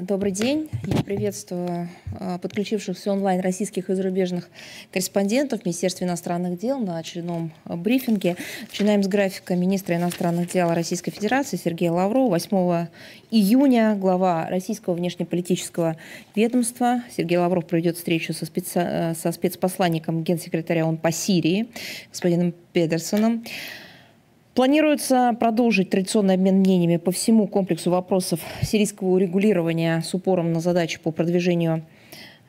Добрый день. Я приветствую а, подключившихся онлайн российских и зарубежных корреспондентов в Министерстве иностранных дел на очередном а, брифинге. Начинаем с графика министра иностранных дел Российской Федерации Сергея Лаврова. 8 июня глава российского внешнеполитического ведомства Сергей Лавров проведет встречу со, э, спецпосланником генсекретаря ООН по Сирии господином Педерсоном. Планируется продолжить традиционный обмен мнениями по всему комплексу вопросов сирийского урегулирования с упором на задачи по продвижению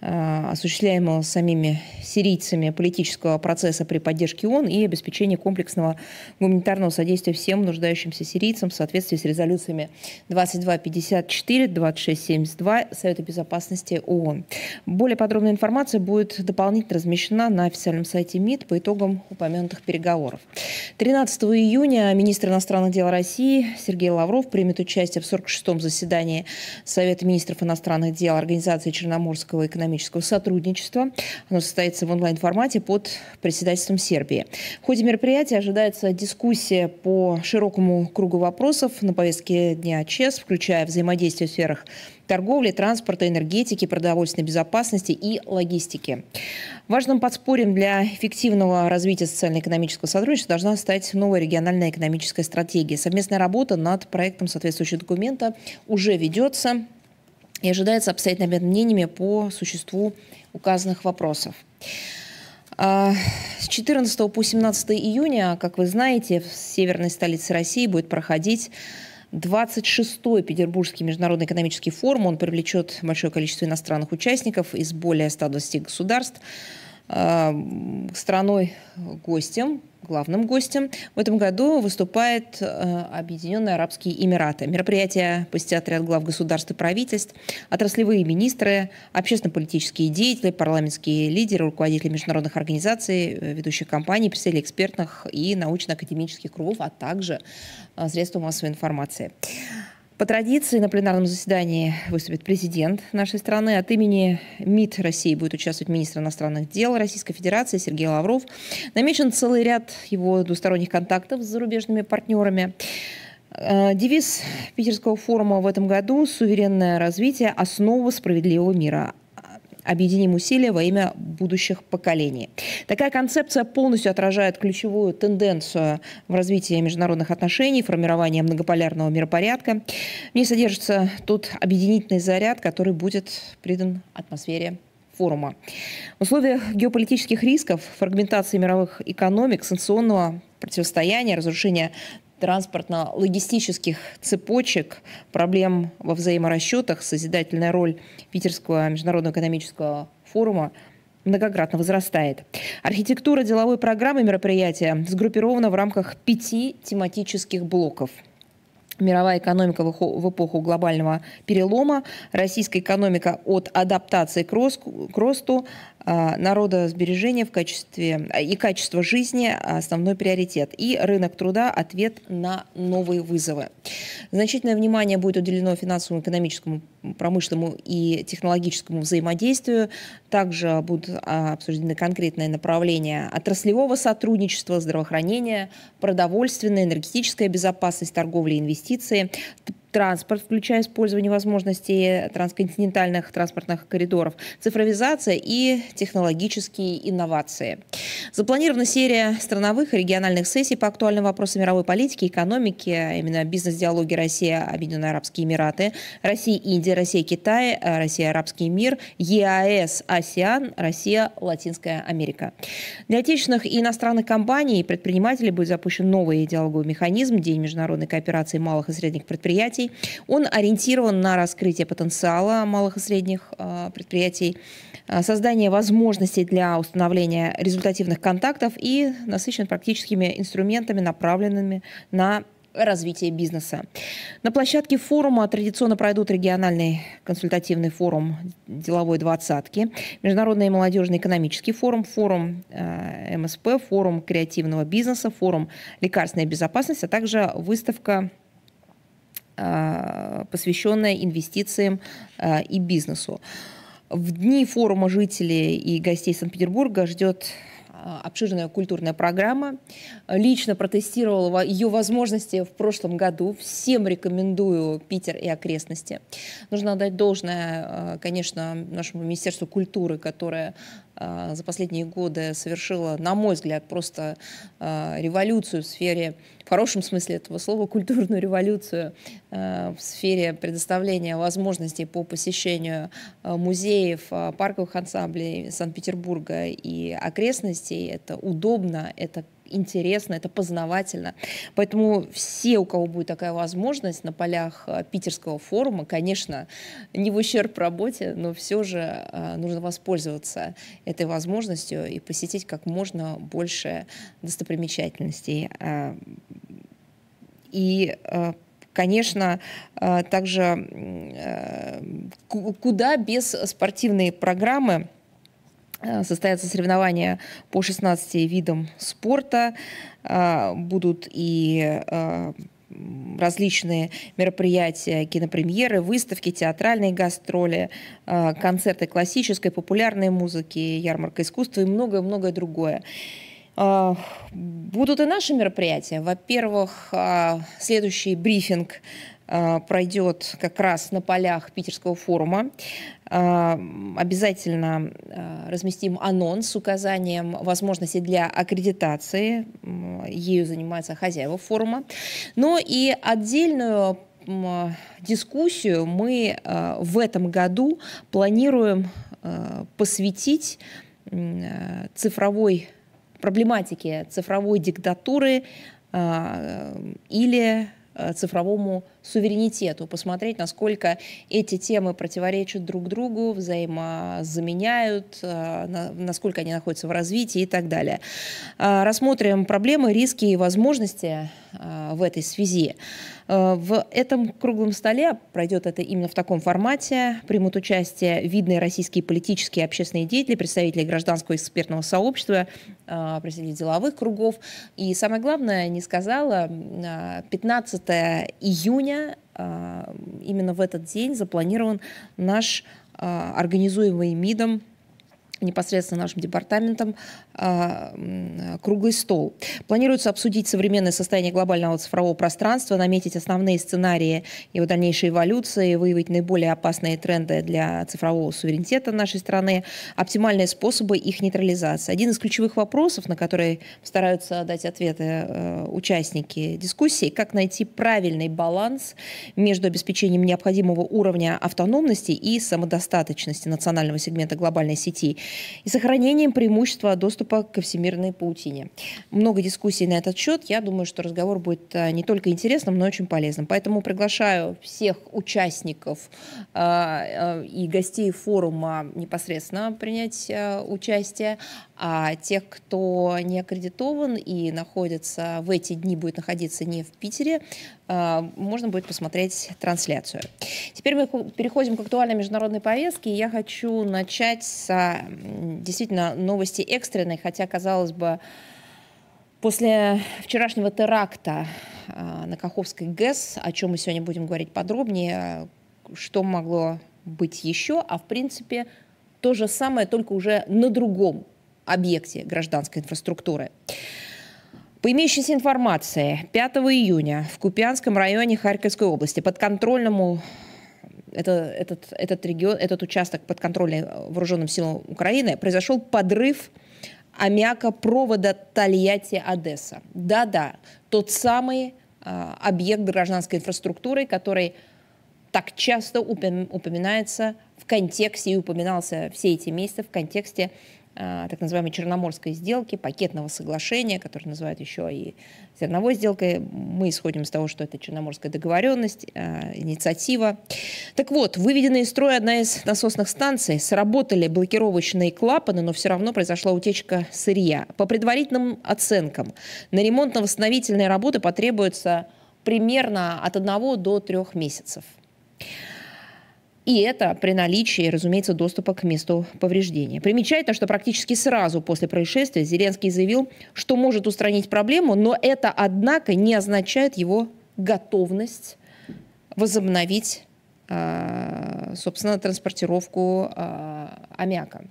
Э, осуществляемого самими сирийцами политического процесса при поддержке ООН и обеспечения комплексного гуманитарного содействия всем нуждающимся сирийцам в соответствии с резолюциями 2254, 2672 Совета безопасности ООН. Более подробная информация будет дополнительно размещена на официальном сайте МИД по итогам упомянутых переговоров. 13 июня министр иностранных дел России Сергей Лавров примет участие в 46-м заседании Совета министров иностранных дел Организации Черноморского экономического экономического сотрудничества. Оно состоится в онлайн-формате под председательством Сербии. В ходе мероприятия ожидается дискуссия по широкому кругу вопросов на повестке дня ЧЕС, включая взаимодействие в сферах торговли, транспорта, энергетики, продовольственной безопасности и логистики. Важным подспорьем для эффективного развития социально-экономического сотрудничества должна стать новая региональная экономическая стратегия. Совместная работа над проектом соответствующего документа уже ведется и ожидается обстоятельный обмен мнениями по существу указанных вопросов. А, с 14 по 17 июня, как вы знаете, в северной столице России будет проходить 26-й Петербургский международный экономический форум. Он привлечет большое количество иностранных участников из более 120 государств. Э, страной-гостем, главным гостем в этом году выступает э, Объединенные Арабские Эмираты. Мероприятие посетят ряд глав государств и правительств, отраслевые министры, общественно-политические деятели, парламентские лидеры, руководители международных организаций, э, ведущих компаний, представители экспертных и научно-академических кругов, а также средства массовой информации. По традиции на пленарном заседании выступит президент нашей страны. От имени МИД России будет участвовать министр иностранных дел Российской Федерации Сергей Лавров. Намечен целый ряд его двусторонних контактов с зарубежными партнерами. Э, девиз Питерского форума в этом году – суверенное развитие – основа справедливого мира объединим усилия во имя будущих поколений. Такая концепция полностью отражает ключевую тенденцию в развитии международных отношений, формирование многополярного миропорядка. В ней содержится тот объединительный заряд, который будет придан атмосфере форума. В условиях геополитических рисков, фрагментации мировых экономик, санкционного противостояния, разрушения транспортно-логистических цепочек, проблем во взаиморасчетах, созидательная роль Питерского международного экономического форума многократно возрастает. Архитектура деловой программы мероприятия сгруппирована в рамках пяти тематических блоков. Мировая экономика в эпоху глобального перелома, российская экономика от адаптации к росту, Э, народа сбережения в качестве э, и качество жизни основной приоритет. И рынок труда – ответ на новые вызовы. Значительное внимание будет уделено финансовому, экономическому, промышленному и технологическому взаимодействию. Также будут э, обсуждены конкретные направления отраслевого сотрудничества, здравоохранения, продовольственной, энергетической безопасности, торговли инвестиции, транспорт, включая использование возможностей трансконтинентальных транспортных коридоров, цифровизация и технологические инновации. Запланирована серия страновых и региональных сессий по актуальным вопросам мировой политики, экономики, а именно бизнес-диалоги Россия, Объединенные Арабские Эмираты, Россия, Индия, Россия, Китай, Россия, Арабский мир, ЕАЭС, АСИАН, Россия, Латинская Америка. Для отечественных и иностранных компаний и предпринимателей будет запущен новый диалоговый механизм День международной кооперации малых и средних предприятий предприятий. Он ориентирован на раскрытие потенциала малых и средних а, предприятий, а, создание возможностей для установления результативных контактов и насыщен практическими инструментами, направленными на развитие бизнеса. На площадке форума традиционно пройдут региональный консультативный форум деловой двадцатки, международный молодежный экономический форум, форум э, МСП, форум креативного бизнеса, форум лекарственная безопасность, а также выставка посвященная инвестициям э, и бизнесу. В дни форума жителей и гостей Санкт-Петербурга ждет э, обширная культурная программа. Лично протестировала ее возможности в прошлом году. Всем рекомендую Питер и окрестности. Нужно отдать должное, э, конечно, нашему Министерству культуры, которое Э, за последние годы совершила, на мой взгляд, просто э, революцию в сфере, в хорошем смысле этого слова, культурную революцию э, в сфере предоставления возможностей по посещению музеев, парковых ансамблей Санкт-Петербурга и окрестностей. Это удобно, это интересно, это познавательно. Поэтому все, у кого будет такая возможность на полях э, питерского форума, конечно, не в ущерб работе, но все же э, нужно воспользоваться этой возможностью и посетить как можно больше достопримечательностей. Э, и конечно, также куда без спортивной программы Э, состоятся соревнования по 16 видам спорта. Э, будут и э, различные мероприятия, кинопремьеры, выставки, театральные гастроли, концерты классической, популярной музыки, ярмарка искусства и многое-многое другое. Будут и наши мероприятия. Во-первых, следующий брифинг Э, пройдет как раз на полях Питерского форума. Э, обязательно э, разместим анонс с указанием возможностей для аккредитации. Ею занимается хозяева форума. Но ну и отдельную дискуссию мы в этом году планируем посвятить цифровой проблематике цифровой диктатуры или Э, цифровому суверенитету, посмотреть, насколько эти темы противоречат друг другу, взаимозаменяют, э, насколько они находятся в развитии и так далее. Э, рассмотрим проблемы, риски и возможности в этой связи. Э, в этом круглом столе пройдет это именно в таком формате. Примут участие видные российские политические и общественные деятели, представители гражданского экспертного сообщества, э, представители деловых кругов. И самое главное, не сказала, 15 а, июня э, именно в этот день запланирован наш организуемый МИДом непосредственно нашим департаментом а, круглый стол. Планируется обсудить современное состояние глобального цифрового пространства, наметить основные сценарии его дальнейшей эволюции, выявить наиболее опасные тренды для цифрового суверенитета нашей страны, оптимальные способы их нейтрализации. Один из ключевых вопросов, на который стараются дать ответы э, участники дискуссии, как найти правильный баланс между обеспечением необходимого уровня автономности и самодостаточности национального сегмента глобальной сети и сохранением преимущества доступа ко всемирной паутине. Много дискуссий на этот счет. Я думаю, что разговор будет а, не только интересным, но и очень полезным. Поэтому приглашаю всех участников а, а, и гостей форума непосредственно принять участие, а тех, кто не аккредитован и находится в эти дни, будет находиться не в Питере, Э, можно будет посмотреть трансляцию. Теперь мы переходим к актуальной международной повестке. Я хочу начать с а, действительно новости экстренной, хотя, казалось бы, После вчерашнего теракта а, на Каховской ГЭС, о чем мы сегодня будем говорить подробнее, что могло быть еще, а в принципе то же самое, только уже на другом объекте гражданской инфраструктуры. По имеющейся информации, 5 июня в Купянском районе Харьковской области подконтрольному это, этот, этот регион, этот участок под контролем э, вооруженным силам Украины произошел подрыв аммиака провода Тольятти-Одесса. Да-да, тот самый э, объект гражданской инфраструктуры, который так часто упоминается в контексте и упоминался все эти месяцы в контексте Э, так называемой черноморской сделки, пакетного соглашения, которое называют еще и зерновой сделкой. Мы исходим из того, что это черноморская договоренность, э, инициатива. Так вот, выведена из строя одна из насосных станций, сработали блокировочные клапаны, но все равно произошла утечка сырья. По предварительным оценкам, на ремонтно-восстановительные работы потребуется примерно от одного до трех месяцев. И это при наличии, разумеется, доступа к месту повреждения. Примечательно, что практически сразу после происшествия Зеленский заявил, что может устранить проблему, но это, однако, не означает его готовность возобновить, а, собственно, транспортировку а, аммиака.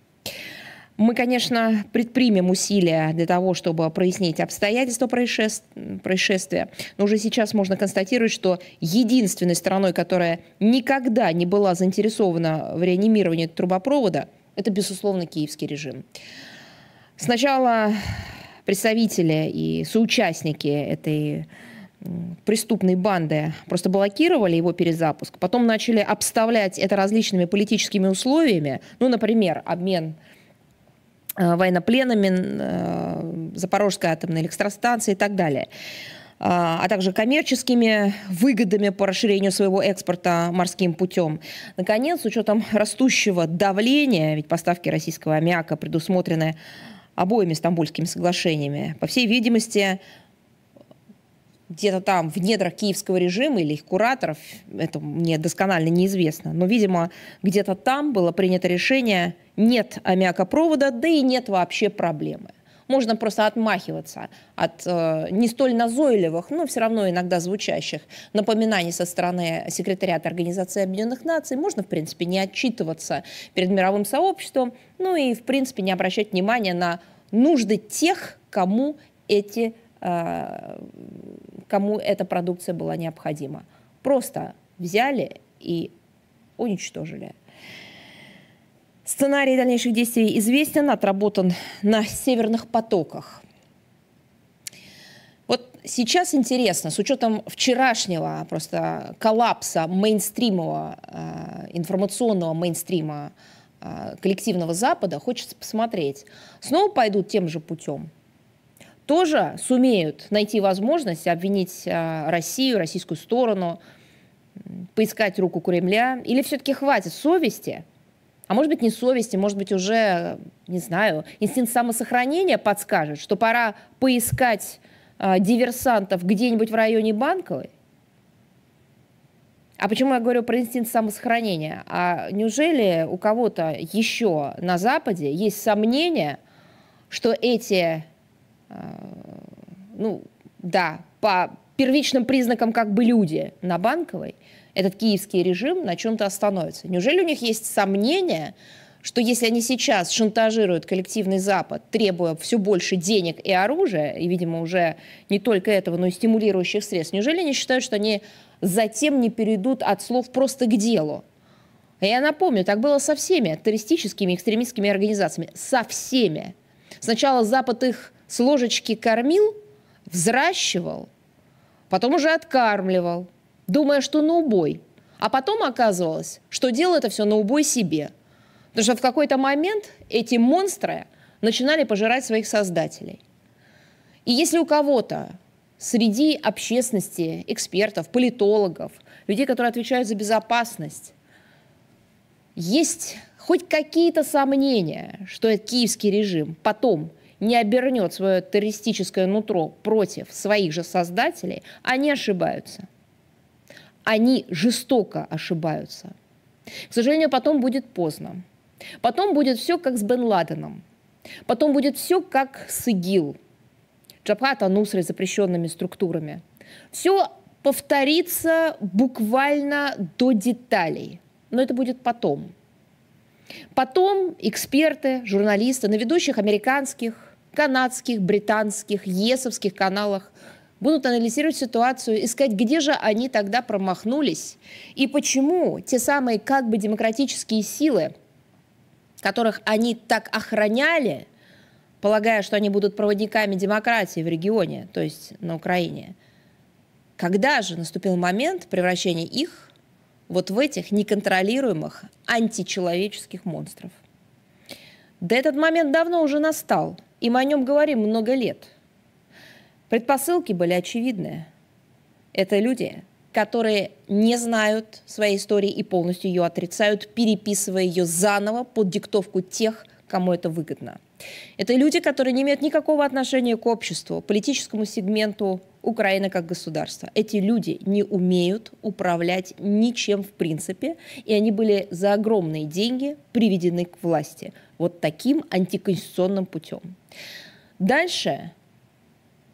Мы, конечно, предпримем усилия для того, чтобы прояснить обстоятельства происшествия, но уже сейчас можно констатировать, что единственной стороной, которая никогда не была заинтересована в реанимировании трубопровода, это, безусловно, киевский режим. Сначала представители и соучастники этой преступной банды просто блокировали его перезапуск, потом начали обставлять это различными политическими условиями, ну, например, обмен Э, военнопленными э, Запорожской атомной электростанции и так далее а, а также коммерческими выгодами по расширению своего экспорта морским путем. Наконец, с учетом растущего давления, ведь поставки российского аммиака предусмотрены обоими стамбульскими соглашениями, по всей видимости, где-то там в недрах киевского режима или их кураторов, это мне досконально неизвестно, но, видимо, где-то там было принято решение нет аммиакопровода, да и нет вообще проблемы. Можно просто отмахиваться от э, не столь назойливых, но все равно иногда звучащих напоминаний со стороны секретариата Организации Объединенных Наций. Можно, в принципе, не отчитываться перед мировым сообществом, ну и, в принципе, не обращать внимания на нужды тех, кому эти Э, кому эта продукция была необходима. Просто взяли и уничтожили. Сценарий дальнейших действий известен, отработан на северных потоках. Вот сейчас интересно, с учетом вчерашнего просто коллапса мейнстримового, э, информационного мейнстрима э, коллективного Запада, хочется посмотреть, снова пойдут тем же путем – тоже сумеют найти возможность обвинить э, Россию, российскую сторону, поискать руку Кремля? Или все-таки хватит совести? А может быть не совести, может быть уже, не знаю, инстинкт самосохранения подскажет, что пора поискать э, диверсантов где-нибудь в районе Банковой? А почему я говорю про инстинкт самосохранения? А неужели у кого-то еще на Западе есть сомнения, что эти Э, ну, да, по первичным признакам как бы люди на Банковой, этот киевский режим на чем-то остановится. Неужели у них есть сомнения, что если они сейчас шантажируют коллективный Запад, требуя все больше денег и оружия, и, видимо, уже не только этого, но и стимулирующих средств, неужели они считают, что они затем не перейдут от слов просто к делу? Я напомню, так было со всеми террористическими экстремистскими организациями. Со всеми. Сначала Запад их с ложечки кормил, взращивал, потом уже откармливал, думая, что на убой. А потом оказывалось, что делал это все на убой себе. Потому что в какой-то момент эти монстры начинали пожирать своих создателей. И если у кого-то среди общественности, экспертов, политологов, людей, которые отвечают за безопасность, есть хоть какие-то сомнения, что этот киевский режим потом не обернет свое террористическое нутро против своих же создателей, они ошибаются. Они жестоко ошибаются. К сожалению, потом будет поздно. Потом будет все как с Бен Ладеном. Потом будет все как с ИГИЛ. Джабхата Нусрой запрещенными структурами. Все повторится буквально до деталей. Но это будет потом. Потом эксперты, журналисты на ведущих американских, канадских, британских, есовских каналах будут анализировать ситуацию, искать, где же они тогда промахнулись и почему те самые как бы демократические силы, которых они так охраняли, полагая, что они будут проводниками демократии в регионе, то есть на Украине, когда же наступил момент превращения их вот в этих неконтролируемых античеловеческих монстров. Да этот момент давно уже настал, и мы о нем говорим много лет. Предпосылки были очевидные. Это люди, которые не знают своей истории и полностью ее отрицают, переписывая ее заново под диктовку тех, кому это выгодно. Это люди, которые не имеют никакого отношения к обществу, политическому сегменту, Украина как государство. Эти люди не умеют управлять ничем в принципе, и они были за огромные деньги приведены к власти вот таким антиконституционным путем. Дальше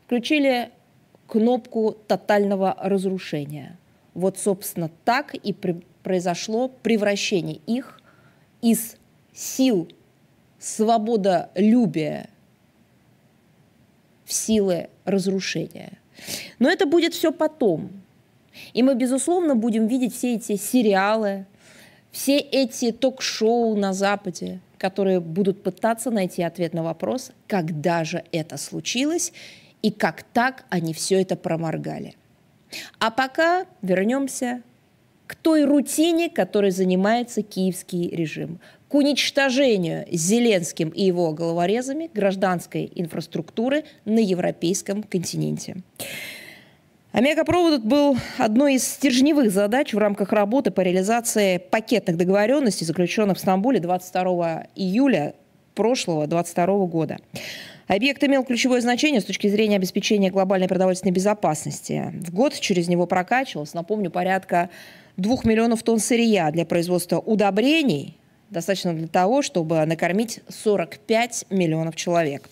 включили кнопку тотального разрушения. Вот, собственно, так и при произошло превращение их из сил свободолюбия в силы разрушения. Но это будет все потом. И мы, безусловно, будем видеть все эти сериалы, все эти ток-шоу на Западе, которые будут пытаться найти ответ на вопрос, когда же это случилось и как так они все это проморгали. А пока вернемся к той рутине, которой занимается киевский режим к уничтожению Зеленским и его головорезами гражданской инфраструктуры на европейском континенте. Омега-провод был одной из стержневых задач в рамках работы по реализации пакетных договоренностей, заключенных в Стамбуле 22 июля прошлого 22 года. Объект имел ключевое значение с точки зрения обеспечения глобальной продовольственной безопасности. В год через него прокачивалось, напомню, порядка 2 миллионов тонн сырья для производства удобрений, достаточно для того, чтобы накормить 45 миллионов человек.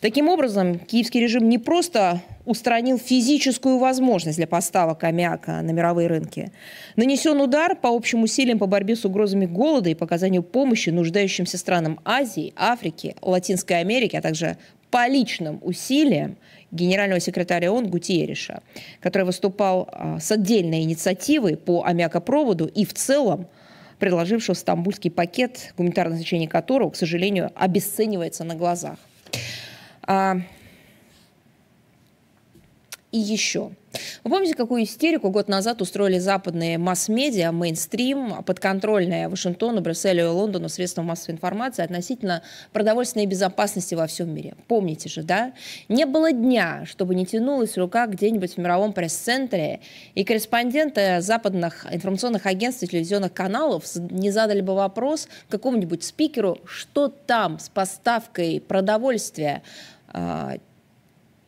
Таким образом, киевский режим не просто устранил физическую возможность для поставок аммиака на мировые рынки. Нанесен удар по общим усилиям по борьбе с угрозами голода и показанию помощи нуждающимся странам Азии, Африки, Латинской Америки, а также по личным усилиям генерального секретаря ООН Гутиериша, который выступал а, с отдельной инициативой по аммиакопроводу и в целом – предложившего стамбульский пакет, гуманитарное значение которого, к сожалению, обесценивается на глазах. А, и еще. Вы помните, какую истерику год назад устроили западные масс-медиа, мейнстрим, подконтрольные Вашингтону, Брюсселю и Лондону средством массовой информации относительно продовольственной безопасности во всем мире? Помните же, да? Не было дня, чтобы не тянулась рука где-нибудь в мировом пресс-центре, и корреспонденты западных информационных агентств и телевизионных каналов не задали бы вопрос какому-нибудь спикеру, что там с поставкой продовольствия а,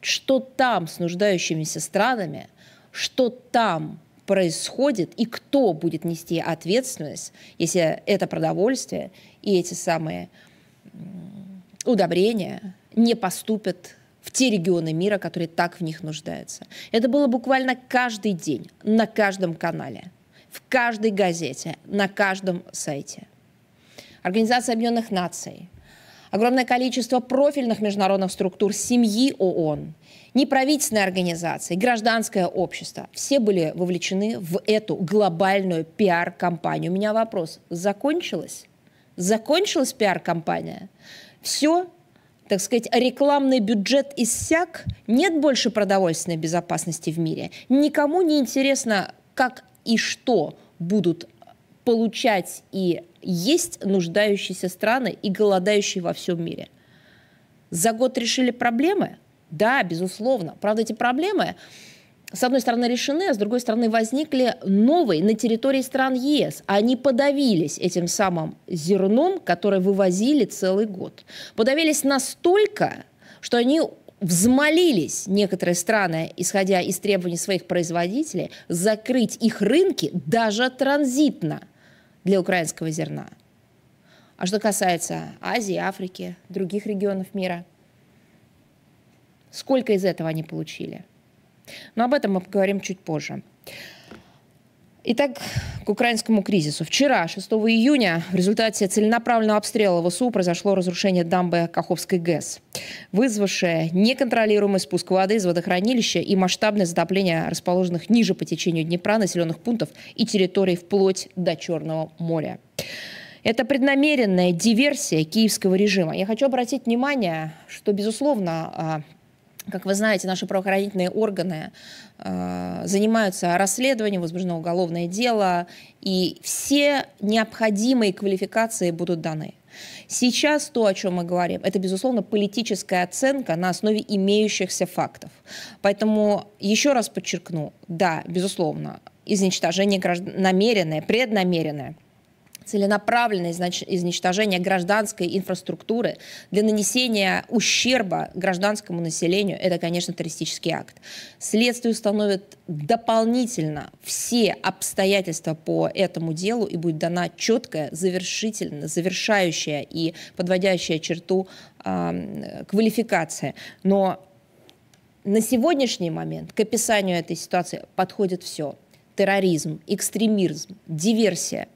что там с нуждающимися странами, что там происходит и кто будет нести ответственность, если это продовольствие и эти самые удобрения не поступят в те регионы мира, которые так в них нуждаются. Это было буквально каждый день, на каждом канале, в каждой газете, на каждом сайте. Организация Объединенных Наций – огромное количество профильных международных структур семьи ООН, неправительственные организации, гражданское общество. Все были вовлечены в эту глобальную пиар-компанию. У меня вопрос, закончилась? Закончилась пиар-компания? Все, так сказать, рекламный бюджет иссяк, нет больше продовольственной безопасности в мире. Никому не интересно, как и что будут получать и есть нуждающиеся страны и голодающие во всем мире. За год решили проблемы? Да, безусловно. Правда, эти проблемы, с одной стороны, решены, а с другой стороны, возникли новые на территории стран ЕС. Они подавились этим самым зерном, которое вывозили целый год. Подавились настолько, что они взмолились некоторые страны, исходя из требований своих производителей, закрыть их рынки даже транзитно – для украинского зерна. А что касается Азии, Африки, других регионов мира, сколько из этого они получили? Но об этом мы поговорим чуть позже. Итак, к украинскому кризису. Вчера, 6 июня, в результате целенаправленного обстрела ВСУ произошло разрушение дамбы Каховской ГЭС, вызвавшее неконтролируемый спуск воды из водохранилища и масштабное затопление расположенных ниже по течению Днепра населенных пунктов и территорий вплоть до Черного моря. Это преднамеренная диверсия киевского режима. Я хочу обратить внимание, что, безусловно, а, как вы знаете, наши правоохранительные органы Э, занимаются расследованием, возбуждено уголовное дело, и все необходимые квалификации будут даны. Сейчас то, о чем мы говорим, это, безусловно, политическая оценка на основе имеющихся фактов. Поэтому еще раз подчеркну, да, безусловно, изничтожение граждан намеренное, преднамеренное – целенаправленное изничтожение гражданской инфраструктуры для нанесения ущерба гражданскому населению, это, конечно, террористический акт. Следствию становят дополнительно все обстоятельства по этому делу и будет дана четкая, завершительная, завершающая и подводящая черту э, квалификация. Но на сегодняшний момент к описанию этой ситуации подходит все терроризм, экстремизм, диверсия.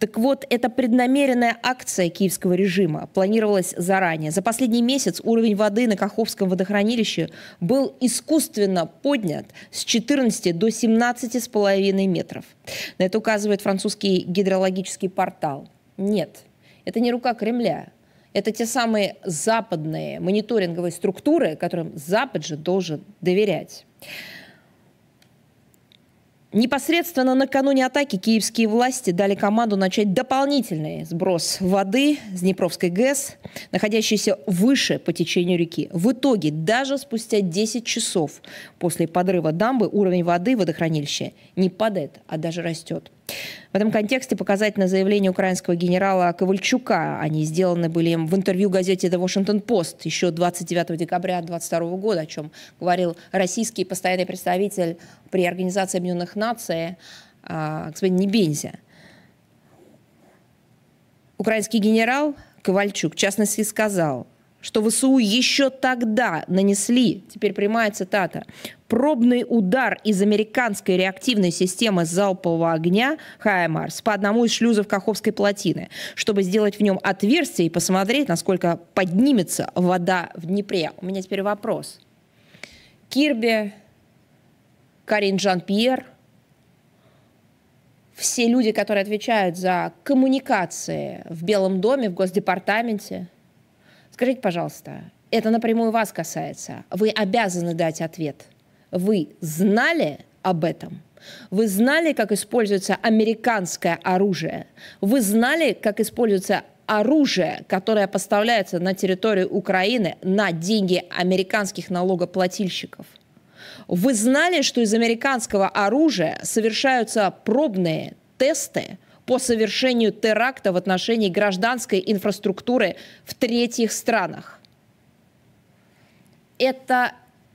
Так вот, это преднамеренная акция киевского режима планировалась заранее. За последний месяц уровень воды на Каховском водохранилище был искусственно поднят с 14 до 17,5 метров. На это указывает французский гидрологический портал. Нет, это не рука Кремля. Это те самые западные мониторинговые структуры, которым Запад же должен доверять. Непосредственно накануне атаки киевские власти дали команду начать дополнительный сброс воды с Днепровской ГЭС, находящейся выше по течению реки. В итоге, даже спустя 10 часов после подрыва дамбы, уровень воды в водохранилище не падает, а даже растет. В этом контексте показательно заявление украинского генерала Ковальчука. Они сделаны были им в интервью газете The Washington Post еще 29 декабря 2022 года, о чем говорил российский постоянный представитель при Организации Объединенных Наций а, господин Небензя. Украинский генерал Ковальчук, в частности, сказал, что ВСУ еще тогда нанесли, теперь прямая цитата, пробный удар из американской реактивной системы залпового огня «Хаймарс» по одному из шлюзов Каховской плотины, чтобы сделать в нем отверстие и посмотреть, насколько поднимется вода в Днепре. У меня теперь вопрос. Кирби, Карин Жан-Пьер, все люди, которые отвечают за коммуникации в Белом доме, в Госдепартаменте – Скажите, пожалуйста, это напрямую вас касается. Вы обязаны дать ответ. Вы знали об этом? Вы знали, как используется американское оружие? Вы знали, как используется оружие, которое поставляется на территорию Украины на деньги американских налогоплательщиков? Вы знали, что из американского оружия совершаются пробные тесты – по совершению теракта в отношении гражданской инфраструктуры в третьих странах. Это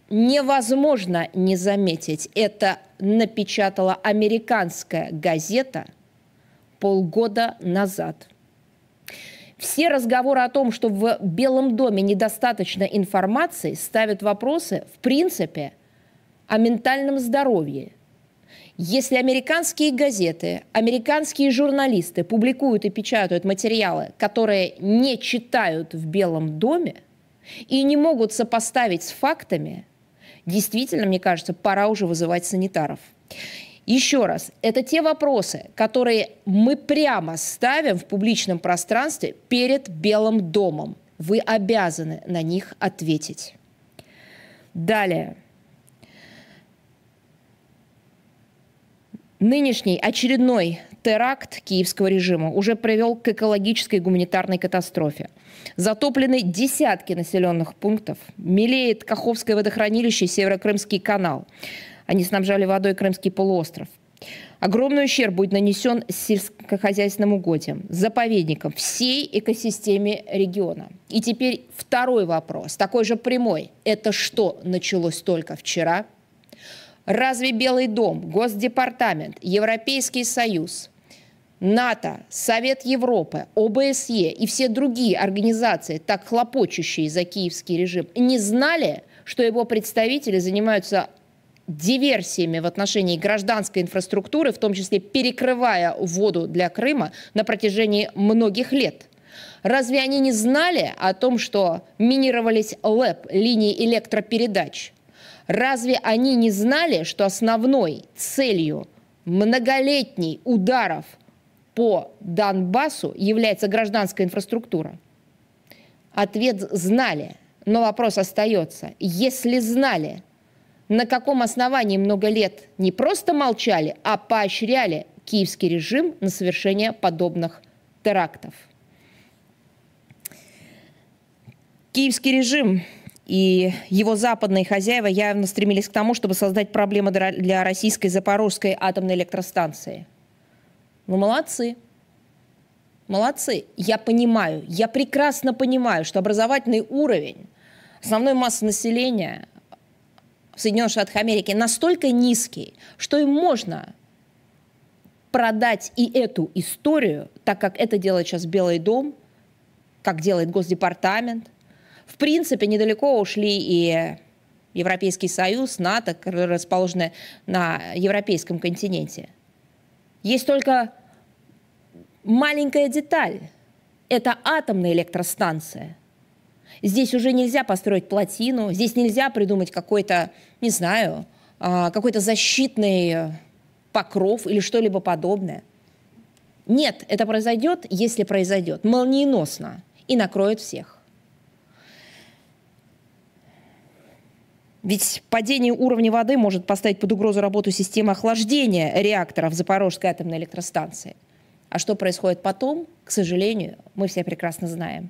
невозможно не заметить. Это напечатала американская газета полгода назад. Все разговоры о том, что в Белом доме недостаточно информации, ставят вопросы, в принципе, о ментальном здоровье – если американские газеты, американские журналисты публикуют и печатают материалы, которые не читают в Белом доме и не могут сопоставить с фактами, действительно, мне кажется, пора уже вызывать санитаров. Еще раз, это те вопросы, которые мы прямо ставим в публичном пространстве перед Белым домом. Вы обязаны на них ответить. Далее. Нынешний очередной теракт киевского режима уже привел к экологической и гуманитарной катастрофе. Затоплены десятки населенных пунктов, мелеет Каховское водохранилище и Северокрымский канал. Они снабжали водой Крымский полуостров. Огромный ущерб будет нанесен сельскохозяйственным угодьям, заповедникам, всей экосистеме региона. И теперь второй вопрос, такой же прямой. Это что началось только вчера – Разве Белый дом, Госдепартамент, Европейский Союз, НАТО, Совет Европы, ОБСЕ и все другие организации, так хлопочущие за киевский режим, не знали, что его представители занимаются диверсиями в отношении гражданской инфраструктуры, в том числе перекрывая воду для Крыма на протяжении многих лет. Разве они не знали о том, что минировались ЛЭП, линии электропередач – Разве они не знали, что основной целью многолетней ударов по Донбассу является гражданская инфраструктура? Ответ «знали», но вопрос остается. Если знали, на каком основании много лет не просто молчали, а поощряли киевский режим на совершение подобных терактов? Киевский режим и его западные хозяева явно стремились к тому, чтобы создать проблемы для российской запорожской атомной электростанции. Ну, молодцы. Молодцы. Я понимаю, я прекрасно понимаю, что образовательный уровень основной массы населения в Соединенных Штатах Америки настолько низкий, что им можно продать и эту историю, так как это делает сейчас Белый дом, как делает Госдепартамент, в принципе, недалеко ушли и Европейский Союз, НАТО, расположенные на европейском континенте. Есть только маленькая деталь. Это атомная электростанция. Здесь уже нельзя построить плотину, здесь нельзя придумать какой-то, не знаю, а, какой-то защитный покров или что-либо подобное. Нет, это произойдет, если произойдет, молниеносно и накроет всех. Ведь падение уровня воды может поставить под угрозу работу системы охлаждения реакторов Запорожской атомной электростанции. А что происходит потом, к сожалению, мы все прекрасно знаем.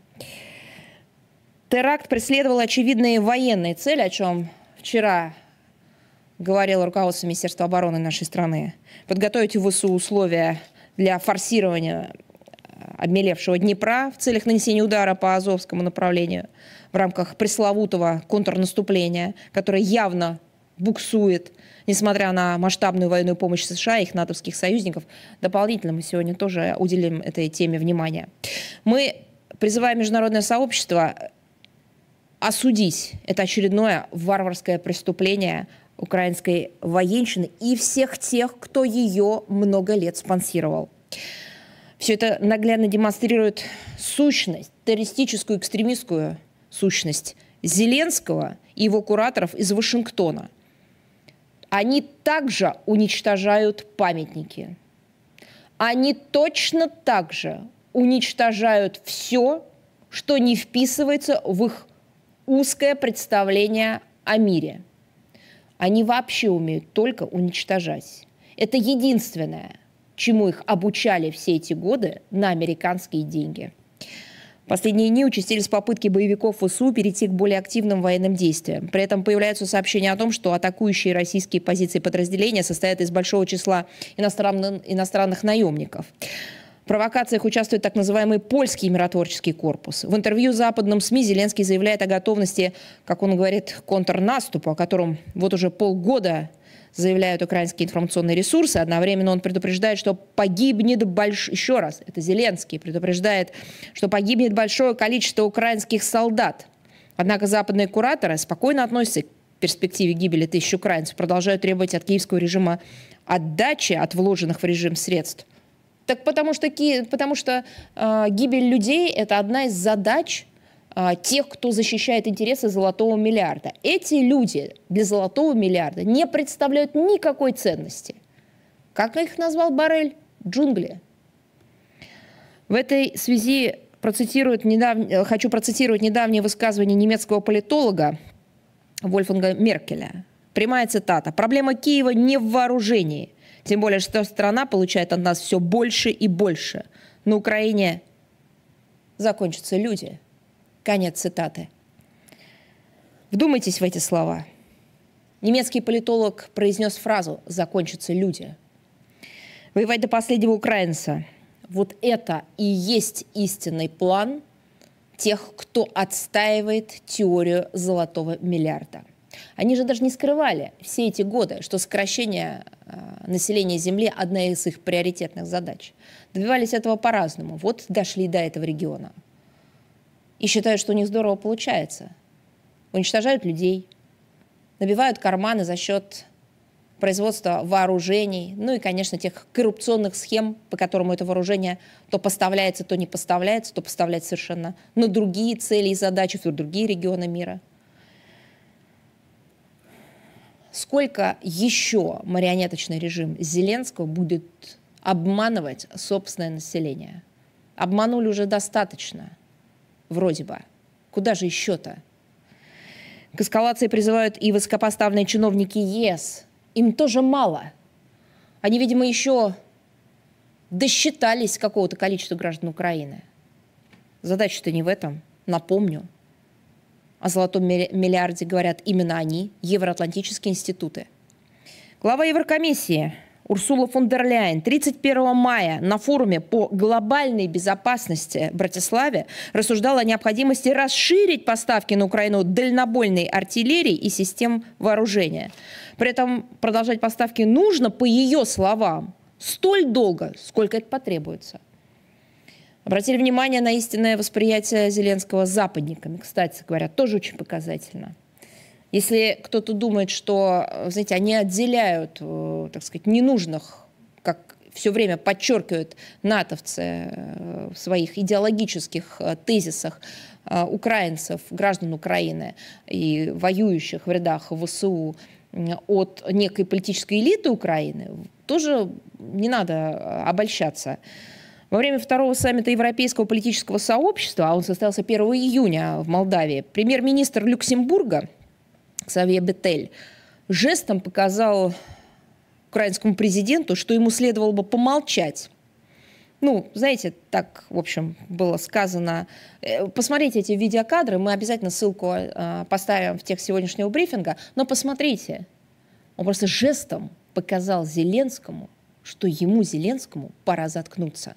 Теракт преследовал очевидные военные цели, о чем вчера говорил руководство Министерства обороны нашей страны. Подготовить в ВСУ условия для форсирования э, обмелевшего Днепра в целях нанесения удара по Азовскому направлению – в рамках пресловутого контрнаступления, которое явно буксует, несмотря на масштабную военную помощь США и их натовских союзников. Дополнительно мы сегодня тоже уделим этой теме внимание. Мы призываем международное сообщество осудить это очередное варварское преступление украинской военщины и всех тех, кто ее много лет спонсировал. Все это наглядно демонстрирует сущность террористическую, экстремистскую сущность Зеленского и его кураторов из Вашингтона. Они также уничтожают памятники. Они точно так же уничтожают все, что не вписывается в их узкое представление о мире. Они вообще умеют только уничтожать. Это единственное, чему их обучали все эти годы на американские деньги. Последние дни участились попытки боевиков УСУ перейти к более активным военным действиям. При этом появляются сообщения о том, что атакующие российские позиции подразделения состоят из большого числа иностранных, иностранных наемников. В провокациях участвует так называемый польский миротворческий корпус. В интервью западным СМИ Зеленский заявляет о готовности, как он говорит, контрнаступа, о котором вот уже полгода заявляют украинские информационные ресурсы. Одновременно он предупреждает, что погибнет большой... Еще раз, это Зеленский предупреждает, что погибнет большое количество украинских солдат. Однако западные кураторы спокойно относятся к перспективе гибели тысяч украинцев, продолжают требовать от киевского режима отдачи от вложенных в режим средств. Так потому что, потому что э, гибель людей – это одна из задач а, тех, кто защищает интересы золотого миллиарда. Эти люди для золотого миллиарда не представляют никакой ценности. Как их назвал Барель? Джунгли. В этой связи процитирует недав... Э, хочу процитировать недавнее высказывание немецкого политолога Вольфганга Меркеля. Прямая цитата. «Проблема Киева не в вооружении, тем более, что страна получает от нас все больше и больше. На Украине закончатся люди». Конец цитаты. Вдумайтесь в эти слова. Немецкий политолог произнес фразу «закончатся люди». Воевать до последнего украинца. Вот это и есть истинный план тех, кто отстаивает теорию золотого миллиарда. Они же даже не скрывали все эти годы, что сокращение э, населения Земли – одна из их приоритетных задач. Добивались этого по-разному. Вот дошли до этого региона и считают, что у них здорово получается. Уничтожают людей, набивают карманы за счет производства вооружений, ну и, конечно, тех коррупционных схем, по которым это вооружение то поставляется, то не поставляется, то поставляется совершенно на другие цели и задачи, в другие регионы мира. Сколько еще марионеточный режим Зеленского будет обманывать собственное население? Обманули уже достаточно – Вроде бы. Куда же еще-то? К эскалации призывают и высокопоставленные чиновники ЕС. Им тоже мало. Они, видимо, еще досчитались какого-то количества граждан Украины. Задача-то не в этом. Напомню, о золотом миллиарде говорят именно они, евроатлантические институты. Глава Еврокомиссии Урсула фон дер Ляйен 31 мая на форуме по глобальной безопасности в Братиславе рассуждала о необходимости расширить поставки на Украину дальнобольной артиллерии и систем вооружения. При этом продолжать поставки нужно, по ее словам, столь долго, сколько это потребуется. Обратили внимание на истинное восприятие Зеленского западниками. Кстати говоря, тоже очень показательно. Если кто-то думает, что, э, знаете, они отделяют, э, так сказать, ненужных, как все время подчеркивают натовцы э, в своих идеологических тезисах украинцев, граждан Украины и воюющих в рядах ВСУ от некой политической элиты Украины, тоже не надо обольщаться. Во время второго саммита Европейского политического сообщества, а он состоялся 1 июня в Молдавии, премьер-министр Люксембурга – Ксавье Бетель, жестом показал украинскому президенту, что ему следовало бы помолчать. Ну, знаете, так, в общем, было сказано. Э, посмотрите эти видеокадры, мы обязательно ссылку э, поставим в тех сегодняшнего брифинга, но посмотрите, он просто жестом показал Зеленскому, что ему, Зеленскому, пора заткнуться.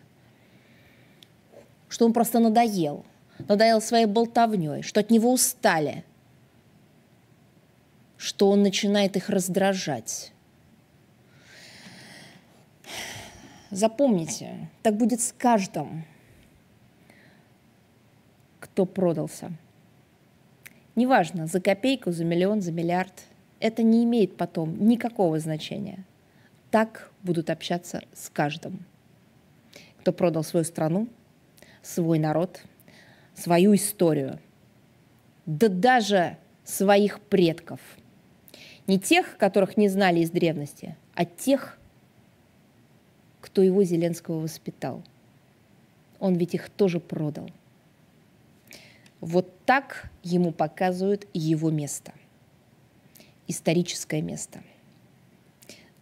Что он просто надоел. Надоел своей болтовней, что от него устали что он начинает их раздражать. Запомните, так будет с каждым, кто продался. Неважно, за копейку, за миллион, за миллиард. Это не имеет потом никакого значения. Так будут общаться с каждым, кто продал свою страну, свой народ, свою историю, да даже своих предков – не тех, которых не знали из древности, а тех, кто его Зеленского воспитал. Он ведь их тоже продал. Вот так ему показывают его место. Историческое место.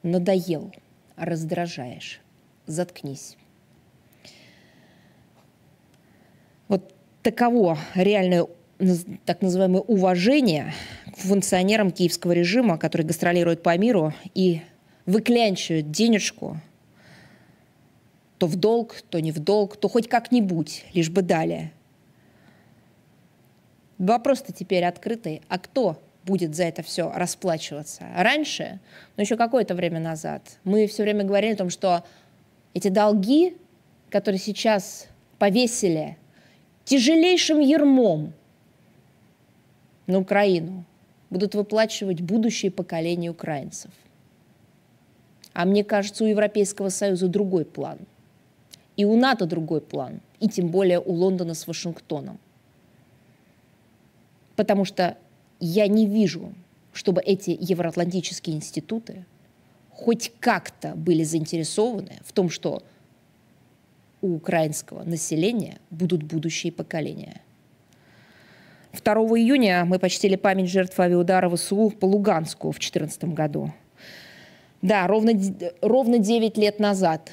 Надоел, раздражаешь, заткнись. Вот таково реальное так называемое уважение, функционерам киевского режима, которые гастролируют по миру и выклянчивают денежку, то в долг, то не в долг, то хоть как-нибудь, лишь бы далее. Вопрос-то теперь открытый. А кто будет за это все расплачиваться? Раньше, но еще какое-то время назад, мы все время говорили о том, что эти долги, которые сейчас повесили тяжелейшим ермом на Украину, будут выплачивать будущие поколения украинцев. А мне кажется, у Европейского Союза другой план. И у НАТО другой план. И тем более у Лондона с Вашингтоном. Потому что я не вижу, чтобы эти евроатлантические институты хоть как-то были заинтересованы в том, что у украинского населения будут будущие поколения. 2 июня мы почтили память жертв авиаудара ВСУ по Луганску в 2014 году. Да, ровно, ровно 9 лет назад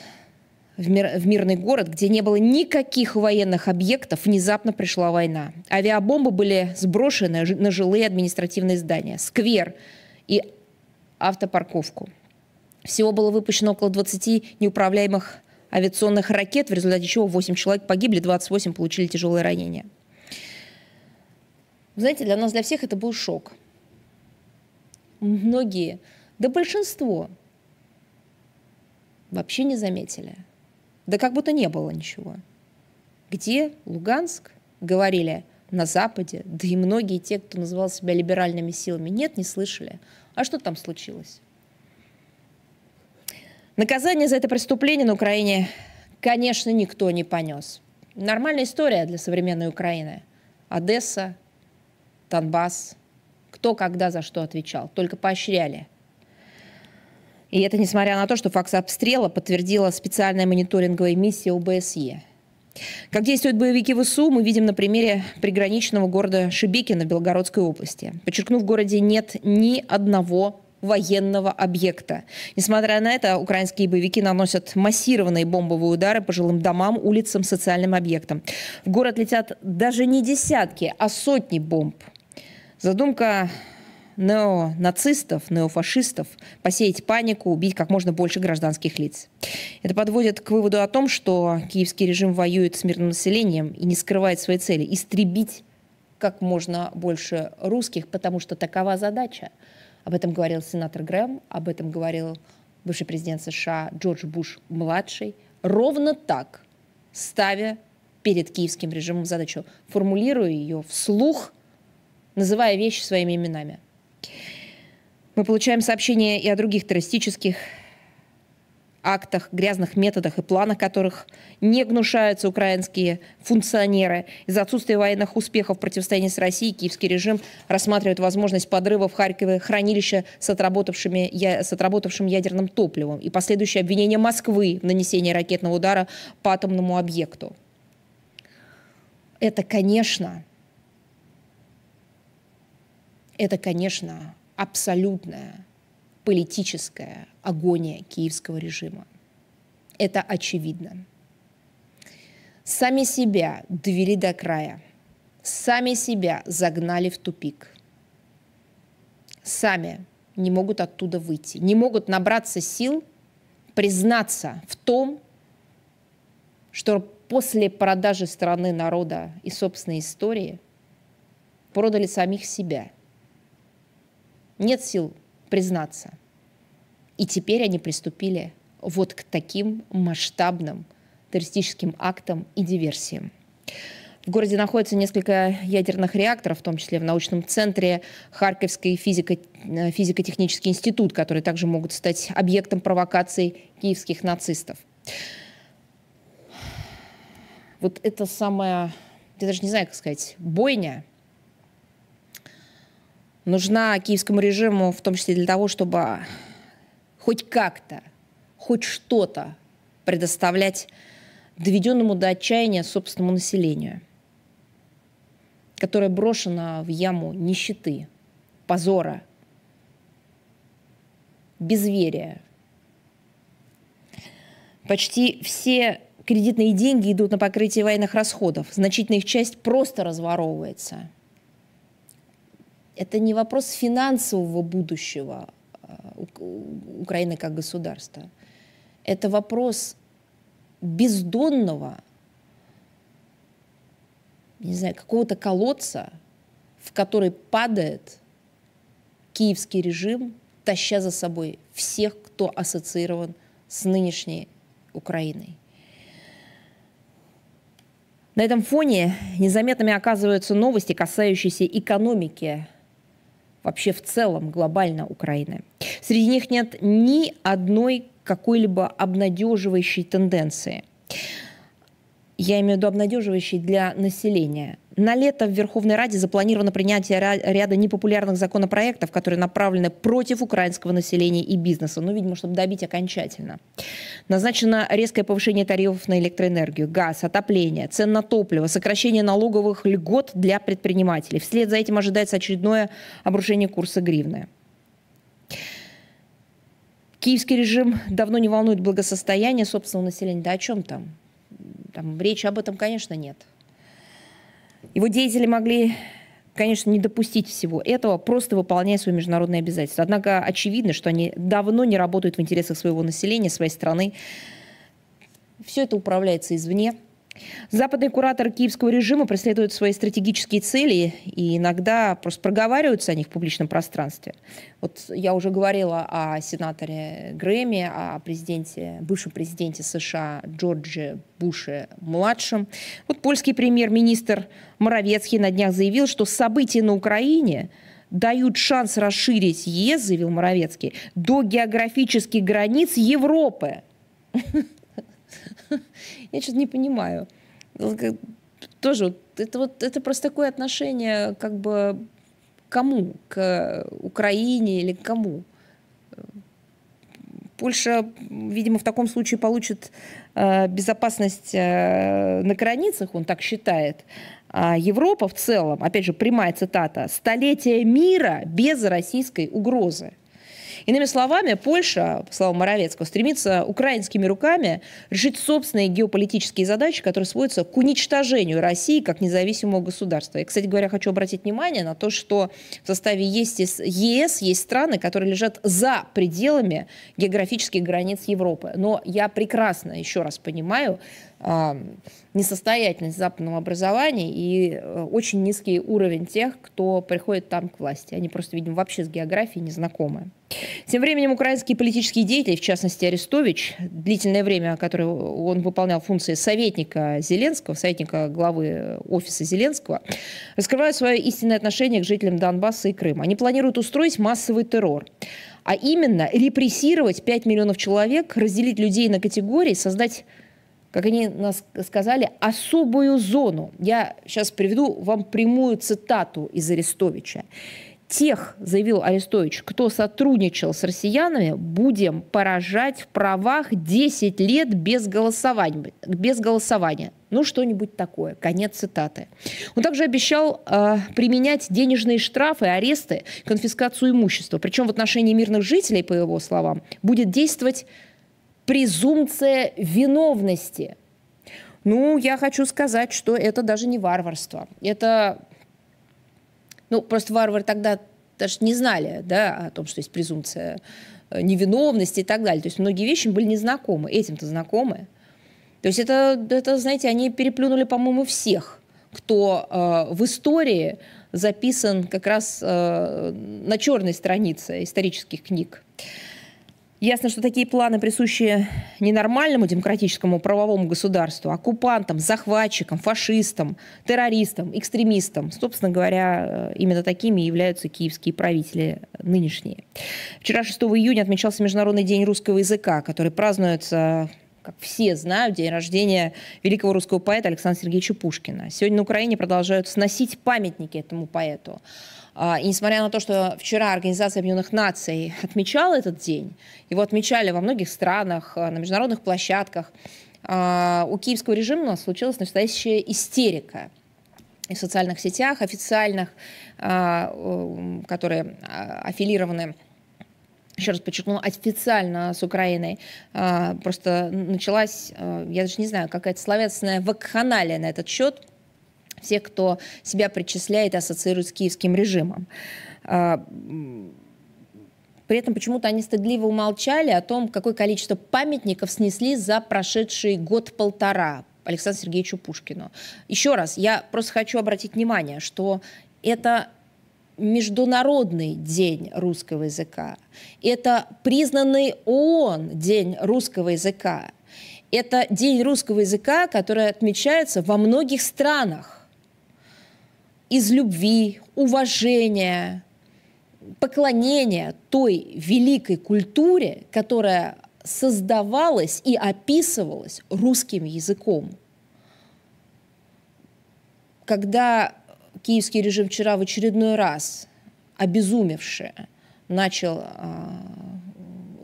в, мир, в мирный город, где не было никаких военных объектов, внезапно пришла война. Авиабомбы были сброшены на жилые административные здания, сквер и автопарковку. Всего было выпущено около 20 неуправляемых авиационных ракет, в результате чего 8 человек погибли, 28 получили тяжелые ранения знаете, для нас, для всех это был шок. Многие, да большинство вообще не заметили. Да как будто не было ничего. Где Луганск? Говорили на Западе, да и многие те, кто называл себя либеральными силами, нет, не слышали. А что там случилось? Наказание за это преступление на Украине, конечно, никто не понес. Нормальная история для современной Украины. Одесса, Донбасс, кто когда за что отвечал, только поощряли. И это несмотря на то, что факт обстрела подтвердила специальная мониторинговая миссия ОБСЕ. Как действуют боевики ВСУ, мы видим на примере приграничного города Шибекина в Белгородской области. Подчеркну, в городе нет ни одного военного объекта. Несмотря на это, украинские боевики наносят массированные бомбовые удары по жилым домам, улицам, социальным объектам. В город летят даже не десятки, а сотни бомб – Задумка неонацистов, неофашистов посеять панику, убить как можно больше гражданских лиц. Это подводит к выводу о том, что киевский режим воюет с мирным населением и не скрывает своей цели – истребить как можно больше русских, потому что такова задача. Об этом говорил сенатор Грэм, об этом говорил бывший президент США Джордж Буш-младший. Ровно так, ставя перед киевским режимом задачу, формулируя ее вслух – называя вещи своими именами. Мы получаем сообщения и о других террористических актах, грязных методах и планах, которых не гнушаются украинские функционеры. Из-за отсутствия военных успехов в противостоянии с Россией киевский режим рассматривает возможность подрыва в Харькове хранилища с, отработавшими, я, с отработавшим ядерным топливом и последующее обвинение Москвы в нанесении ракетного удара по атомному объекту. Это, конечно, это, конечно, абсолютная политическая агония киевского режима. Это очевидно. Сами себя довели до края. Сами себя загнали в тупик. Сами не могут оттуда выйти. Не могут набраться сил, признаться в том, что после продажи страны народа и собственной истории продали самих себя – нет сил признаться. И теперь они приступили вот к таким масштабным террористическим актам и диверсиям. В городе находится несколько ядерных реакторов, в том числе в научном центре Харьковский физико- э, физико-технический институт, которые также могут стать объектом провокаций киевских нацистов. Вот это самая, я даже не знаю, как сказать, бойня – нужна киевскому режиму, в том числе для того, чтобы хоть как-то, хоть что-то предоставлять доведенному до отчаяния собственному населению, которое брошено в яму нищеты, позора, безверия. Почти все кредитные деньги идут на покрытие военных расходов. Значительная их часть просто разворовывается – это не вопрос финансового будущего а, Украины как государства. Это вопрос бездонного, не знаю, какого-то колодца, в который падает киевский режим, таща за собой всех, кто ассоциирован с нынешней Украиной. На этом фоне незаметными оказываются новости, касающиеся экономики вообще в целом глобально Украины. Среди них нет ни одной какой-либо обнадеживающей тенденции. Я имею в виду обнадеживающей для населения – на лето в Верховной Раде запланировано принятие ряда непопулярных законопроектов, которые направлены против украинского населения и бизнеса. Ну, видимо, чтобы добить окончательно. Назначено резкое повышение тарифов на электроэнергию, газ, отопление, цен на топливо, сокращение налоговых льгот для предпринимателей. Вслед за этим ожидается очередное обрушение курса гривны. Киевский режим давно не волнует благосостояние собственного населения. Да о чем там? Там речи об этом, конечно, нет. Его деятели могли, конечно, не допустить всего этого, просто выполняя свои международные обязательства. Однако очевидно, что они давно не работают в интересах своего населения, своей страны. Все это управляется извне. Западный куратор киевского режима преследует свои стратегические цели и иногда просто проговариваются о них в публичном пространстве. Вот я уже говорила о сенаторе Грэмми, о президенте, бывшем президенте США Джорджи Буше-младшем. Вот польский премьер-министр Моровецкий на днях заявил, что события на Украине дают шанс расширить ЕС, заявил Моровецкий, до географических границ Европы. Я что-то не понимаю. Тоже это вот это просто такое отношение как бы кому? К Украине или к кому? Польша, видимо, в таком случае получит э, безопасность э, на границах, он так считает. А Европа в целом, опять же, прямая цитата, столетие мира без российской угрозы. Иными словами, Польша, по словам Моровецкого, стремится украинскими руками решить собственные геополитические задачи, которые сводятся к уничтожению России как независимого государства. И, кстати говоря, хочу обратить внимание на то, что в составе ЕС есть страны, которые лежат за пределами географических границ Европы. Но я прекрасно, еще раз понимаю, несостоятельность западного образования и э, очень низкий уровень тех, кто приходит там к власти. Они просто, видимо, вообще с географией не знакомы. Тем временем украинские политические деятели, в частности Арестович, длительное время, которое он выполнял функции советника Зеленского, советника главы офиса Зеленского, раскрывают свое истинное отношение к жителям Донбасса и Крыма. Они планируют устроить массовый террор а именно репрессировать 5 миллионов человек, разделить людей на категории, создать как они нас сказали, особую зону. Я сейчас приведу вам прямую цитату из Арестовича. Тех, заявил Арестович, кто сотрудничал с россиянами, будем поражать в правах 10 лет без голосования. Без голосования. Ну, что-нибудь такое. Конец цитаты. Он также обещал э, применять денежные штрафы, аресты, конфискацию имущества. Причем в отношении мирных жителей, по его словам, будет действовать презумпция виновности. Ну, я хочу сказать, что это даже не варварство. Это, ну, просто варвары тогда даже не знали, да, о том, что есть презумпция э, невиновности и так далее. То есть многие вещи были незнакомы, этим-то знакомы. То есть это, это, знаете, они переплюнули, по-моему, всех, кто э, в истории записан как раз э, на черной странице исторических книг. Ясно, что такие планы присущи ненормальному демократическому правовому государству, а оккупантам, захватчикам, фашистам, террористам, экстремистам. Собственно говоря, э, именно такими являются киевские правители нынешние. Вчера, 6 июня, отмечался Международный день русского языка, который празднуется как все знают, день рождения великого русского поэта Александра Сергеевича Пушкина. Сегодня на Украине продолжают сносить памятники этому поэту. А, и несмотря на то, что вчера Организация Объединенных Наций отмечала этот день, его отмечали во многих странах, а, на международных площадках, а, у киевского режима случилась настоящая истерика в социальных сетях официальных, которые аффилированы еще раз подчеркну, официально с Украиной просто началась, я даже не знаю, какая-то словесная вакханалия на этот счет – все, кто себя причисляет и ассоциирует с киевским режимом. А, при этом почему-то они стыдливо умолчали о том, какое количество памятников снесли за прошедший год-полтора Александру Сергеевичу Пушкину. Еще раз, я просто хочу обратить внимание, что это Международный день русского языка. Это признанный ООН день русского языка. Это день русского языка, который отмечается во многих странах из любви, уважения, поклонения той великой культуре, которая создавалась и описывалась русским языком. Когда киевский режим вчера в очередной раз, обезумевший, начал а,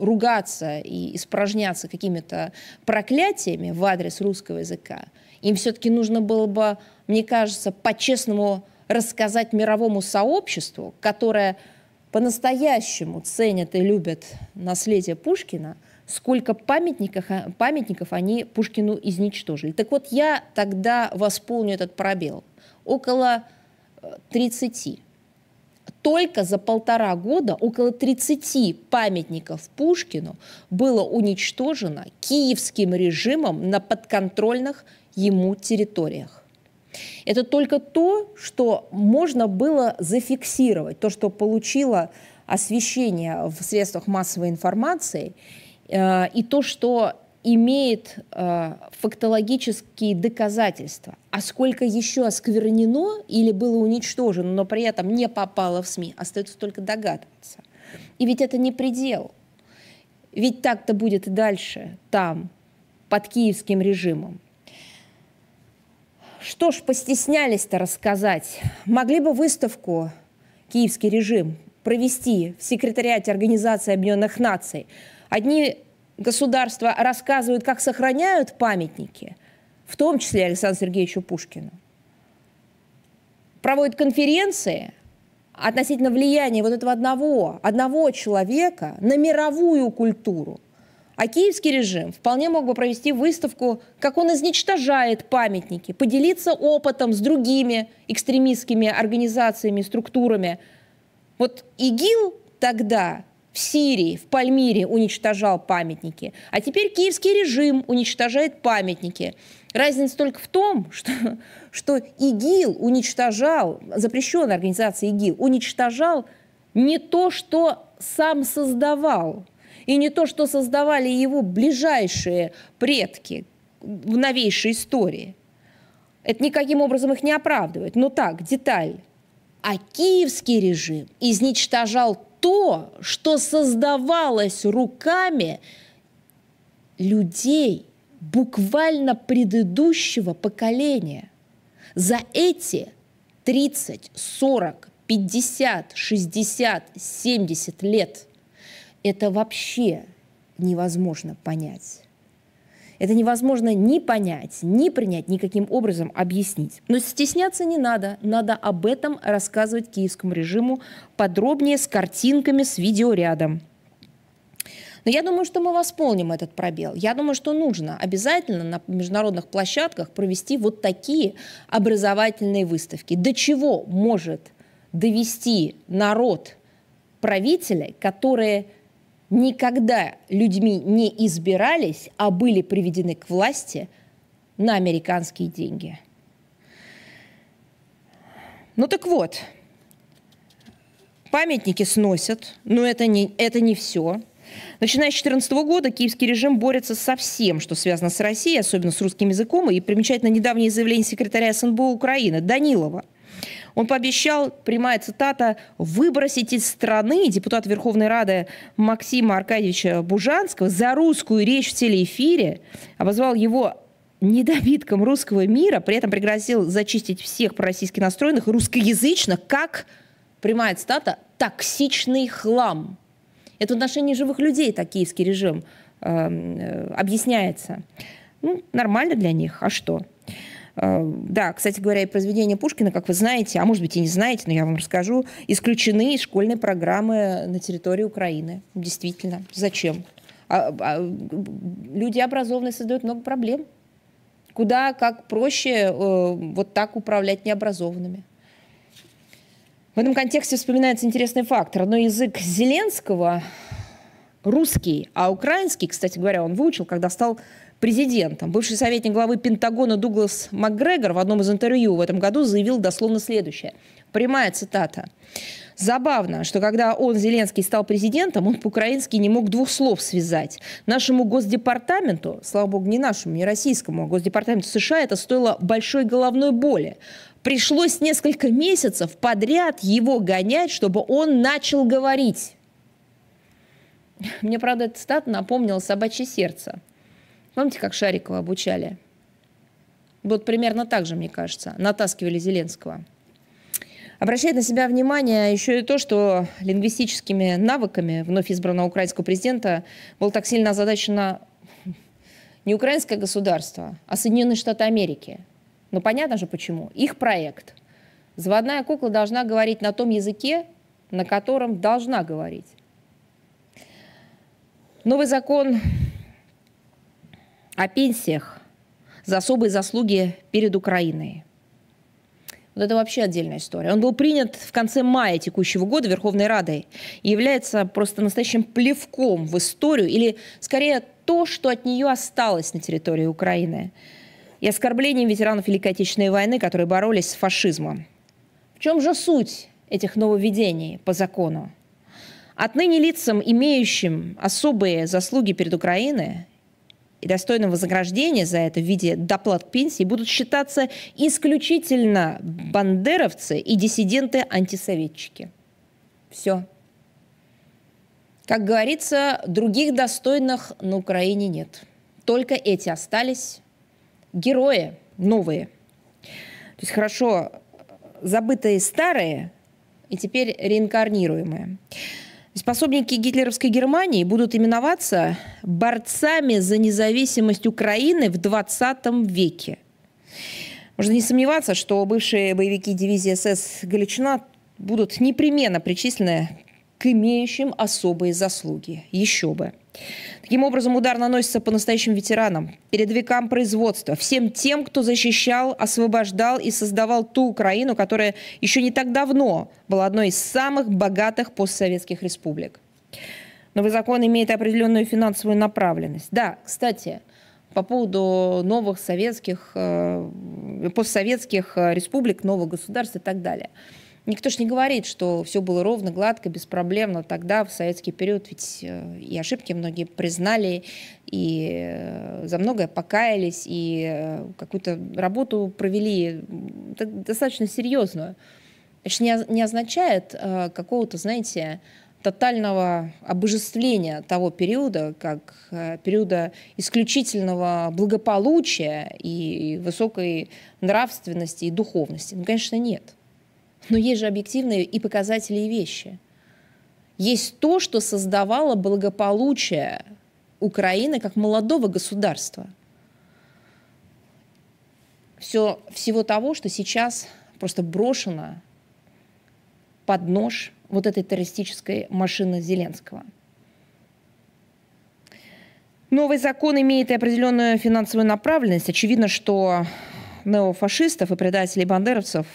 ругаться и испражняться какими-то проклятиями в адрес русского языка, им все-таки нужно было бы, мне кажется, по-честному рассказать мировому сообществу, которое по-настоящему ценят и любят наследие Пушкина, сколько памятников, а, памятников они Пушкину изничтожили. Так вот, я тогда восполню этот пробел. Около 30. Э, Только за полтора года около 30 памятников Пушкину было уничтожено киевским режимом на подконтрольных ему территориях. Это только то, что можно было зафиксировать, то, что получило освещение в средствах массовой информации, э, и то, что имеет э, фактологические доказательства, а сколько еще осквернено или было уничтожено, но при этом не попало в СМИ, остается только догадываться. И ведь это не предел. Ведь так-то будет и дальше, там, под киевским режимом. Что ж, постеснялись-то рассказать. Могли бы выставку «Киевский режим» провести в секретариате Организации Объединенных Наций. Одни государства рассказывают, как сохраняют памятники, в том числе Александру Сергеевичу Пушкину. Проводят конференции относительно влияния вот этого одного, одного человека на мировую культуру – а киевский режим вполне мог бы провести выставку, как он изничтожает памятники, поделиться опытом с другими экстремистскими организациями, структурами. Вот ИГИЛ тогда в Сирии, в Пальмире уничтожал памятники, а теперь киевский режим уничтожает памятники. Разница только в том, что, что ИГИЛ уничтожал, запрещенная организация ИГИЛ, уничтожал не то, что сам создавал – и не то, что создавали его ближайшие предки в новейшей истории. Это никаким образом их не оправдывает. Но так, деталь. А киевский режим изничтожал то, что создавалось руками людей буквально предыдущего поколения. За эти 30, 40, 50, 60, 70 лет – это вообще невозможно понять. Это невозможно ни понять, ни принять, никаким образом объяснить. Но стесняться не надо. Надо об этом рассказывать киевскому режиму подробнее, с картинками, с видеорядом. Но я думаю, что мы восполним этот пробел. Я думаю, что нужно обязательно на международных площадках провести вот такие образовательные выставки. До чего может довести народ правителей, которые никогда людьми не избирались, а были приведены к власти на американские деньги. Ну так вот, памятники сносят, но это не, это не все. Начиная с 2014 года киевский режим борется со всем, что связано с Россией, особенно с русским языком. И примечательно недавнее заявление секретаря СНБО Украины Данилова – он пообещал, прямая цитата, выбросить из страны депутата Верховной Рады Максима Аркадьевича Бужанского за русскую речь в телеэфире, обозвал его недобитком русского мира, при этом пригрозил зачистить всех пророссийски настроенных и русскоязычных, как, прямая цитата, «токсичный хлам». Это в отношении живых людей так киевский режим эм, э, объясняется. Ну, нормально для них, а что? Э, да, кстати говоря, и произведения Пушкина, как вы знаете, а может быть и не знаете, но я вам расскажу, исключены из школьной программы на территории Украины. Действительно. Зачем? А, а, люди образованные создают много проблем. Куда как проще э, вот так управлять необразованными. В этом контексте вспоминается интересный факт. Родной язык Зеленского русский, а украинский, кстати говоря, он выучил, когда стал президентом. Бывший советник главы Пентагона Дуглас МакГрегор в одном из интервью в этом году заявил дословно следующее. Прямая цитата. Забавно, что когда он, Зеленский, стал президентом, он по-украински не мог двух слов связать. Нашему госдепартаменту, слава богу, не нашему, не российскому, а госдепартаменту США это стоило большой головной боли. Пришлось несколько месяцев подряд его гонять, чтобы он начал говорить. Мне, правда, этот стат напомнил собачье сердце. Помните, как Шарикова обучали? Вот примерно так же, мне кажется, натаскивали Зеленского. Обращает на себя внимание еще и то, что лингвистическими навыками вновь избранного украинского президента был так сильно озадачено не украинское государство, а Соединенные Штаты Америки. Но понятно же почему. Их проект. Заводная кукла должна говорить на том языке, на котором должна говорить. Новый закон о пенсиях за особые заслуги перед Украиной. Вот это вообще отдельная история. Он был принят в конце мая текущего года Верховной Радой и является просто настоящим плевком в историю, или скорее то, что от нее осталось на территории Украины, и оскорблением ветеранов Великой Отечественной войны, которые боролись с фашизмом. В чем же суть этих нововведений по закону? Отныне лицам, имеющим особые заслуги перед Украиной, и достойного вознаграждения за это в виде доплат к пенсии будут считаться исключительно бандеровцы и диссиденты-антисоветчики. Все. Как говорится, других достойных на Украине нет. Только эти остались. Герои новые. То есть хорошо забытые старые и теперь реинкарнируемые. Способники гитлеровской Германии будут именоваться борцами за независимость Украины в 20 веке. Можно не сомневаться, что бывшие боевики дивизии СС «Галичина» будут непременно причислены к имеющим особые заслуги. Еще бы. Таким образом, удар наносится по настоящим ветеранам, передовикам производства, всем тем, кто защищал, освобождал и создавал ту Украину, которая еще не так давно была одной из самых богатых постсоветских республик. Новый закон имеет определенную финансовую направленность. Да, кстати, по поводу новых советских, э, постсоветских э, республик, новых государств и так далее – Никто же не говорит, что все было ровно, гладко, без проблем, но тогда, в советский период, ведь э, и ошибки многие признали, и э, за многое покаялись, и э, какую-то работу провели достаточно серьезную. Это не означает какого-то, знаете, тотального обожествления того периода, как периода исключительного благополучия и высокой нравственности и духовности. Ну, конечно, нет. Но есть же объективные и показатели, и вещи. Есть то, что создавало благополучие Украины как молодого государства. Все, всего того, что сейчас просто брошено под нож вот этой террористической машины Зеленского. Новый закон имеет и определенную финансовую направленность. Очевидно, что неофашистов и предателей бандеровцев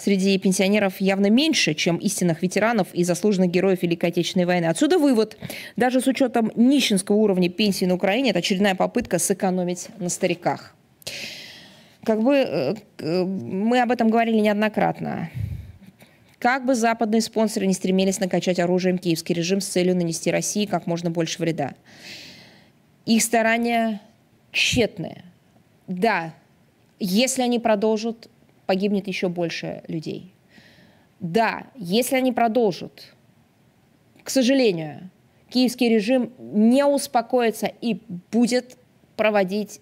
среди пенсионеров явно меньше, чем истинных ветеранов и заслуженных героев Великой Отечественной войны. Отсюда вывод, даже с учетом нищенского уровня пенсии на Украине, это очередная попытка сэкономить на стариках. Как бы э, э, мы об этом говорили неоднократно. Как бы западные спонсоры не стремились накачать оружием киевский режим с целью нанести России как можно больше вреда. Их старания тщетные. Да, если они продолжат погибнет еще больше людей. Да, если они продолжат, к сожалению, киевский режим не успокоится и будет проводить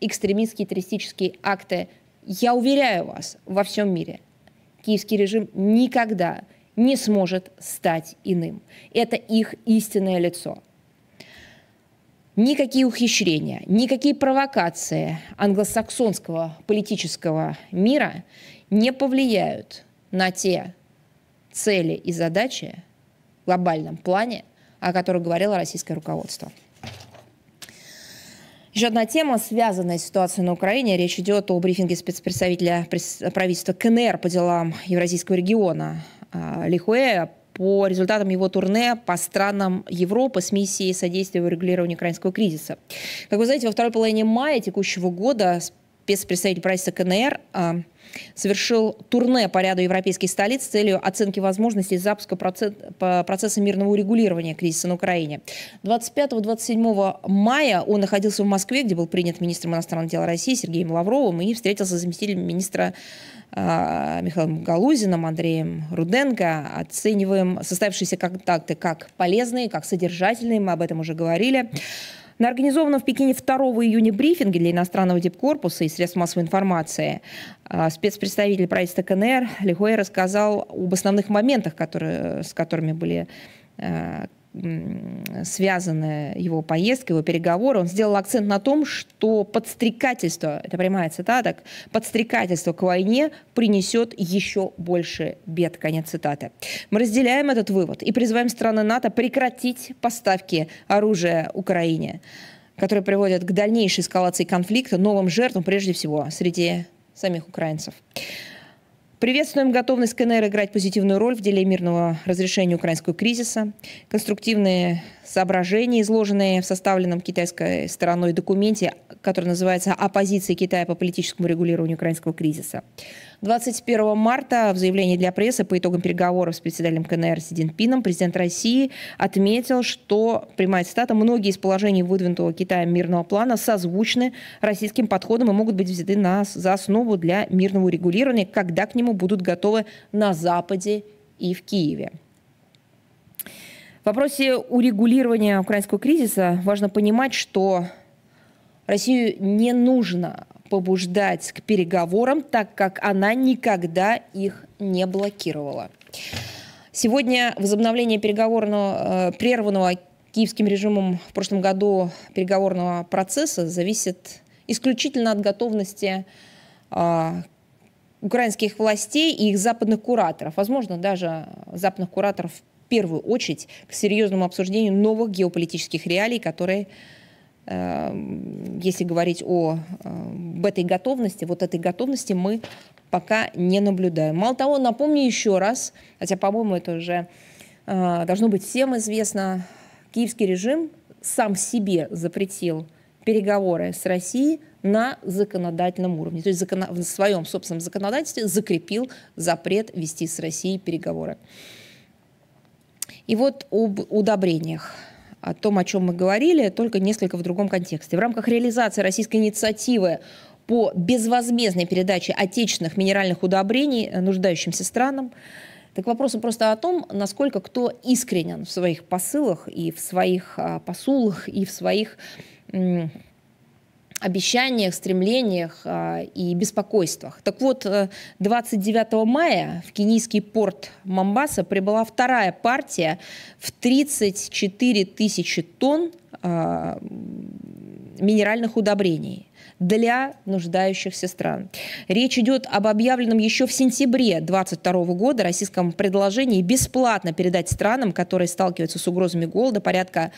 экстремистские террористические акты, я уверяю вас, во всем мире. Киевский режим никогда не сможет стать иным. Это их истинное лицо. Никакие ухищрения, никакие провокации англосаксонского политического мира не повлияют на те цели и задачи в глобальном плане, о которых говорило российское руководство. Еще одна тема, связанная с ситуацией на Украине. Речь идет о брифинге спецпредставителя правительства КНР по делам Евразийского региона а, Лихуэя по результатам его турне по странам Европы с миссией содействия в регулировании украинского кризиса. Как вы знаете, во второй половине мая текущего года спецпредставитель правительства КНР а, совершил турне по ряду европейских столиц с целью оценки возможностей запуска процесс, процесса мирного урегулирования кризиса на Украине. 25-27 мая он находился в Москве, где был принят министром иностранных дел России Сергеем Лавровым и встретился с заместителем министра Э, Михаилом Галузином, Андреем Руденко. Оцениваем составившиеся контакты как полезные, как содержательные. Мы об этом уже говорили. На организованном в Пекине 2 июня брифинге для иностранного дипкорпуса и средств массовой информации э, спецпредставитель правительства КНР Лихуэй рассказал об основных моментах, которые, с которыми были э, связаны его поездки, его переговоры, он сделал акцент на том, что подстрекательство, это прямая цитата, подстрекательство к войне принесет еще больше бед. Конец цитаты. Мы разделяем этот вывод и призываем страны НАТО прекратить поставки оружия Украине, которые приводят к дальнейшей эскалации конфликта, новым жертвам, прежде всего, среди самих украинцев. Приветствуем готовность КНР играть позитивную роль в деле мирного разрешения украинского кризиса. Конструктивные соображения, изложенные в составленном китайской стороной документе, который называется «Оппозиция Китая по политическому регулированию украинского кризиса». 21 марта в заявлении для прессы по итогам переговоров с председателем КНР Си Цзиньпином президент России отметил, что, прямая цитата, многие из положений выдвинутого Китаем мирного плана созвучны российским подходом и могут быть взяты на, за основу для мирного регулирования, когда к нему будут готовы на Западе и в Киеве. В вопросе урегулирования украинского кризиса важно понимать, что Россию не нужно побуждать к переговорам, так как она никогда их не блокировала. Сегодня возобновление переговорного, э, прерванного киевским режимом в прошлом году переговорного процесса зависит исключительно от готовности э, украинских властей и их западных кураторов, возможно, даже западных кураторов в первую очередь к серьезному обсуждению новых геополитических реалий, которые Эм, если говорить о э, этой готовности, вот этой готовности мы пока не наблюдаем. Мало того, напомню еще раз, хотя, по-моему, это уже э, должно быть всем известно, киевский режим сам себе запретил переговоры с Россией на законодательном уровне. То есть в своем собственном законодательстве закрепил запрет вести с Россией переговоры. И вот об удобрениях о том, о чем мы говорили, только несколько в другом контексте. В рамках реализации российской инициативы по безвозмездной передаче отечественных минеральных удобрений э, нуждающимся странам. Так вопросы просто о том, насколько кто искренен в своих посылах и в своих а, посулах и в своих обещаниях, стремлениях а, и беспокойствах. Так вот, 29 э, мая в кенийский порт Мамбаса прибыла вторая партия в 34 тысячи тонн а, минеральных удобрений для нуждающихся стран. Речь идет об объявленном еще в сентябре 2022 года российском предложении бесплатно передать странам, которые сталкиваются с угрозами голода, порядка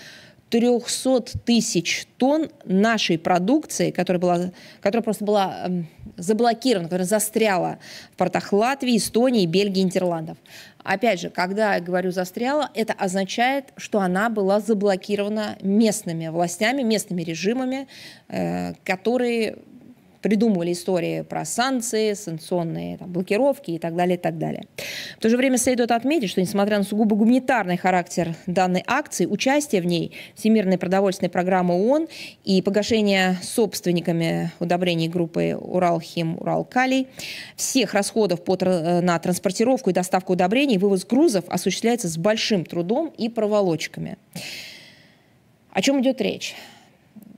300 тысяч тонн нашей продукции, которая, была, которая просто была эм, заблокирована, которая застряла в портах Латвии, Эстонии, Бельгии, Нидерландов. Опять же, когда я говорю застряла, это означает, что она была заблокирована местными властями, местными режимами, э, которые придумывали истории про санкции, санкционные там, блокировки и так далее, и так далее. В то же время следует отметить, что несмотря на сугубо гуманитарный характер данной акции, участие в ней Всемирной продовольственной программы ООН и погашение собственниками удобрений группы Уралхим, Уралкалий всех расходов по, э, на транспортировку и доставку удобрений, вывоз грузов осуществляется с большим трудом и проволочками. О чем идет речь?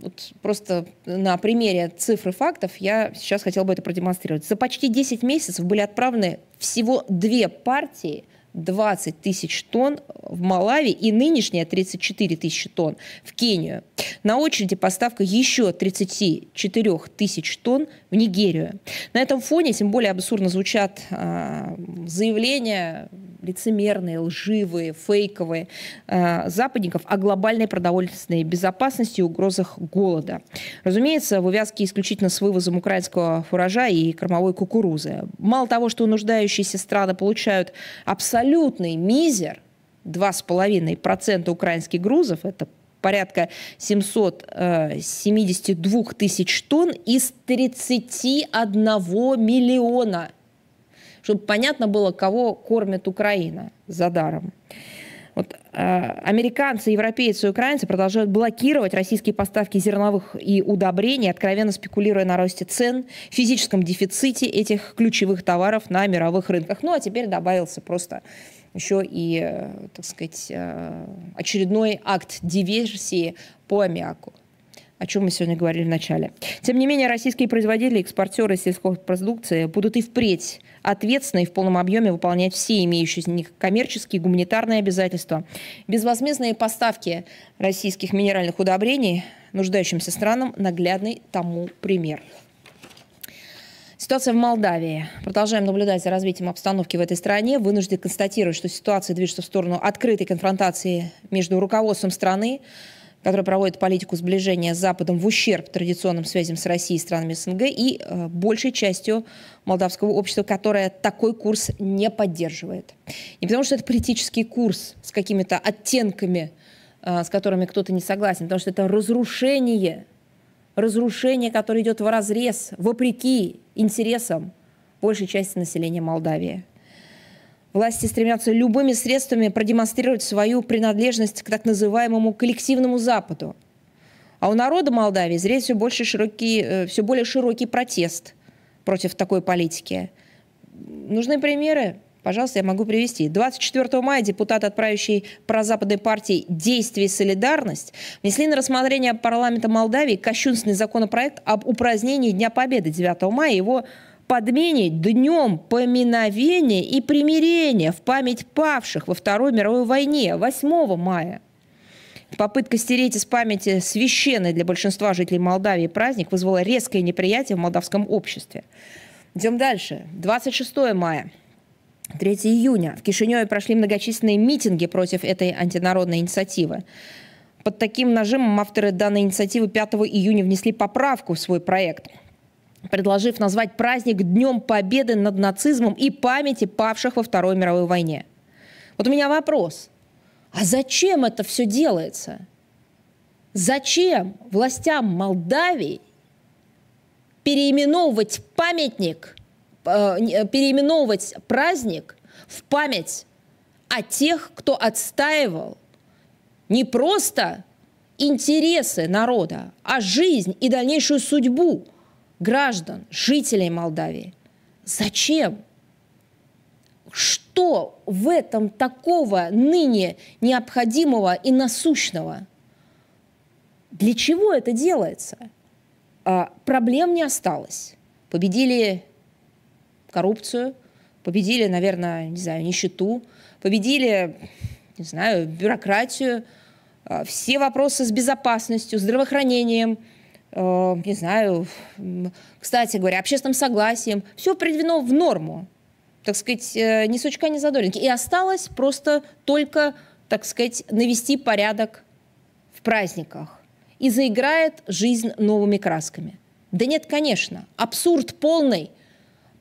вот просто на примере цифр и фактов я сейчас хотела бы это продемонстрировать. За почти 10 месяцев были отправлены всего две партии 20 тысяч тонн в Малави и нынешняя 34 тысячи тонн в Кению. На очереди поставка еще 34 тысяч тонн в Нигерию. На этом фоне тем более абсурдно звучат э, заявления лицемерные, лживые, фейковые э, западников о глобальной продовольственной безопасности и угрозах голода. Разумеется, в увязке исключительно с вывозом украинского фуража и кормовой кукурузы. Мало того, что нуждающиеся страны получают абсолютный мизер, 2,5% украинских грузов, это порядка 772 тысяч тонн из 31 миллиона чтобы понятно было, кого кормит Украина за даром. Вот, э, американцы, европейцы и украинцы продолжают блокировать российские поставки зерновых и удобрений, откровенно спекулируя на росте цен, физическом дефиците этих ключевых товаров на мировых рынках. Ну а теперь добавился просто еще и, э, так сказать, э, очередной акт диверсии по аммиаку о чем мы сегодня говорили в начале. Тем не менее, российские производители, экспортеры продукции будут и впредь ответственно и в полном объеме выполнять все имеющиеся них коммерческие и гуманитарные обязательства. Безвозмездные поставки российских минеральных удобрений нуждающимся странам наглядный тому пример. Ситуация в Молдавии. Продолжаем наблюдать за развитием обстановки в этой стране. Вынуждены констатировать, что ситуация движется в сторону открытой конфронтации между руководством страны, который проводит политику сближения с Западом в ущерб традиционным связям с Россией и странами СНГ и э, большей частью молдавского общества, которое такой курс не поддерживает. Не потому что это политический курс с какими-то оттенками, э, с которыми кто-то не согласен, потому что это разрушение, разрушение, которое идет в разрез, вопреки интересам большей части населения Молдавии. Власти стремятся любыми средствами продемонстрировать свою принадлежность к так называемому коллективному Западу. А у народа Молдавии зреет все, больше широкий, э, все более широкий протест против такой политики. Нужны примеры? Пожалуйста, я могу привести. 24 мая депутаты, депутат, про прозападной партии «Действие солидарность», внесли на рассмотрение парламента Молдавии кощунственный законопроект об упразднении Дня Победы 9 мая. Его подменить днем поминовения и примирения в память павших во Второй мировой войне 8 мая. Попытка стереть из памяти священный для большинства жителей Молдавии праздник вызвала резкое неприятие в молдавском обществе. Идем дальше. 26 мая. 3 июня в Кишиневе прошли многочисленные митинги против этой антинародной инициативы. Под таким нажимом авторы данной инициативы 5 июня внесли поправку в свой проект – предложив назвать праздник Днем Победы над нацизмом и памяти павших во Второй мировой войне. Вот у меня вопрос. А зачем это все делается? Зачем властям Молдавии переименовывать памятник, э, э, переименовывать праздник в память о тех, кто отстаивал не просто интересы народа, а жизнь и дальнейшую судьбу граждан, жителей Молдавии. Зачем? Что в этом такого ныне необходимого и насущного? Для чего это делается? А, проблем не осталось. Победили коррупцию, победили, наверное, не знаю, нищету, победили, не знаю, бюрократию, а, все вопросы с безопасностью, здравоохранением – Э, не знаю, кстати говоря, общественным согласием, все приведено в норму, так сказать, э, ни сучка, ни задоринки. И осталось просто только, так сказать, навести порядок в праздниках. И заиграет жизнь новыми красками. Да нет, конечно, абсурд полный,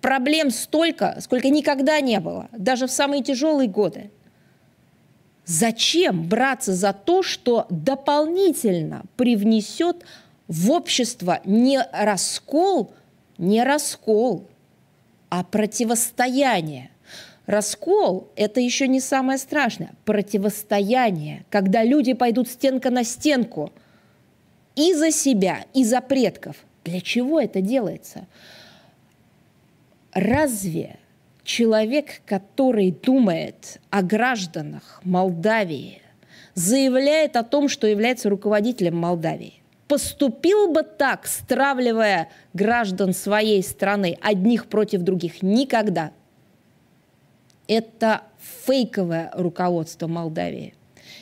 проблем столько, сколько никогда не было, даже в самые тяжелые годы. Зачем браться за то, что дополнительно привнесет в общество не раскол, не раскол, а противостояние. Раскол – это еще не самое страшное. Противостояние, когда люди пойдут стенка на стенку и за себя, и за предков. Для чего это делается? Разве человек, который думает о гражданах Молдавии, заявляет о том, что является руководителем Молдавии, поступил бы так, стравливая граждан своей страны одних против других? Никогда. Это фейковое руководство Молдавии.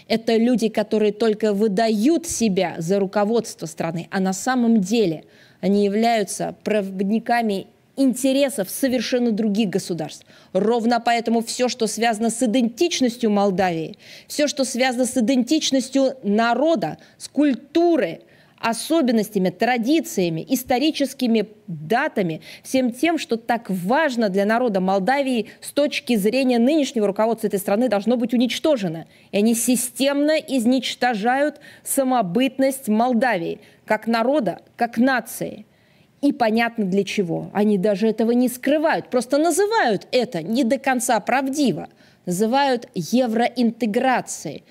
Это люди, которые только выдают себя за руководство страны, а на самом деле они являются проводниками интересов совершенно других государств. Ровно поэтому все, что связано с идентичностью Молдавии, все, что связано с идентичностью народа, с культурой – особенностями, традициями, историческими датами, всем тем, что так важно для народа Молдавии с точки зрения нынешнего руководства этой страны должно быть уничтожено. И они системно изничтожают самобытность Молдавии как народа, как нации – и понятно для чего. Они даже этого не скрывают, просто называют это не до конца правдиво. Называют евроинтеграцией.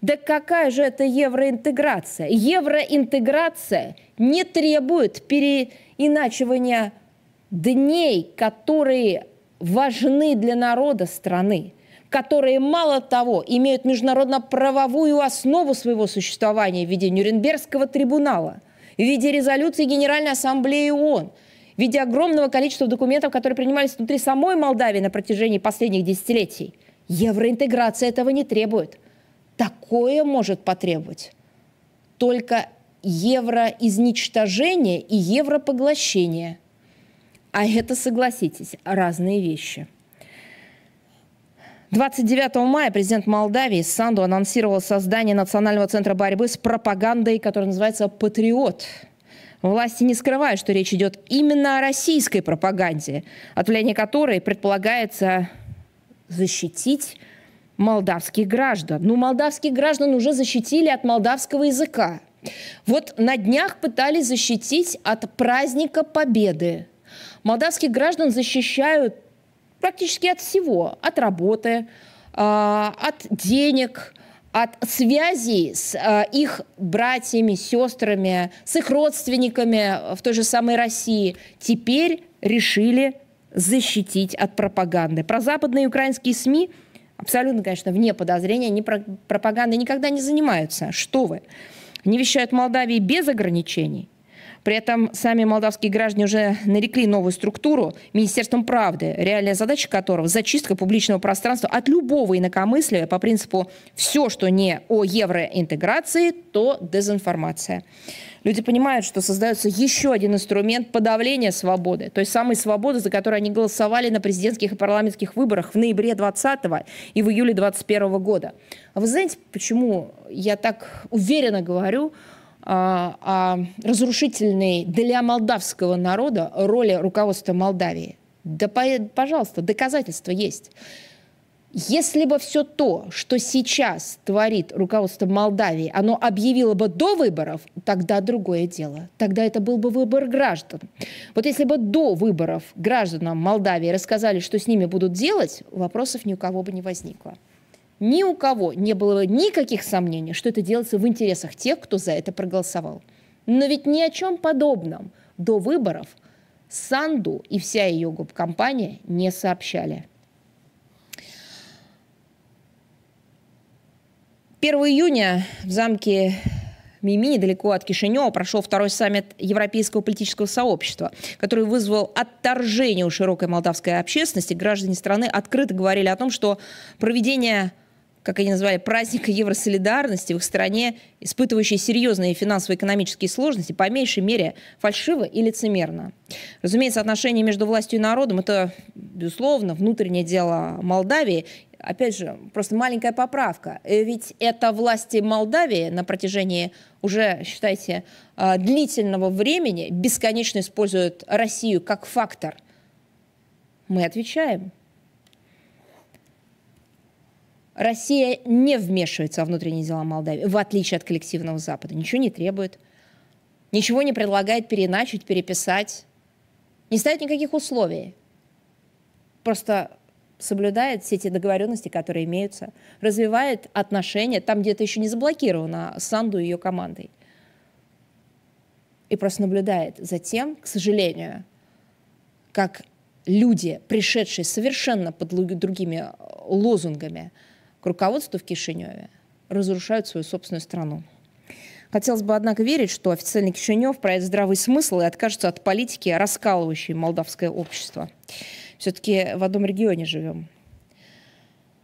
Да какая же это евроинтеграция? Евроинтеграция не требует переиначивания дней, которые важны для народа страны, которые, мало того, имеют международно-правовую основу своего существования в виде Нюрнбергского трибунала, в виде резолюции Генеральной Ассамблеи ООН, в виде огромного количества документов, которые принимались внутри самой Молдавии на протяжении последних десятилетий. Евроинтеграция этого не требует – такое может потребовать только евроизничтожение и европоглощение. А это, согласитесь, разные вещи. 29 мая президент Молдавии Санду анонсировал создание Национального центра борьбы с пропагандой, который называется «Патриот». Власти не скрывают, что речь идет именно о российской пропаганде, от влияния которой предполагается защитить молдавских граждан. Ну, молдавских граждан уже защитили от молдавского языка. Вот на днях пытались защитить от праздника Победы. Молдавских граждан защищают практически от всего, от работы, а, от денег, от связей с а, их братьями, сестрами, с их родственниками в той же самой России. Теперь решили защитить от пропаганды. Про западные украинские СМИ – абсолютно, конечно, вне подозрения, они пропагандой никогда не занимаются. Что вы? Они вещают Молдавии без ограничений. При этом сами молдавские граждане уже нарекли новую структуру Министерством правды, реальная задача которого – зачистка публичного пространства от любого инакомыслия по принципу «все, что не о евроинтеграции, то дезинформация». Люди понимают, что создается еще один инструмент подавления свободы, той самой свободы, за которую они голосовали на президентских и парламентских выборах в ноябре 2020 и в июле 2021 года. А вы знаете, почему я так уверенно говорю – о а, а разрушительной для молдавского народа роли руководства Молдавии. Да, пожалуйста, доказательства есть. Если бы все то, что сейчас творит руководство Молдавии, оно объявило бы до выборов, тогда другое дело. Тогда это был бы выбор граждан. Вот если бы до выборов гражданам Молдавии рассказали, что с ними будут делать, вопросов ни у кого бы не возникло ни у кого не было никаких сомнений, что это делается в интересах тех, кто за это проголосовал. Но ведь ни о чем подобном до выборов Санду и вся ее губКомпания не сообщали. 1 июня в замке Мими, недалеко от Кишинева, прошел второй саммит Европейского политического сообщества, который вызвал отторжение у широкой молдавской общественности. Граждане страны открыто говорили о том, что проведение как они назвали, праздника евросолидарности в их стране, испытывающей серьезные финансово-экономические сложности, по меньшей мере фальшиво и лицемерно. Разумеется, отношения между властью и народом – это, безусловно, внутреннее дело Молдавии. Опять же, просто маленькая поправка. Э, ведь это власти Молдавии на протяжении уже, считайте, э, длительного времени бесконечно используют Россию как фактор. Мы отвечаем – Россия не вмешивается во внутренние дела Молдавии, в отличие от коллективного Запада. Ничего не требует, ничего не предлагает переначить, переписать, не ставит никаких условий. Просто соблюдает все те договоренности, которые имеются, развивает отношения там, где это еще не заблокировано, а с Санду и ее командой. И просто наблюдает за тем, к сожалению, как люди, пришедшие совершенно под другими э, лозунгами, руководству в Кишиневе разрушают свою собственную страну. Хотелось бы, однако, верить, что официальный Кишинев проявит здравый смысл и откажется от политики, раскалывающей молдавское общество. Все-таки в одном регионе живем.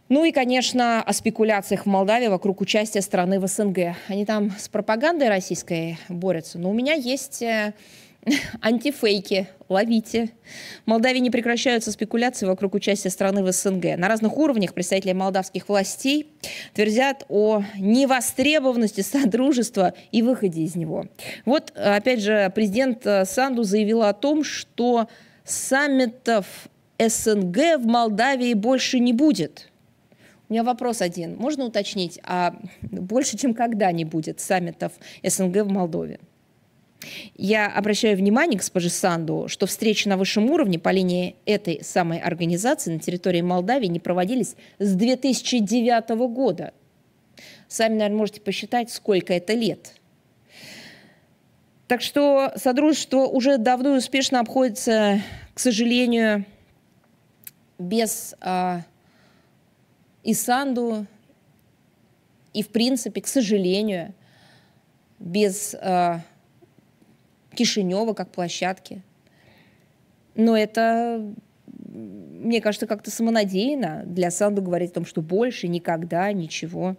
Ну и, конечно, о спекуляциях в Молдавии вокруг участия страны в СНГ. Они там с пропагандой российской борются. Но у меня есть э, Антифейки. Ловите. В Молдавии не прекращаются спекуляции вокруг участия страны в СНГ. На разных уровнях представители молдавских властей твердят о невостребованности содружества и выходе из него. Вот, опять же, президент э, Санду заявила о том, что саммитов СНГ в Молдавии больше не будет. У меня вопрос один. Можно уточнить, а больше, чем когда не будет саммитов СНГ в Молдове? Я обращаю внимание, госпожи Санду, что встречи на высшем уровне по линии этой самой организации на территории Молдавии не проводились с 2009 года. Сами, наверное, можете посчитать, сколько это лет. Так что Содружество уже давно и успешно обходится, к сожалению, без а, Исанду и, в принципе, к сожалению, без а, Кишинева как площадки. Но это, мне кажется, как-то самонадеянно для Санду говорить о том, что больше никогда ничего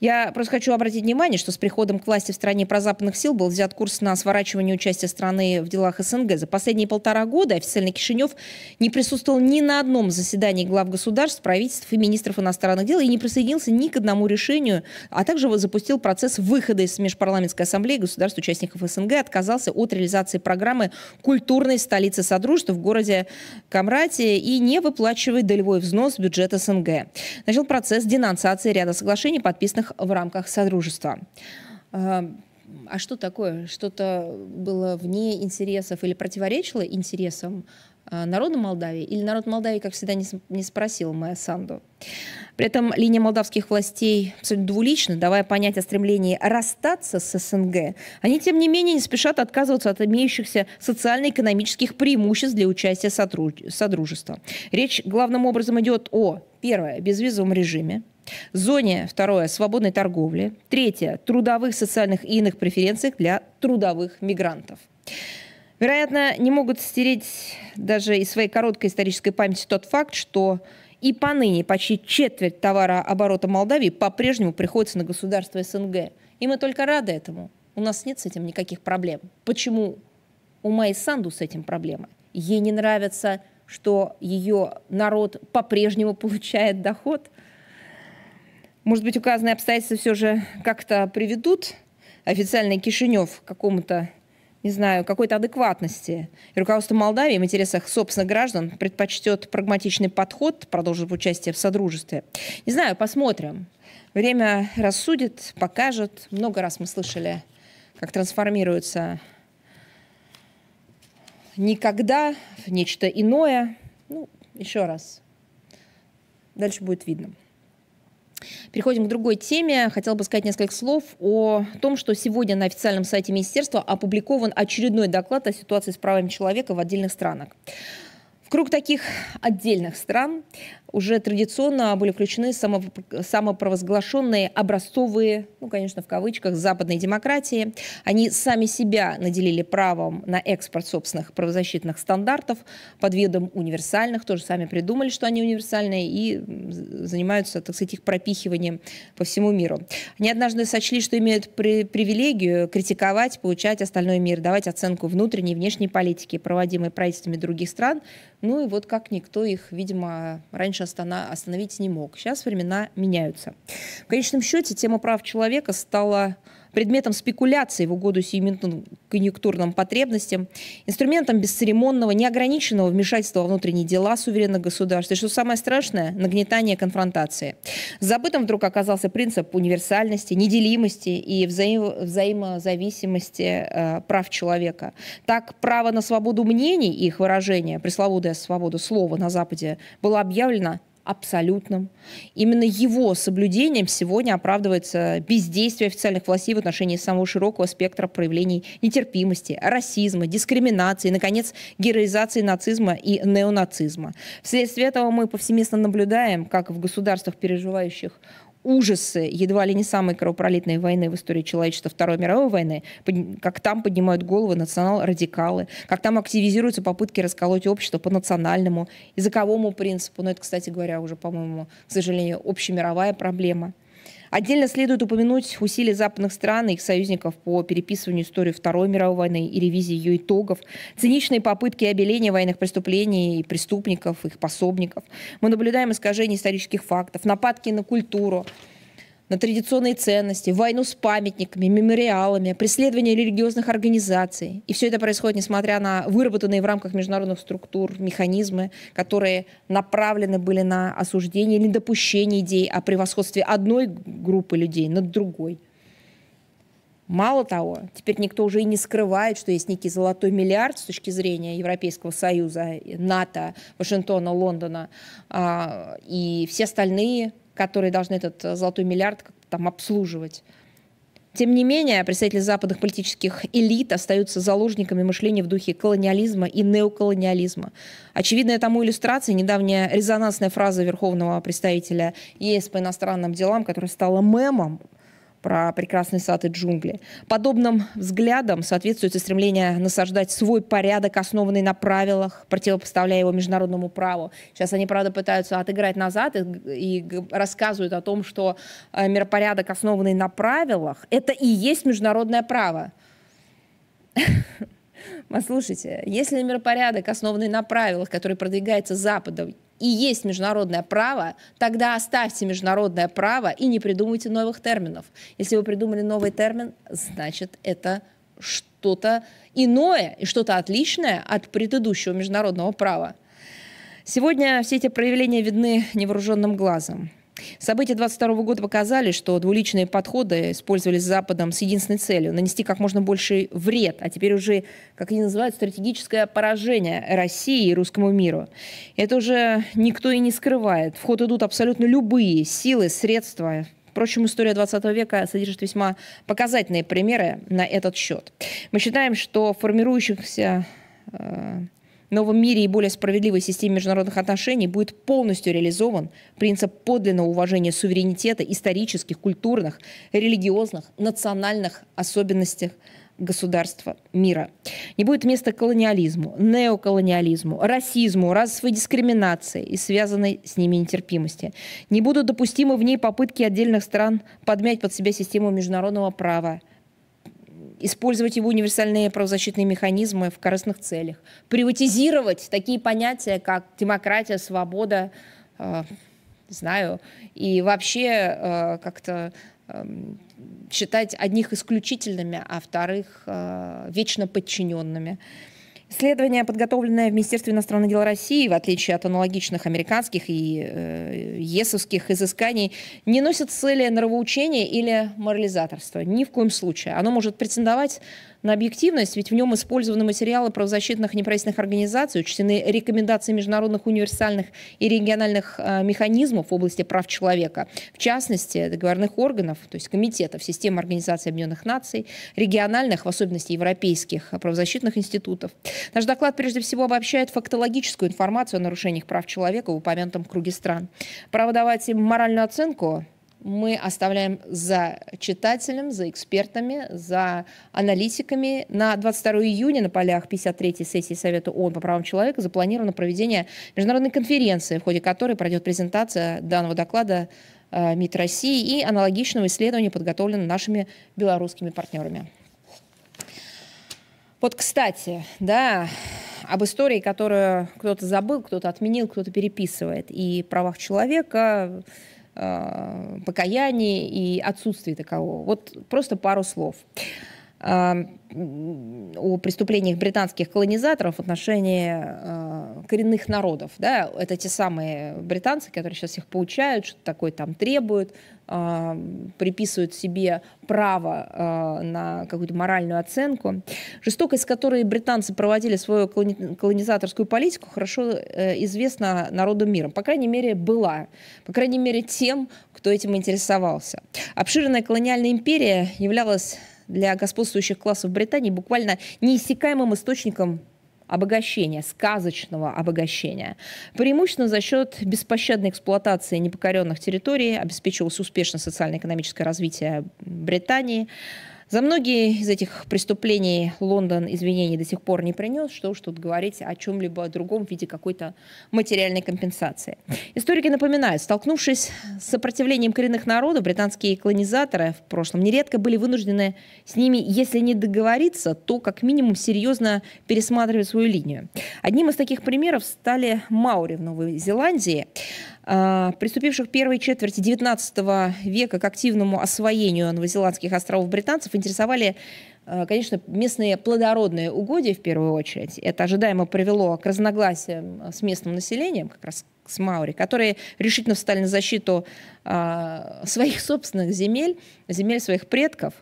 я просто хочу обратить внимание, что с приходом к власти в стране прозападных сил был взят курс на сворачивание участия страны в делах СНГ. За последние полтора года официально Кишинев не присутствовал ни на одном заседании глав государств, правительств и министров иностранных дел и не присоединился ни к одному решению, а также запустил процесс выхода из Межпарламентской ассамблеи государств-участников СНГ, отказался от реализации программы культурной столицы Содружества в городе Камрате и не выплачивает долевой взнос бюджета СНГ. Начал процесс денонсации ряда соглашений, подписанных созданных в рамках Содружества. Эм, а что такое? Что-то было вне интересов или противоречило интересам э, народа Молдавии? Или народ Молдавии, как всегда, не спросил Майя Санду? При этом линия молдавских властей абсолютно двулична, давая понять о стремлении расстаться с СНГ. Они, тем не менее, не спешат отказываться от имеющихся социально-экономических преимуществ для участия в Содружества. Речь главным образом идет о, первое, безвизовом режиме, зоне, второе, свободной торговли, третье, трудовых, социальных и иных преференциях для трудовых мигрантов. Вероятно, не могут стереть даже из своей короткой исторической памяти тот факт, что и поныне почти четверть товарооборота Молдавии по-прежнему приходится на государство СНГ. И мы только рады этому. У нас нет с этим никаких проблем. Почему у Майи Санду с этим проблемы? Ей не нравится, что ее народ по-прежнему получает доход. Может быть, указанные обстоятельства все же как-то приведут официальный Кишинев к какому-то не знаю, какой-то адекватности. И руководство Молдавии в интересах собственных граждан предпочтет прагматичный подход, продолжит участие в Содружестве. Не знаю, посмотрим. Время рассудит, покажет. Много раз мы слышали, как трансформируется никогда в нечто иное. Ну, еще раз. Дальше будет видно. Переходим к другой теме. Хотела бы сказать несколько слов о том, что сегодня на официальном сайте министерства опубликован очередной доклад о ситуации с правами человека в отдельных странах. В круг таких отдельных стран уже традиционно были включены самопровозглашенные образцовые, ну, конечно, в кавычках, западные демократии. Они сами себя наделили правом на экспорт собственных правозащитных стандартов под видом универсальных, тоже сами придумали, что они универсальные, и занимаются, так сказать, их пропихиванием по всему миру. Они однажды сочли, что имеют при привилегию критиковать, получать остальной мир, давать оценку внутренней и внешней политики, проводимой правительствами других стран. Ну и вот как никто их, видимо, раньше раньше остановить не мог. Сейчас времена меняются. В конечном счете тема прав человека стала предметом спекуляции в угоду сиюминутным конъюнктурным потребностям, инструментом бесцеремонного, неограниченного вмешательства во внутренние дела суверенных государств. И что самое страшное, нагнетание конфронтации. Забытым вдруг оказался принцип универсальности, неделимости и взаим взаимозависимости э, прав человека. Так, право на свободу мнений и их выражения, пресловутая свобода слова на Западе, было объявлено абсолютным. Именно его соблюдением сегодня оправдывается бездействие официальных властей в отношении самого широкого спектра проявлений нетерпимости, расизма, дискриминации, и, наконец, героизации нацизма и неонацизма. Вследствие этого мы повсеместно наблюдаем, как в государствах, переживающих ужасы едва ли не самой кровопролитной войны в истории человечества Второй мировой войны, как там поднимают головы национал-радикалы, как там активизируются попытки расколоть общество по национальному, языковому принципу. Но это, кстати говоря, уже, по-моему, к сожалению, общемировая проблема. Отдельно следует упомянуть усилия западных стран и их союзников по переписыванию истории Второй мировой войны и ревизии ее итогов, циничные попытки обеления военных преступлений и преступников, их пособников. Мы наблюдаем искажение исторических фактов, нападки на культуру, на традиционные ценности, войну с памятниками, мемориалами, преследование религиозных организаций. И все это происходит, несмотря на выработанные в рамках международных структур механизмы, которые направлены были на осуждение или допущение идей о превосходстве одной группы людей над другой. Мало того, теперь никто уже и не скрывает, что есть некий золотой миллиард с точки зрения Европейского Союза, НАТО, Вашингтона, Лондона, а, и все остальные которые должны этот э, золотой миллиард там обслуживать. Тем не менее, представители западных политических элит остаются заложниками мышления в духе колониализма и неоколониализма. Очевидная тому иллюстрация недавняя резонансная фраза верховного представителя ЕС по иностранным делам, которая стала мемом, про прекрасный сад и джунгли. Подобным взглядом соответствует стремление насаждать свой порядок, основанный на правилах, противопоставляя его международному праву. Сейчас они, правда, пытаются отыграть назад и, и рассказывают о том, что э, миропорядок, основанный на правилах, это и есть международное право. Послушайте, если миропорядок, основанный на правилах, который продвигается Западом, и есть международное право, тогда оставьте международное право и не придумайте новых терминов. Если вы придумали новый термин, значит это что-то иное и что-то отличное от предыдущего международного права. Сегодня все эти проявления видны невооруженным глазом. События 22 года показали, что двуличные подходы использовались Западом с единственной целью – нанести как можно больше вред, а теперь уже, как они называют, стратегическое поражение России и русскому миру. Это уже никто и не скрывает. В ход идут абсолютно любые силы, средства, Впрочем, история 20 века содержит весьма показательные примеры на этот счет. Мы считаем, что формирующихся э, новом мире и более справедливой системе международных отношений будет полностью реализован принцип подлинного уважения суверенитета исторических, культурных, религиозных, национальных особенностей государства мира. Не будет места колониализму, неоколониализму, расизму, расовой дискриминации и связанной с ними нетерпимости. Не будут допустимы в ней попытки отдельных стран подмять под себя систему международного права, использовать его универсальные правозащитные механизмы в корыстных целях, приватизировать такие понятия, как демократия, свобода, э, знаю, и вообще э, как-то э, считать одних исключительными, а вторых э, вечно подчиненными. Исследование, подготовленное в Министерстве иностранных дел России, в отличие от аналогичных американских и э, ЕСовских изысканий, не носит цели нравоучения или морализаторства. Ни в коем случае. Оно может претендовать на объективность, ведь в нем использованы материалы правозащитных неправительственных организаций, учтены рекомендации международных универсальных и региональных э, механизмов в области прав человека, в частности, договорных органов, то есть комитетов системы Организации Объединенных Наций, региональных, в особенности европейских, э, правозащитных институтов. Наш доклад прежде всего обобщает фактологическую информацию о нарушениях прав человека в упомянутом круге стран. Право давать им моральную оценку мы оставляем за читателем, за экспертами, за аналитиками. На 22 июня на полях 53-й сессии Совета ООН по правам человека запланировано проведение международной конференции, в ходе которой пройдет презентация данного доклада э, МИД России и аналогичного исследования, подготовленного нашими белорусскими партнерами. Вот, кстати, да, об истории, которую кто-то забыл, кто-то отменил, кто-то переписывает, и правах человека Э, покаянии и отсутствии такового. Вот просто пару слов. Э, о преступлениях британских колонизаторов в отношении э, коренных народов. Да? Это те самые британцы, которые сейчас их получают, что то такое там требуют, э, приписывают себе право на какую-то моральную оценку. Жестокость, с которой британцы проводили свою колонизаторскую политику, хорошо известна народу мира. По крайней мере, была. По крайней мере, тем, кто этим интересовался. Обширная колониальная империя являлась для господствующих классов Британии буквально неиссякаемым источником обогащения, сказочного обогащения. Преимущественно за счет беспощадной эксплуатации непокоренных территорий обеспечивалось успешное социально-экономическое развитие Британии. За многие из этих преступлений Лондон извинений до сих пор не принес, что уж тут говорить о чем-либо другом в виде какой-то материальной компенсации. Историки напоминают, столкнувшись с сопротивлением коренных народов, британские колонизаторы в прошлом нередко были вынуждены с ними, если не договориться, то как минимум серьезно пересматривать свою линию. Одним из таких примеров стали Маури в Новой Зеландии. А, приступивших первой четверти XIX века к активному освоению новозеландских островов британцев интересовали Э, конечно, местные плодородные угодья в первую очередь. Это ожидаемо привело к разногласиям э, с местным населением, как раз с Маури, которые решительно встали на защиту э, своих собственных земель, земель своих предков.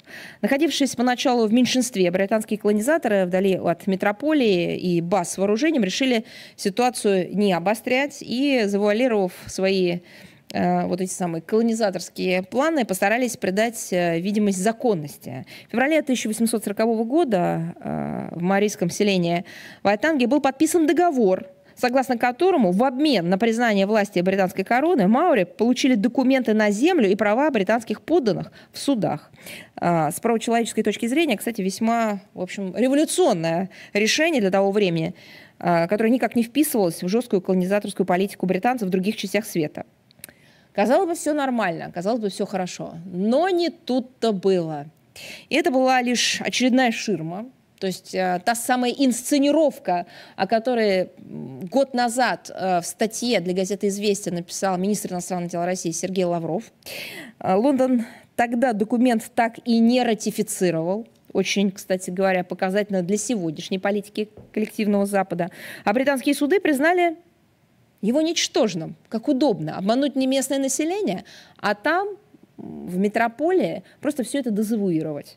Находившись поначалу в меньшинстве, британские колонизаторы вдали от метрополии и баз с вооружением решили ситуацию не обострять и, завуалировав свои Э, вот эти самые колонизаторские планы постарались придать э, видимость законности. В феврале 1840 года э, в Марийском селении Вайтанге был подписан договор согласно которому в обмен на признание власти британской короны маори получили документы на землю и права британских подданных в судах. С правочеловеческой точки зрения, кстати, весьма, в общем, революционное решение для того времени, которое никак не вписывалось в жесткую колонизаторскую политику британцев в других частях света. Казалось бы, все нормально, казалось бы, все хорошо. Но не тут-то было. И это была лишь очередная ширма, то есть э, та самая инсценировка, о которой год назад э, в статье для газеты «Известия» написал министр иностранных дел России Сергей Лавров. Э, Лондон тогда документ так и не ратифицировал. Очень, кстати говоря, показательно для сегодняшней политики коллективного Запада. А британские суды признали его ничтожным, как удобно. Обмануть не местное население, а там, в метрополии, просто все это дезавуировать.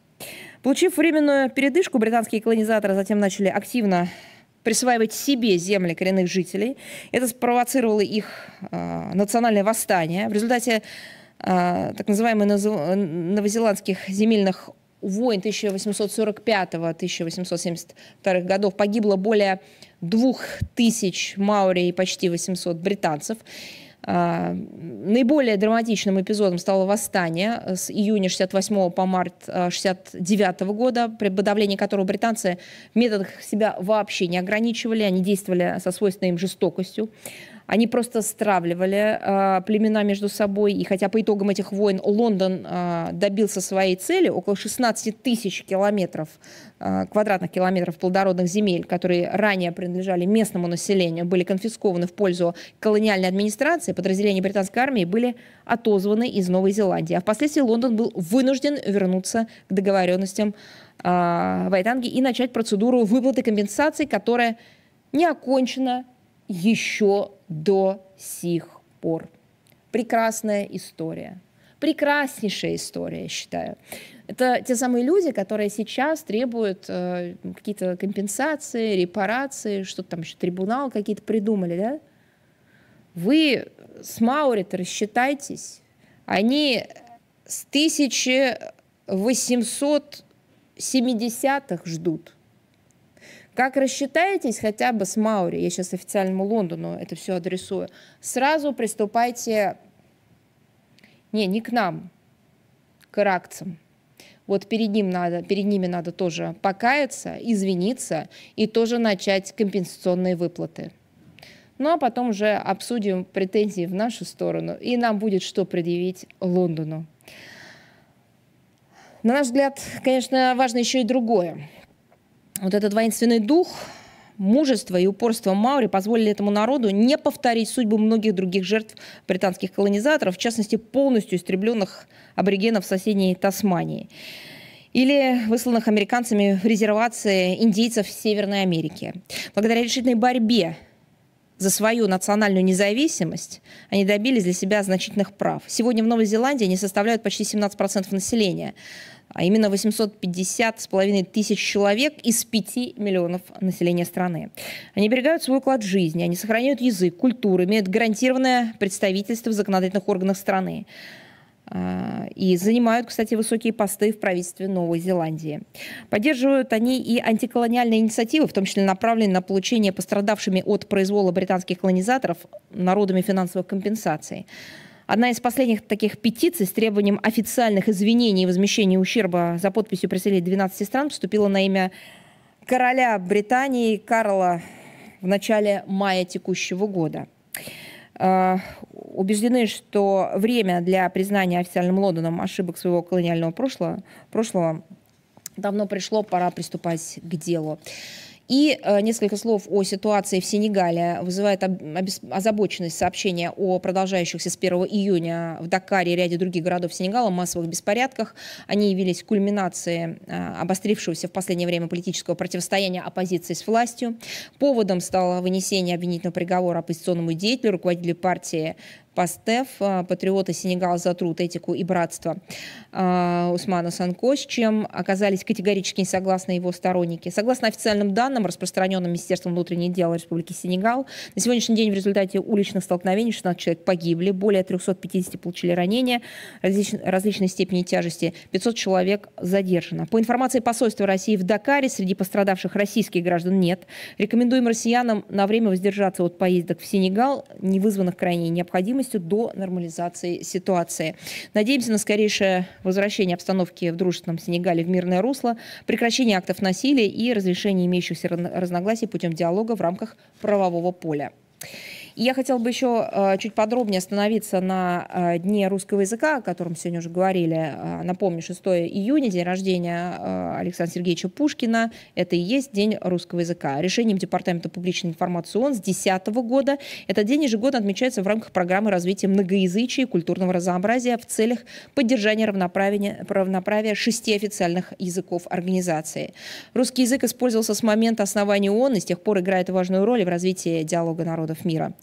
Получив временную передышку, британские колонизаторы затем начали активно присваивать себе земли коренных жителей. Это спровоцировало их э, национальное восстание. В результате э, так называемых новозеландских земельных войн 1845-1872 годов погибло более 2000 маори и почти 800 британцев. А, наиболее драматичным эпизодом стало восстание с июня 68 по март 69 а, года, при подавлении которого британцы в методах себя вообще не ограничивали, они действовали со свойственной им жестокостью. Они просто стравливали э, племена между собой, и хотя по итогам этих войн Лондон э, добился своей цели, около 16 тысяч километров, э, квадратных километров плодородных земель, которые ранее принадлежали местному населению, были конфискованы в пользу колониальной администрации, подразделения британской армии были отозваны из Новой Зеландии. А впоследствии Лондон был вынужден вернуться к договоренностям э, в Айтанге и начать процедуру выплаты компенсации, которая не окончена еще до сих пор. Прекрасная история. Прекраснейшая история, я считаю. Это те самые люди, которые сейчас требуют э, какие-то компенсации, репарации, что-то там еще, трибунал какие-то придумали, да? Вы с Маурит рассчитайтесь. Они с 1870-х ждут – как рассчитаетесь хотя бы с Маури, я сейчас официальному Лондону это все адресую, сразу приступайте, не, не к нам, к иракцам. Вот перед, ним надо, перед ними надо тоже покаяться, извиниться и тоже начать компенсационные выплаты. Ну а потом уже обсудим претензии в нашу сторону, и нам будет что предъявить Лондону. На наш взгляд, конечно, важно еще и другое вот этот воинственный дух, мужество и упорство Маури позволили этому народу не повторить судьбу многих других жертв британских колонизаторов, в частности, полностью истребленных аборигенов соседней Тасмании или высланных американцами в резервации индейцев в Северной Америки. Благодаря решительной борьбе за свою национальную независимость они добились для себя значительных прав. Сегодня в Новой Зеландии они составляют почти 17% населения а именно 850 с половиной тысяч человек из 5 миллионов населения страны. Они берегают свой уклад жизни, они сохраняют язык, культуру, имеют гарантированное представительство в законодательных органах страны. А, и занимают, кстати, высокие посты в правительстве Новой Зеландии. Поддерживают они и антиколониальные инициативы, в том числе направленные на получение пострадавшими от произвола британских колонизаторов народами финансовых компенсаций. Одна из последних таких петиций с требованием официальных извинений и возмещения ущерба за подписью представителей 12 стран поступила на имя короля Британии Карла в начале мая текущего года. А, убеждены, что время для признания официальным Лондоном ошибок своего колониального прошлого, прошлого давно пришло, пора приступать к делу. И э, несколько слов о ситуации в Сенегале. Вызывает озабоченность сообщения о продолжающихся с 1 июня в Дакаре и ряде других городов Сенегала массовых беспорядках. Они явились кульминацией э, обострившегося в последнее время политического противостояния оппозиции с властью. Поводом стало вынесение обвинительного приговора оппозиционному деятелю, руководителю партии Пастеф, а, патриоты Сенегал за труд, этику и братство а, Усмана Санко, с чем оказались категорически не согласны его сторонники. Согласно официальным данным, распространенным Министерством внутренних дел Республики Сенегал, на сегодняшний день в результате уличных столкновений 16 человек погибли, более 350 получили ранения различ... различной степени тяжести, 500 человек задержано. По информации посольства России в Дакаре, среди пострадавших российских граждан нет. Рекомендуем россиянам на время воздержаться от поездок в Сенегал, не вызванных крайней необходимостью необходимостью до нормализации ситуации. Надеемся на скорейшее возвращение обстановки в дружественном Сенегале в мирное русло, прекращение актов насилия и разрешение имеющихся разногласий путем диалога в рамках правового поля. И я хотела бы еще э, чуть подробнее остановиться на э, Дне русского языка, о котором сегодня уже говорили. Э, напомню, 6 июня, день рождения Александра Сергеевича Пушкина. Это и есть День русского языка. Решением Департамента публичной информации ООН с 2010 года этот день ежегодно отмечается в рамках программы развития многоязычия и культурного разнообразия в целях поддержания равноправия, равноправия шести официальных языков организации. Русский язык использовался с момента основания ООН и с тех пор играет важную роль в развитии диалога народов мира.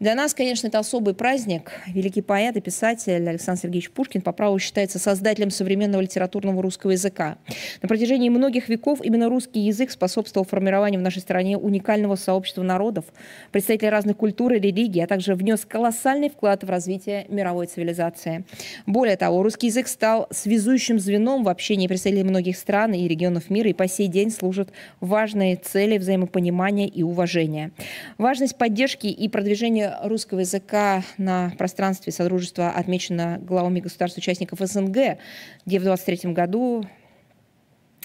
Для нас, конечно, это особый праздник. Великий поэт и писатель Александр Сергеевич Пушкин по праву считается создателем современного литературного русского языка. На протяжении многих веков именно русский язык способствовал формированию в нашей стране уникального сообщества народов, представителей разных культур и религий, а также внес колоссальный вклад в развитие мировой цивилизации. Более того, русский язык стал связующим звеном в общении представителей многих стран и регионов мира и по сей день служит важной цели взаимопонимания и уважения. Важность поддержки и продвижения русского языка на пространстве Содружества отмечено главами государств-участников СНГ, где в 2023 году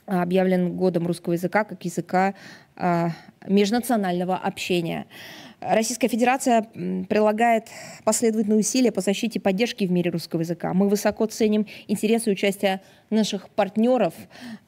а, объявлен годом русского языка как языка а, межнационального общения. Российская Федерация прилагает последовательные усилия по защите и поддержке в мире русского языка. Мы высоко ценим интересы и участие наших партнеров,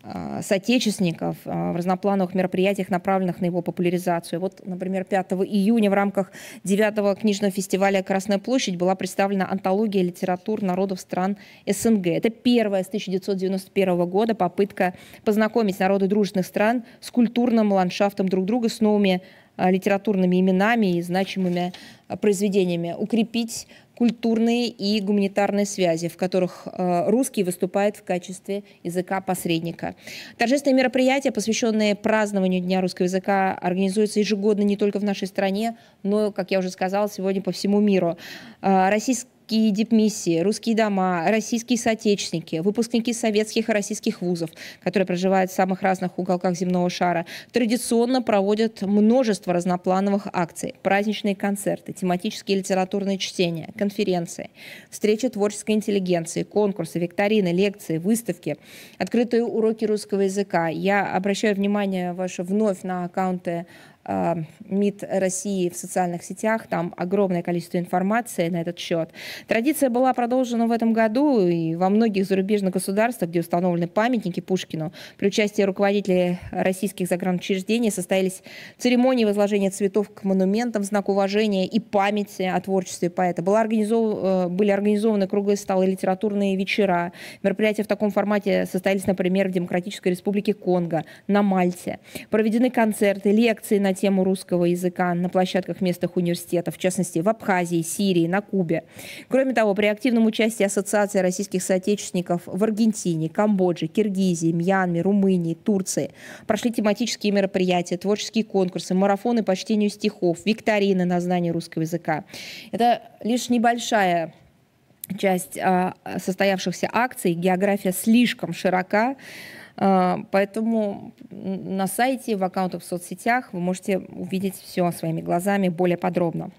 а, соотечественников а, в разноплановых мероприятиях, направленных на его популяризацию. Вот, например, 5 июня в рамках 9 го книжного фестиваля «Красная площадь» была представлена антология литератур народов стран СНГ. Это первая с 1991 года попытка познакомить народы дружных стран с культурным ландшафтом друг друга, с новыми Э, литературными именами и значимыми э, произведениями, укрепить культурные и гуманитарные связи, в которых э, русский выступает в качестве языка-посредника. Торжественные мероприятия, посвященные празднованию Дня русского языка, организуются ежегодно не только в нашей стране, но, как я уже сказала, сегодня по всему миру. Российский русские дипмиссии, русские дома, российские соотечественники, выпускники советских и российских вузов, которые проживают в самых разных уголках земного шара, традиционно проводят множество разноплановых акций, праздничные концерты, тематические литературные чтения, конференции, встречи творческой интеллигенции, конкурсы, викторины, лекции, выставки, открытые уроки русского языка. Я обращаю внимание ваше вновь на аккаунты а, МИД России в социальных сетях, там огромное количество информации на этот счет. Традиция была продолжена в этом году и во многих зарубежных государствах, где установлены памятники Пушкину. При участии руководителей российских загранучреждений состоялись церемонии возложения цветов к монументам в знак уважения и памяти о творчестве поэта. Была организов... Э, были организованы круглые столы, литературные вечера. Мероприятия в таком формате состоялись, например, в Демократической Республике Конго, на Мальте. Проведены концерты, лекции на на тему русского языка на площадках местных университетов, в частности в Абхазии, Сирии, на Кубе. Кроме того, при активном участии Ассоциации российских соотечественников в Аргентине, Камбодже, Киргизии, Мьянме, Румынии, Турции прошли тематические мероприятия, творческие конкурсы, марафоны по чтению стихов, викторины на знание русского языка. Это лишь небольшая часть а, состоявшихся акций. География слишком широка. А, поэтому на сайте, в аккаунтах в соцсетях вы можете увидеть все своими глазами более подробно.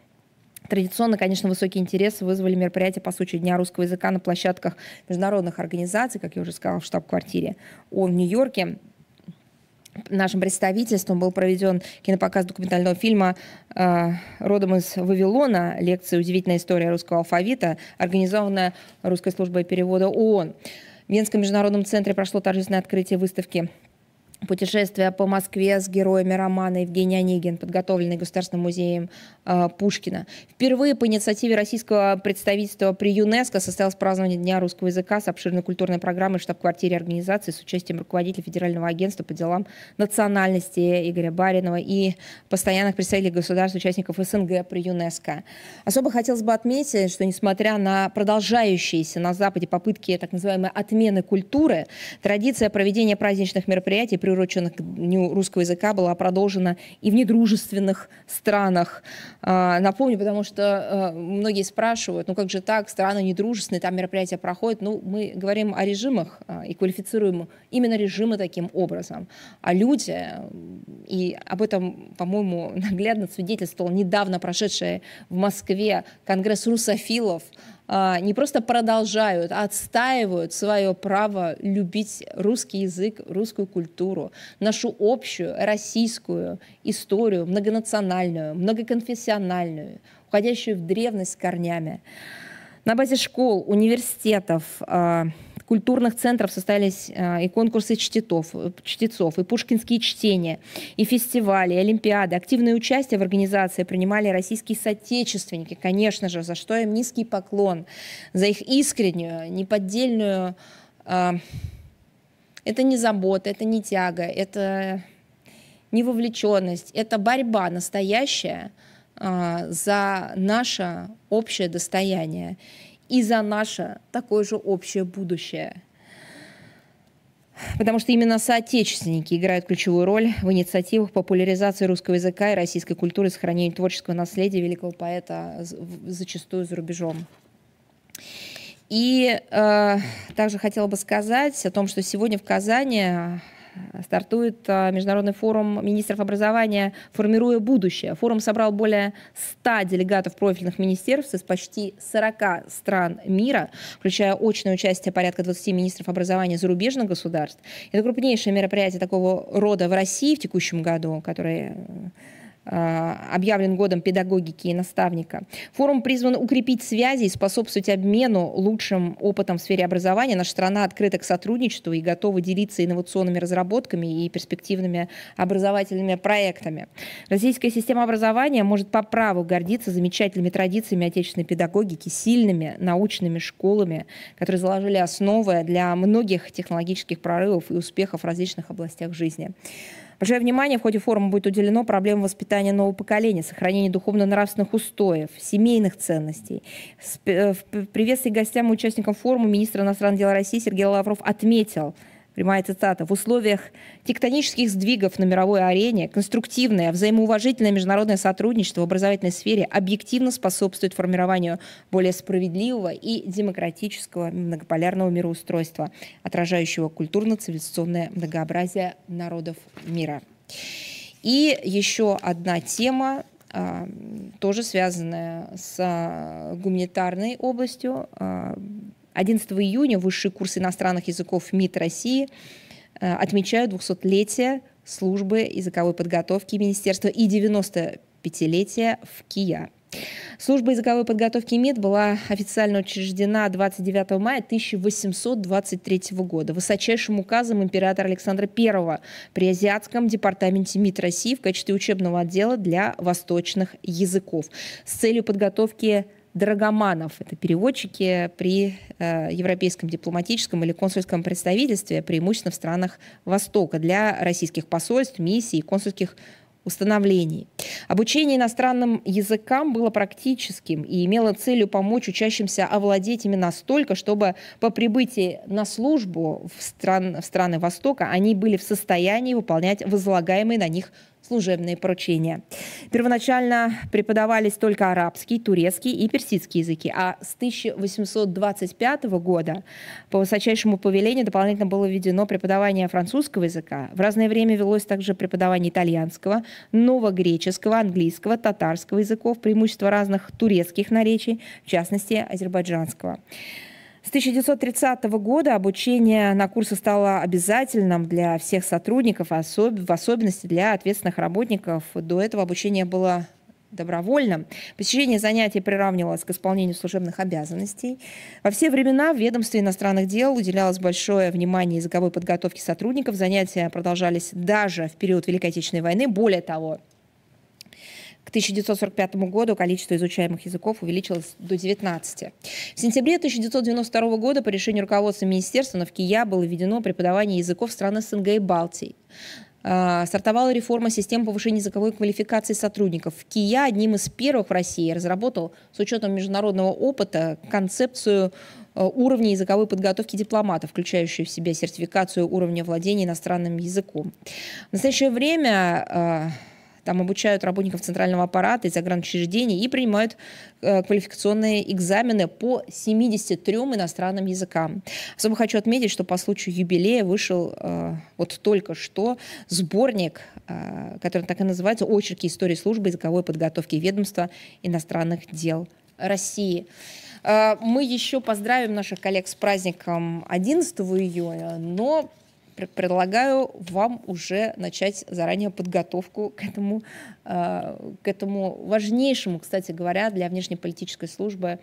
Традиционно, конечно, высокий интерес вызвали мероприятия по случаю Дня русского языка на площадках международных организаций, как я уже сказала, в штаб-квартире ООН в Нью-Йорке. Нашим представительством был проведен кинопоказ документального фильма а, «Родом из Вавилона. Лекция «Удивительная история русского алфавита», организованная Русской службой перевода ООН. Венском международном центре прошло торжественное открытие выставки Путешествие по Москве с героями романа Евгений Онегин, подготовленный Государственным музеем э, Пушкина. Впервые по инициативе российского представительства при ЮНЕСКО состоялось празднование Дня русского языка с обширной культурной программой в штаб-квартире организации с участием руководителя Федерального агентства по делам национальности Игоря Баринова и постоянных представителей государств, участников СНГ при ЮНЕСКо. Особо хотелось бы отметить, что несмотря на продолжающиеся на Западе попытки так называемой отмены культуры, традиция проведения праздничных мероприятий при приуроченных к Дню русского языка, была а продолжена и в недружественных странах. А, напомню, потому что э, многие спрашивают, ну как же так, страны недружественные, там мероприятия проходят. Ну, мы говорим о режимах а, и квалифицируем именно режимы таким образом. А люди, и об этом, по-моему, наглядно свидетельствовал недавно прошедший в Москве Конгресс русофилов, а, не просто продолжают, а отстаивают свое право любить русский язык, русскую культуру, нашу общую российскую историю, многонациональную, многоконфессиональную, уходящую в древность корнями. На базе школ, университетов, а, культурных центров состоялись э, и конкурсы чтитов, э, чтецов, и пушкинские чтения, и фестивали, и олимпиады. Активное участие в организации принимали российские соотечественники, конечно же, за что им низкий поклон, за их искреннюю, неподдельную... Э, это не забота, это не тяга, это не вовлеченность, это борьба настоящая за наше общее достояние и за наше такое же общее будущее. Потому что именно соотечественники играют ключевую роль в инициативах популяризации русского языка и российской культуры, сохранению творческого наследия великого поэта зачастую за рубежом. И э, также хотела бы сказать о том, что сегодня в Казани Стартует а, международный форум министров образования «Формируя будущее». Форум собрал более 100 делегатов профильных министерств из почти 40 стран мира, включая очное участие порядка 20 министров образования зарубежных государств. Это крупнейшее мероприятие такого рода в России в текущем году, которое Э, объявлен годом педагогики и наставника. Форум призван укрепить связи и способствовать обмену лучшим опытом в сфере образования. Наша страна открыта к сотрудничеству и готова делиться инновационными разработками и перспективными образовательными проектами. Российская система образования может по праву гордиться замечательными традициями отечественной педагогики, сильными научными школами, которые заложили основы для многих технологических прорывов и успехов в различных областях жизни. Большое внимание в ходе форума будет уделено проблемам воспитания нового поколения, сохранения духовно-нравственных устоев, семейных ценностей. Э, в приветствии гостям и участникам форума министр иностранных дел России Сергей Лавров отметил – Прямая цитата. «В условиях тектонических сдвигов на мировой арене конструктивное, взаимоуважительное международное сотрудничество в образовательной сфере объективно способствует формированию более справедливого и демократического многополярного мироустройства, отражающего культурно-цивилизационное многообразие народов мира». И еще одна тема, а, тоже связанная с гуманитарной областью, а, 11 июня Высший курс иностранных языков МИД России э, отмечают 200-летие службы языковой подготовки министерства и 95-летие в КИЯ. Служба языковой подготовки МИД была официально учреждена 29 мая 1823 года высочайшим указом императора Александра I при Азиатском департаменте МИД России в качестве учебного отдела для восточных языков с целью подготовки драгоманов. Это переводчики при э, европейском дипломатическом или консульском представительстве, преимущественно в странах Востока, для российских посольств, миссий и консульских установлений. Обучение иностранным языкам было практическим и имело целью помочь учащимся овладеть ими настолько, чтобы по прибытии на службу в, стран, в страны Востока они были в состоянии выполнять возлагаемые на них служебные поручения. Первоначально преподавались только арабский, турецкий и персидский языки, а с 1825 года по высочайшему повелению дополнительно было введено преподавание французского языка. В разное время велось также преподавание итальянского, новогреческого, английского, татарского языков, преимущество разных турецких наречий, в частности, азербайджанского. С 1930 года обучение на курсы стало обязательным для всех сотрудников, в особенности для ответственных работников. До этого обучение было добровольным. Посещение занятий приравнивалось к исполнению служебных обязанностей. Во все времена в ведомстве иностранных дел уделялось большое внимание языковой подготовке сотрудников. Занятия продолжались даже в период Великой Отечественной войны. Более того, 1945 году количество изучаемых языков увеличилось до 19. В сентябре 1992 года по решению руководства министерства Новкия было введено преподавание языков стран СНГ и Балтии. А, стартовала реформа системы повышения языковой квалификации сотрудников. КИЯ одним из первых в России разработал с учетом международного опыта концепцию э, уровня языковой подготовки дипломата, включающую в себя сертификацию уровня владения иностранным языком. В настоящее время э, там обучают работников центрального аппарата и загранучреждений и принимают э, квалификационные экзамены по 73 иностранным языкам. Особо хочу отметить, что по случаю юбилея вышел э, вот только что сборник, э, который так и называется «Очерки истории службы языковой подготовки ведомства иностранных дел России». Э, мы еще поздравим наших коллег с праздником 11 июня, но предлагаю вам уже начать заранее подготовку к этому, а, к этому важнейшему, кстати говоря, для внешнеполитической службы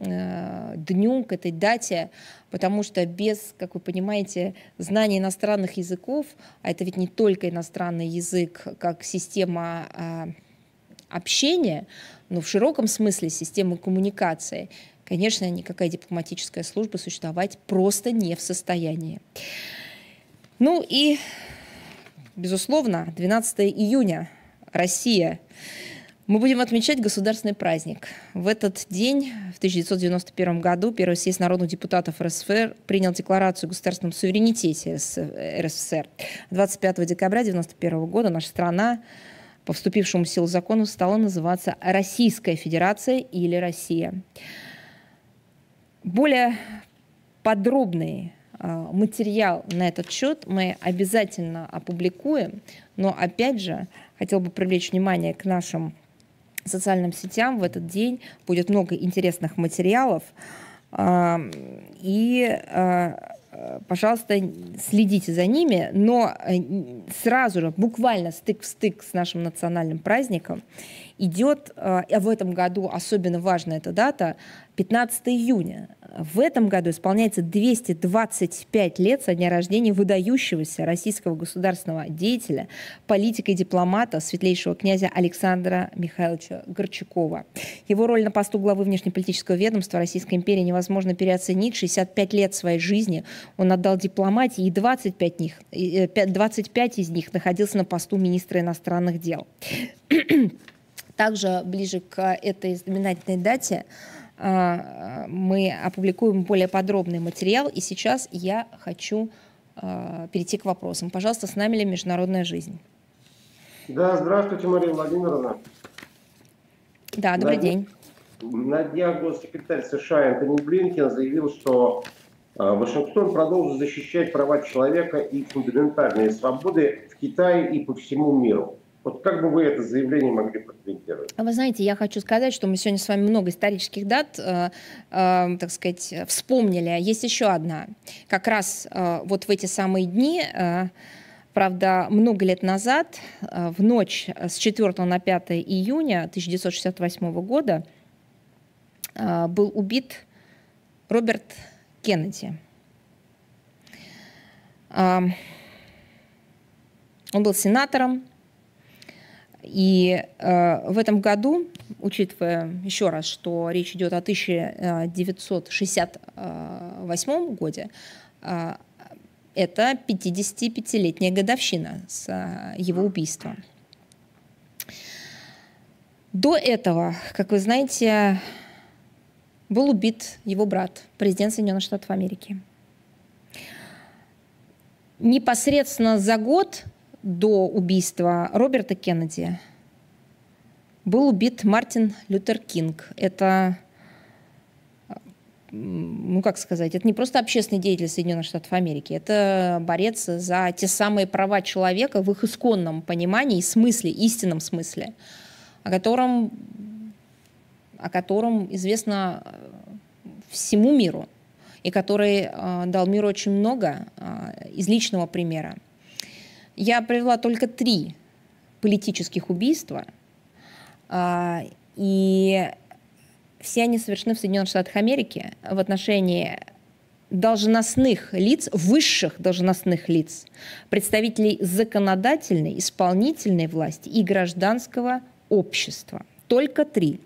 а, дню, к этой дате, потому что без, как вы понимаете, знания иностранных языков, а это ведь не только иностранный язык, как система а, общения, но в широком смысле системы коммуникации, конечно, никакая дипломатическая служба существовать просто не в состоянии. Ну и, безусловно, 12 июня Россия. Мы будем отмечать государственный праздник. В этот день, в 1991 году, Первый съезд народных депутатов РСФР принял декларацию о государственном суверенитете э, РСФСР. 25 декабря 1991 года наша страна по вступившему в силу закону стала называться Российская Федерация или Россия. Более подробные Э, материал на этот счет мы обязательно опубликуем, но опять же, хотел бы привлечь внимание к нашим социальным сетям. В этот день будет много интересных материалов. Э, и, э, пожалуйста, следите за ними, но сразу же, буквально стык в стык с нашим национальным праздником идет, э, а в этом году особенно важна эта дата, 15 июня. В этом году исполняется 225 лет со дня рождения выдающегося российского государственного деятеля, политика и дипломата, светлейшего князя Александра Михайловича Горчакова. Его роль на посту главы внешнеполитического ведомства Российской империи невозможно переоценить. 65 лет своей жизни он отдал дипломатии, и 25, них, 25 э, из них находился на посту министра иностранных дел. Также ближе к этой знаменательной дате а, мы опубликуем более подробный материал, и сейчас я хочу а, перейти к вопросам. Пожалуйста, с нами ли международная жизнь? Да, здравствуйте, Мария Владимировна. Да, добрый на день. На днях госсекретарь США Энтони Блинкин заявил, что а, Вашингтон продолжит защищать права человека и фундаментальные свободы в Китае и по всему миру. Вот как бы вы это заявление могли прокомментировать? А вы знаете, я хочу сказать, что мы сегодня с вами много исторических дат, э, э, так сказать, вспомнили. Есть еще одна. Как раз э, вот в эти самые дни... Э, Правда, много лет назад, э, в ночь с 4 на 5 июня 1968 года, э, был убит Роберт Кеннеди. Э, он был сенатором, и э, в этом году, учитывая еще раз, что речь идет о 1968 году, э, это 55-летняя годовщина с э, его убийства. До этого, как вы знаете, был убит его брат, президент Соединенных Штатов Америки. Непосредственно за год до убийства Роберта Кеннеди был убит Мартин Лютер Кинг. Это ну как сказать, это не просто общественный деятель Соединенных Штатов Америки, это борец за те самые права человека в их исконном понимании и смысле, истинном смысле, о котором, о котором известно э, всему миру, и который э, дал миру очень много э, из личного примера. Я привела только три политических убийства, а, и все они совершены в Соединенных Штатах Америки в отношении должностных лиц, высших должностных лиц, представителей законодательной, исполнительной власти и гражданского общества. Только три.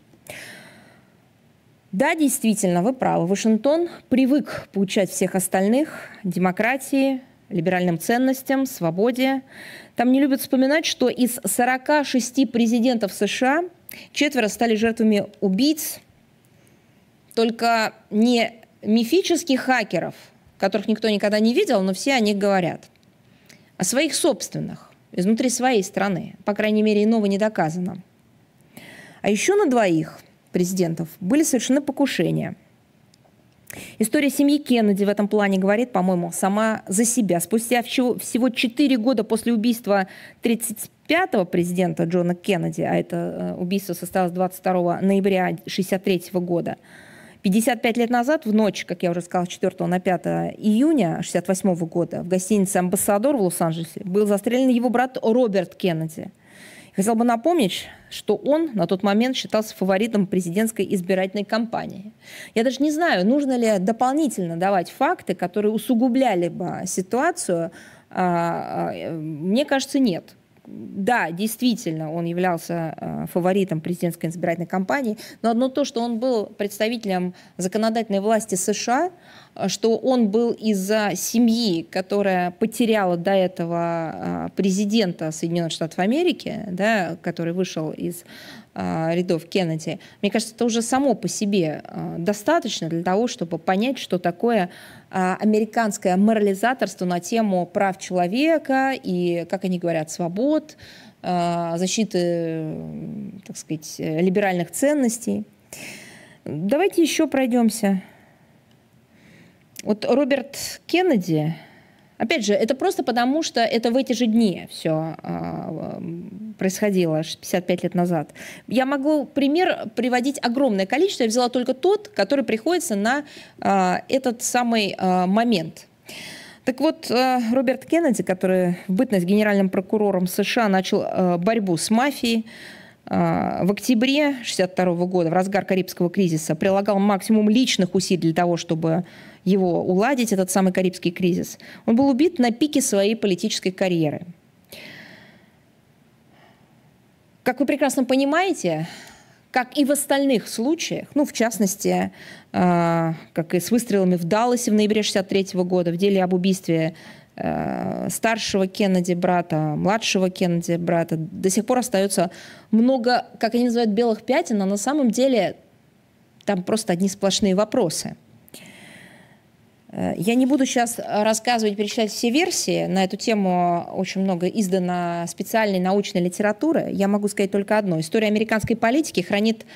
Да, действительно, вы правы. Вашингтон привык получать всех остальных демократии, либеральным ценностям, свободе. Там не любят вспоминать, что из 46 президентов США четверо стали жертвами убийц, только не мифических хакеров, которых никто никогда не видел, но все о них говорят, о своих собственных, изнутри своей страны. По крайней мере, иного не доказано. А еще на двоих президентов были совершены покушения – История семьи Кеннеди в этом плане говорит, по-моему, сама за себя. Спустя всего 4 года после убийства 35-го президента Джона Кеннеди, а это э, убийство состоялось 22 ноября 1963 года, 55 лет назад, в ночь, как я уже сказала, 4 на 5 июня 1968 года, в гостинице «Амбассадор» в Лос-Анджелесе был застрелен его брат Роберт Кеннеди – Хотел бы напомнить, что он на тот момент считался фаворитом президентской избирательной кампании. Я даже не знаю, нужно ли дополнительно давать факты, которые усугубляли бы ситуацию. А, а, э, мне кажется, нет да, действительно, он являлся э, фаворитом президентской избирательной кампании, но одно то, что он был представителем законодательной власти США, э, что он был из-за семьи, которая потеряла до этого э, президента Соединенных Штатов Америки, да, который вышел из рядов Кеннеди, мне кажется, это уже само по себе достаточно для того, чтобы понять, что такое а, американское морализаторство на тему прав человека и, как они говорят, свобод, а, защиты, так сказать, либеральных ценностей. Давайте еще пройдемся. Вот Роберт Кеннеди, Опять же, это просто потому, что это в эти же дни все э, а, происходило 55 лет назад. Я могу пример приводить огромное количество. Я взяла только тот, который приходится на э, этот самый э, момент. Так вот, э, Роберт Кеннеди, который в бытность генеральным прокурором США начал э, борьбу с мафией, в октябре 1962 года, в разгар Карибского кризиса, прилагал максимум личных усилий для того, чтобы его уладить, этот самый Карибский кризис, он был убит на пике своей политической карьеры. Как вы прекрасно понимаете, как и в остальных случаях, ну, в частности, э, как и с выстрелами в Далласе в ноябре 1963 года, в деле об убийстве э, старшего Кеннеди брата, младшего Кеннеди брата, до сих пор остается много, как они называют, белых пятен, а на самом деле там просто одни сплошные вопросы. Э, я не буду сейчас рассказывать, перечислять все версии. На эту тему очень много издано специальной научной литературы. Я могу сказать только одно. История американской политики хранит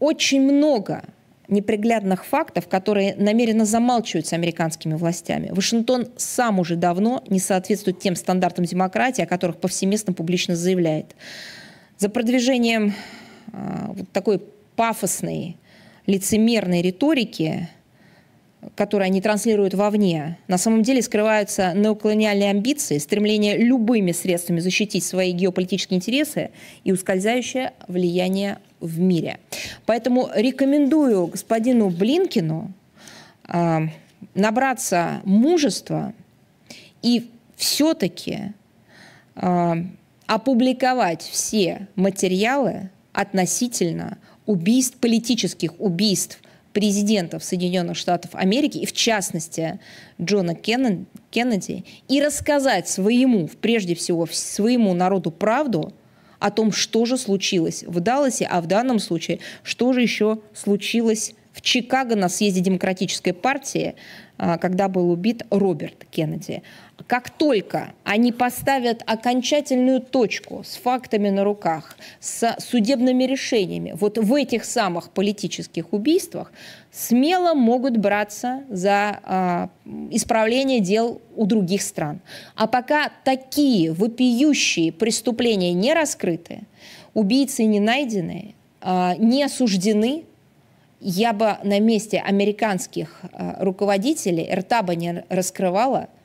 очень много неприглядных фактов, которые намеренно замалчиваются американскими властями. Вашингтон сам уже давно не соответствует тем стандартам демократии, о которых повсеместно публично заявляет. За продвижением э, вот такой пафосной, лицемерной риторики которые они транслируют вовне, на самом деле скрываются неоколониальные амбиции, стремление любыми средствами защитить свои геополитические интересы и ускользающее влияние в мире. Поэтому рекомендую господину Блинкину э, набраться мужества и все-таки э, а, опубликовать все материалы относительно убийств, политических убийств президентов Соединенных Штатов Америки, и в частности Джона Кеннеди, Кеннеди, и рассказать своему, прежде всего, своему народу правду о том, что же случилось в Далласе, а в данном случае, что же еще случилось в Чикаго на съезде Демократической партии, а, когда был убит Роберт Кеннеди как только они поставят окончательную точку с фактами на руках, с судебными решениями, вот в этих самых политических убийствах, смело могут браться за а, исправление дел у других стран. А пока такие вопиющие преступления не раскрыты, убийцы не найдены, а, не осуждены, я бы на месте американских а, руководителей рта бы не раскрывала –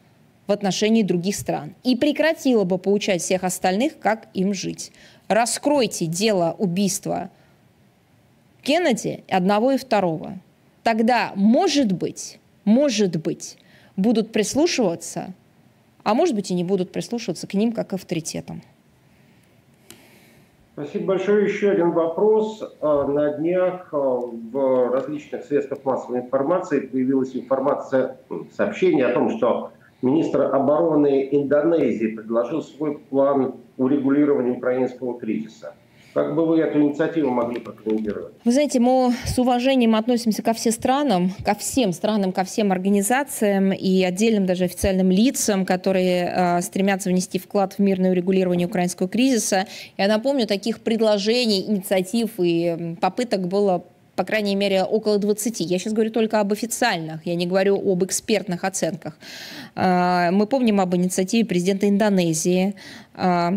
в отношении других стран и прекратила бы получать всех остальных, как им жить. Раскройте дело убийства Кеннеди одного и второго. Тогда, может быть, может быть, будут прислушиваться, а может быть и не будут прислушиваться к ним как авторитетам. Спасибо большое. Еще один вопрос. Э, на днях э, в различных средствах массовой информации появилась информация, сообщение о том, что министр обороны Индонезии предложил свой план урегулирования украинского кризиса. Как бы вы эту инициативу могли прокомментировать? Вы знаете, мы с уважением относимся ко всем странам, ко всем странам, ко всем организациям и отдельным даже официальным лицам, которые э, стремятся внести вклад в мирное урегулирование украинского кризиса. Я напомню, таких предложений, инициатив и попыток было по крайней мере, около 20. Я сейчас говорю только об официальных, я не говорю об экспертных оценках. А, мы помним об инициативе президента Индонезии, а,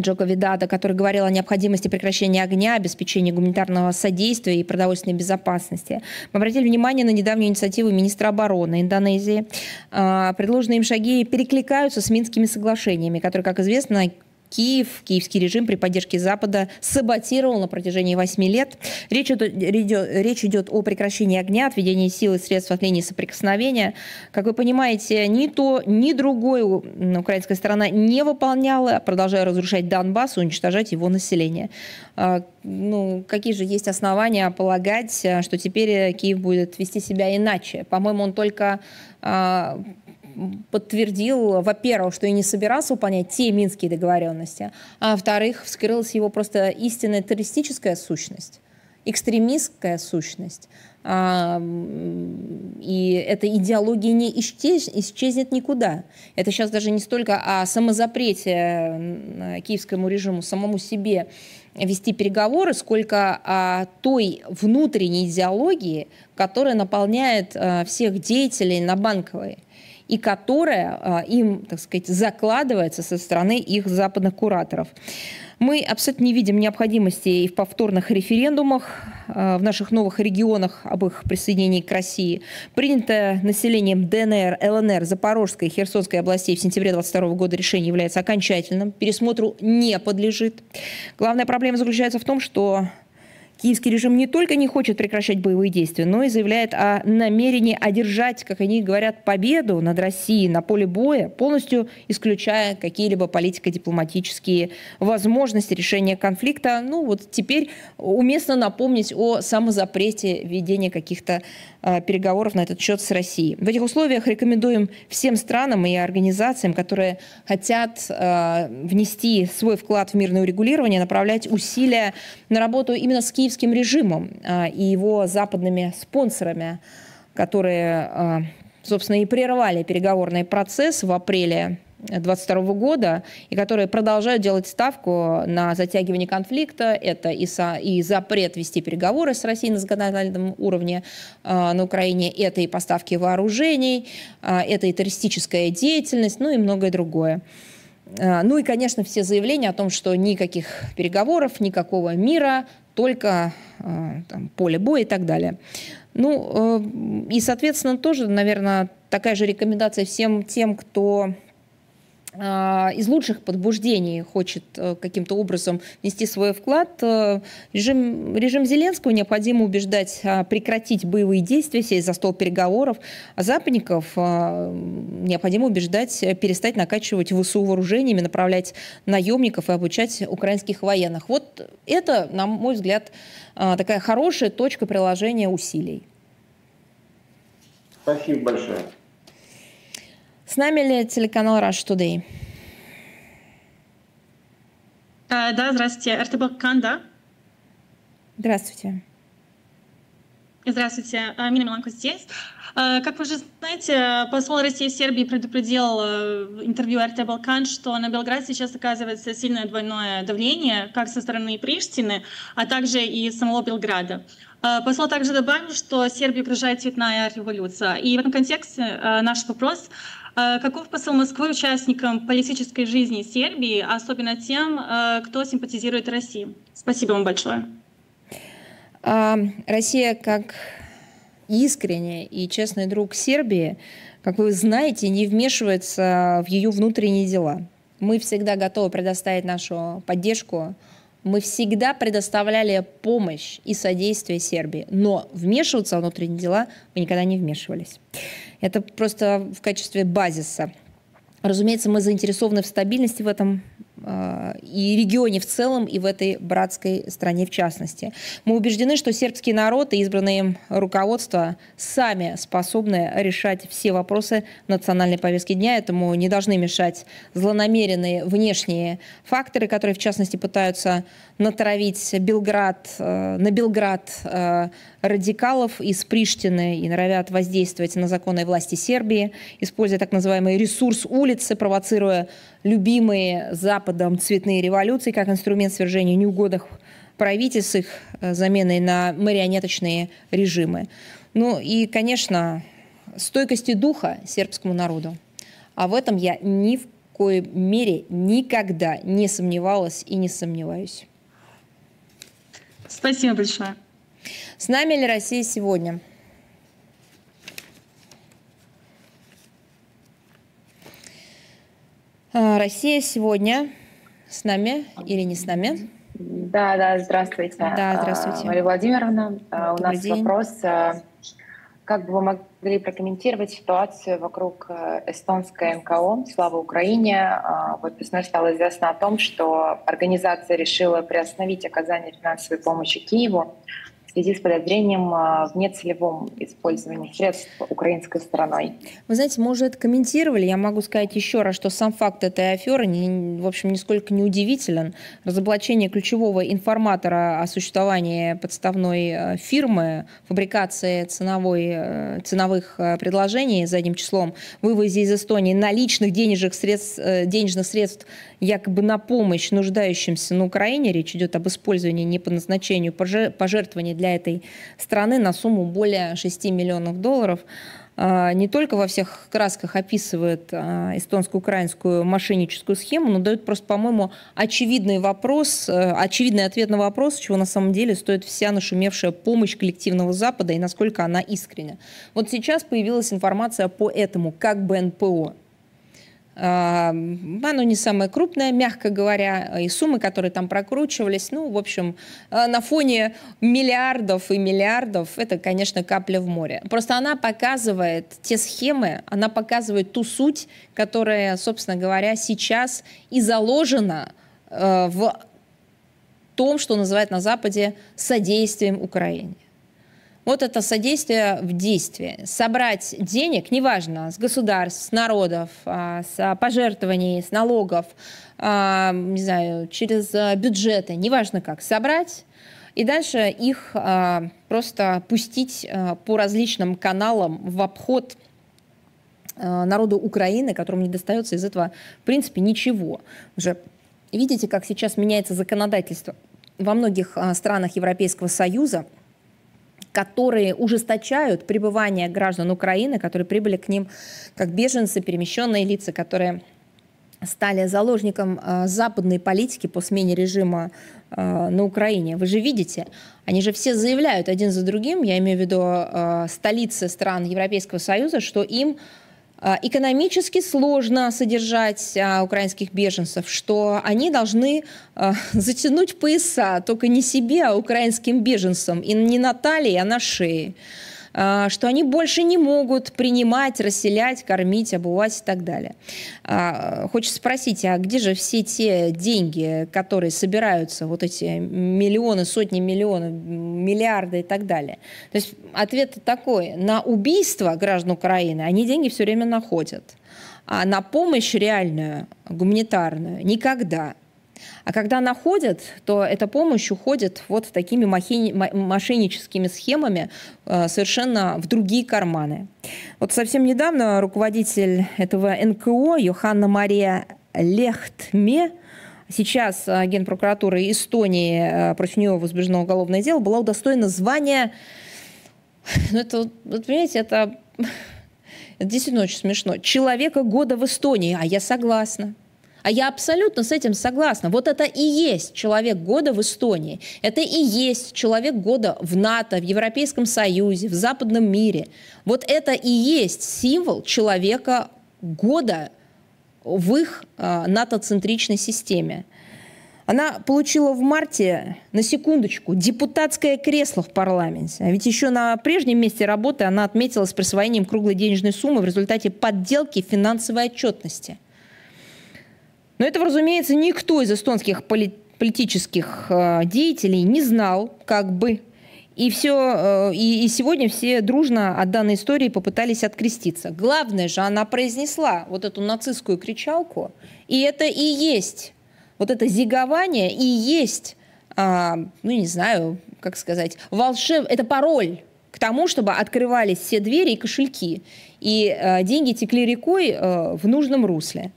Джоко Видада, который говорил о необходимости прекращения огня, обеспечения гуманитарного содействия и продовольственной безопасности. Мы обратили внимание на недавнюю инициативу министра обороны Индонезии. А, предложенные им шаги перекликаются с Минскими соглашениями, которые, как известно, Киев, киевский режим при поддержке Запада саботировал на протяжении 8 лет. Речь идет, речь идет о прекращении огня, отведении сил и средств от линии соприкосновения. Как вы понимаете, ни то, ни другое украинская сторона не выполняла, продолжая разрушать Донбасс и уничтожать его население. А, ну, какие же есть основания полагать, а, что теперь э, Киев будет вести себя иначе? По-моему, он только а, подтвердил, во-первых, что и не собирался выполнять те минские договоренности, а во-вторых, вскрылась его просто истинная террористическая сущность экстремистская сущность. А, и эта идеология не исчезнет никуда. Это сейчас даже не столько о самозапрете э, киевскому режиму, самому себе вести переговоры, сколько о той внутренней идеологии, которая наполняет э, всех деятелей на банковой и которая а, им, так сказать, закладывается со стороны их западных кураторов. Мы абсолютно не видим необходимости и в повторных референдумах а, в наших новых регионах об их присоединении к России. Принятое населением ДНР, ЛНР, Запорожской и Херсонской областей в сентябре 2022 года решение является окончательным, пересмотру не подлежит. Главная проблема заключается в том, что Киевский режим не только не хочет прекращать боевые действия, но и заявляет о намерении одержать, как они говорят, победу над Россией на поле боя, полностью исключая какие-либо политико-дипломатические возможности решения конфликта. Ну вот теперь уместно напомнить о самозапрете ведения каких-то Э, переговоров на этот счет с Россией. В этих условиях рекомендуем всем странам и организациям, которые хотят э, внести свой вклад в мирное урегулирование, направлять усилия на работу именно с киевским режимом э, и его западными спонсорами, которые, собственно, и прервали переговорный процесс в апреле 2022 года, и которые продолжают делать ставку на затягивание конфликта. Это и, со, и запрет вести переговоры с Россией на законодательном уровне э, на Украине, это и поставки вооружений, э, это и террористическая деятельность, ну и многое другое. Э, ну и, конечно, все заявления о том, что никаких переговоров, никакого мира, только э, там, поле боя и так далее. Ну э, и, соответственно, тоже, наверное, такая же рекомендация всем тем, кто а, из лучших подбуждений хочет э, каким-то образом внести свой вклад. Э, режим, режим Зеленского необходимо убеждать а, прекратить боевые действия, сесть за стол переговоров. А западников необходимо убеждать перестать накачивать ВСУ вооружениями, направлять наемников и обучать украинских военных. Вот это, на мой взгляд, а, такая хорошая точка приложения усилий. Спасибо большое. С нами ли телеканал Rush Today? А, да, здравствуйте. РТБКан, да? Здравствуйте. Здравствуйте, а, Мина Миланко здесь. А, как вы уже знаете, посол России в Сербии предупредил э, интервью РТ «Балкан», что на Белграде сейчас оказывается сильное двойное давление, как со стороны Приштины, а также и самого Белграда. А, посол также добавил, что Сербии угрожает цветная революция. И в этом контексте э, наш вопрос Э, каков посыл Москвы участникам политической жизни Сербии, а особенно тем, э, кто симпатизирует России? Спасибо вам большое. А, Россия как искренний и честный друг Сербии, как вы знаете, не вмешивается в ее внутренние дела. Мы всегда готовы предоставить нашу поддержку мы всегда предоставляли помощь и содействие Сербии, но вмешиваться в внутренние дела мы никогда не вмешивались. Это просто в качестве базиса. Разумеется, мы заинтересованы в стабильности в этом Э, и регионе в целом, и в этой братской стране в частности. Мы убеждены, что сербский народ и избранные им руководство сами способны решать все вопросы национальной повестки дня. Этому не должны мешать злонамеренные внешние факторы, которые, в частности, пытаются натравить Белград, э, на Белград э, радикалов из Приштины и норовят воздействовать на законные власти Сербии, используя так называемый ресурс улицы, провоцируя любимые Западом цветные революции как инструмент свержения неугодных правительств их э, заменой на марионеточные режимы. Ну и, конечно, стойкости духа сербскому народу. А в этом я ни в коей мере никогда не сомневалась и не сомневаюсь. Спасибо большое. С нами ли Россия сегодня? Э, Россия сегодня с нами или не с нами? Да, да, здравствуйте. Да, здравствуйте. А, Мария Владимировна, э, Добрый у нас день. вопрос. Э, как бы вы могли прокомментировать ситуацию вокруг эстонской НКО «Слава Украине»? А, вот весной стало известно о том, что организация решила приостановить оказание финансовой помощи Киеву в связи с подозрением а, в нецелевом использовании средств украинской стороной. Вы знаете, мы уже это комментировали. Я могу сказать еще раз, что сам факт этой аферы, не, в общем, нисколько не удивителен. Разоблачение ключевого информатора о существовании подставной э, фирмы, фабрикации ценовой, э, ценовых э, предложений задним числом, вывозе из Эстонии наличных денежных средств, денежных средств якобы на помощь нуждающимся на Украине, речь идет об использовании не по назначению пожертвований для этой страны на сумму более 6 миллионов долларов а, не только во всех красках описывает а, эстонско-украинскую мошенническую схему, но дает просто, по-моему, очевидный вопрос, э, очевидный ответ на вопрос, чего на самом деле стоит вся нашумевшая помощь коллективного Запада и насколько она искренна. Вот сейчас появилась информация по этому, как бы НПО. Оно не самое крупное, мягко говоря, и суммы, которые там прокручивались, ну, в общем, э, на фоне миллиардов и миллиардов, это, конечно, капля в море. Просто она показывает те схемы, она показывает ту суть, которая, собственно говоря, сейчас и заложена э, в том, что называют на Западе содействием Украине. Вот это содействие в действии. Собрать денег, неважно, с государств, с народов, а, с пожертвований, с налогов, а, не знаю, через а, бюджеты, неважно как, собрать и дальше их просто пустить по различным каналам в обход а, народу Украины, которому не достается из этого, в принципе, ничего. Уже видите, как сейчас меняется законодательство во многих странах Европейского Союза – которые ужесточают пребывание граждан Украины, которые прибыли к ним как беженцы, перемещенные лица, которые стали заложником э, западной политики по смене режима э, на Украине. Вы же видите, они же все заявляют один за другим, я имею в виду э, столицы стран Европейского Союза, что им а, экономически сложно содержать а, украинских беженцев, что они должны а, затянуть пояса только не себе, а украинским беженцам, и не на талии, а на шее. А, что они больше не могут принимать, расселять, кормить, обувать и так далее. А, хочется спросить, а где же все те деньги, которые собираются, вот эти миллионы, сотни миллионов, миллиарды и так далее? То есть ответ такой, на убийство граждан Украины они деньги все время находят, а на помощь реальную, гуманитарную, никогда – а когда находят, то эта помощь уходит вот такими мошенническими схемами э, совершенно в другие карманы. Вот совсем недавно руководитель этого НКО Йоханна Мария Лехтме Сейчас Генпрокуратура Эстонии э, против нее возбуждено уголовное дело была удостоена звания... Ну, это, вот, понимаете, это, это действительно очень смешно. Человека года в Эстонии, а я согласна. А я абсолютно с этим согласна. Вот это и есть человек года в Эстонии. Это и есть человек года в НАТО, в Европейском Союзе, в западном мире. Вот это и есть символ человека года в их э, натоцентричной системе. Она получила в марте, на секундочку, депутатское кресло в парламенте. А ведь еще на прежнем месте работы она отметилась присвоением круглой денежной суммы в результате подделки финансовой отчетности – но этого, разумеется, никто из эстонских поли политических э, деятелей не знал, как бы. И, все, э, и, и сегодня все дружно от данной истории попытались откреститься. Главное же, она произнесла вот эту нацистскую кричалку, и это и есть, вот это зигование и есть, э, ну не знаю, как сказать, волшеб... это пароль к тому, чтобы открывались все двери и кошельки, и э, деньги текли рекой э, в нужном русле.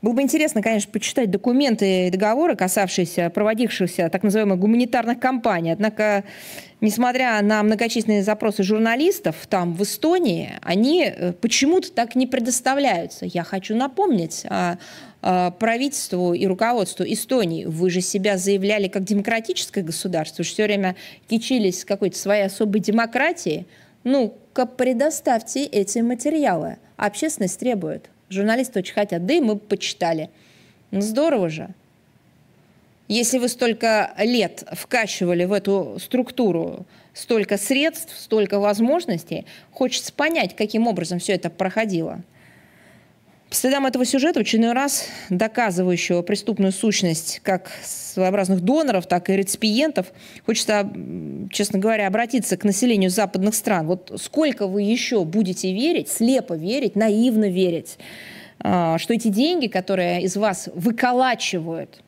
Было бы интересно, конечно, почитать документы и договоры, касавшиеся проводившихся так называемых гуманитарных кампаний. Однако, несмотря на многочисленные запросы журналистов там, в Эстонии, они э, почему-то так не предоставляются. Я хочу напомнить а, а, правительству и руководству Эстонии. Вы же себя заявляли как демократическое государство, все время кичились какой-то своей особой демократией. Ну-ка, предоставьте эти материалы. Общественность требует журналисты очень хотят, да и мы почитали. Ну, здорово же. Если вы столько лет вкачивали в эту структуру столько средств, столько возможностей, хочется понять, каким образом все это проходило. По следам этого сюжета, очередной раз доказывающего преступную сущность как своеобразных доноров, так и реципиентов, хочется, честно говоря, обратиться к населению западных стран. Вот сколько вы еще будете верить, слепо верить, наивно верить, а, что эти деньги, которые из вас выколачивают –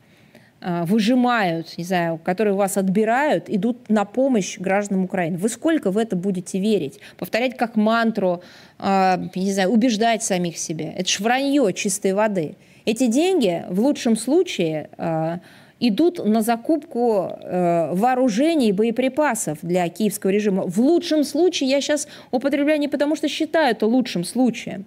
Э, выжимают, не знаю, которые у вас отбирают, идут на помощь гражданам Украины. Вы сколько в это будете верить? Повторять как мантру, э, не знаю, убеждать самих себя. Это ж вранье чистой воды. Эти деньги в лучшем случае э, идут на закупку э, вооружений и боеприпасов для киевского режима. В лучшем случае я сейчас употребляю не потому, что считаю это лучшим случаем.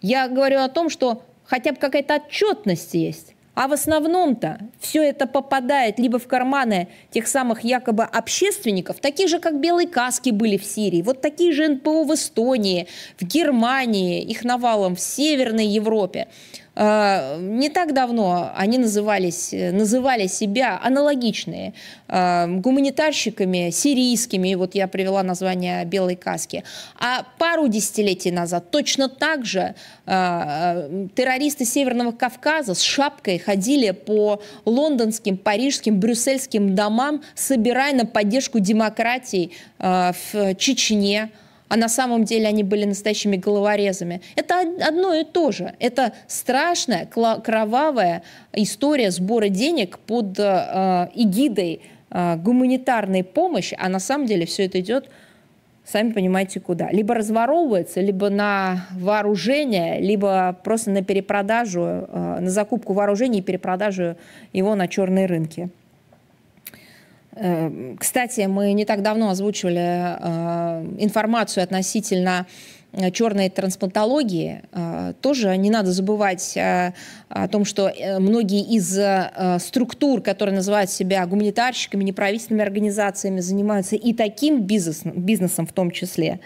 Я говорю о том, что хотя бы какая-то отчетность есть. А в основном-то все это попадает либо в карманы тех самых якобы общественников, таких же, как белые каски были в Сирии, вот такие же НПО в Эстонии, в Германии, их навалом в Северной Европе. Не так давно они назывались, называли себя аналогичные э, гуманитарщиками сирийскими, вот я привела название «Белой каски», а пару десятилетий назад точно так же э, э, террористы Северного Кавказа с шапкой ходили по лондонским, парижским, брюссельским домам, собирая на поддержку демократии в Чечне, а на самом деле они были настоящими головорезами. Это одно и то же. Это страшная, кровавая история сбора денег под э, э эгидой э, гуманитарной помощи, а на самом деле все это идет сами понимаете куда. Либо разворовывается, либо на вооружение, либо просто на перепродажу, э, на закупку вооружений и перепродажу его на черные рынки. Эм, кстати, мы не так давно озвучивали э, информацию относительно э, черной трансплантологии, э, тоже не надо забывать о том, что многие из структур, которые называют себя гуманитарщиками, неправительственными организациями, занимаются и таким бизнесом, бизнесом в том числе.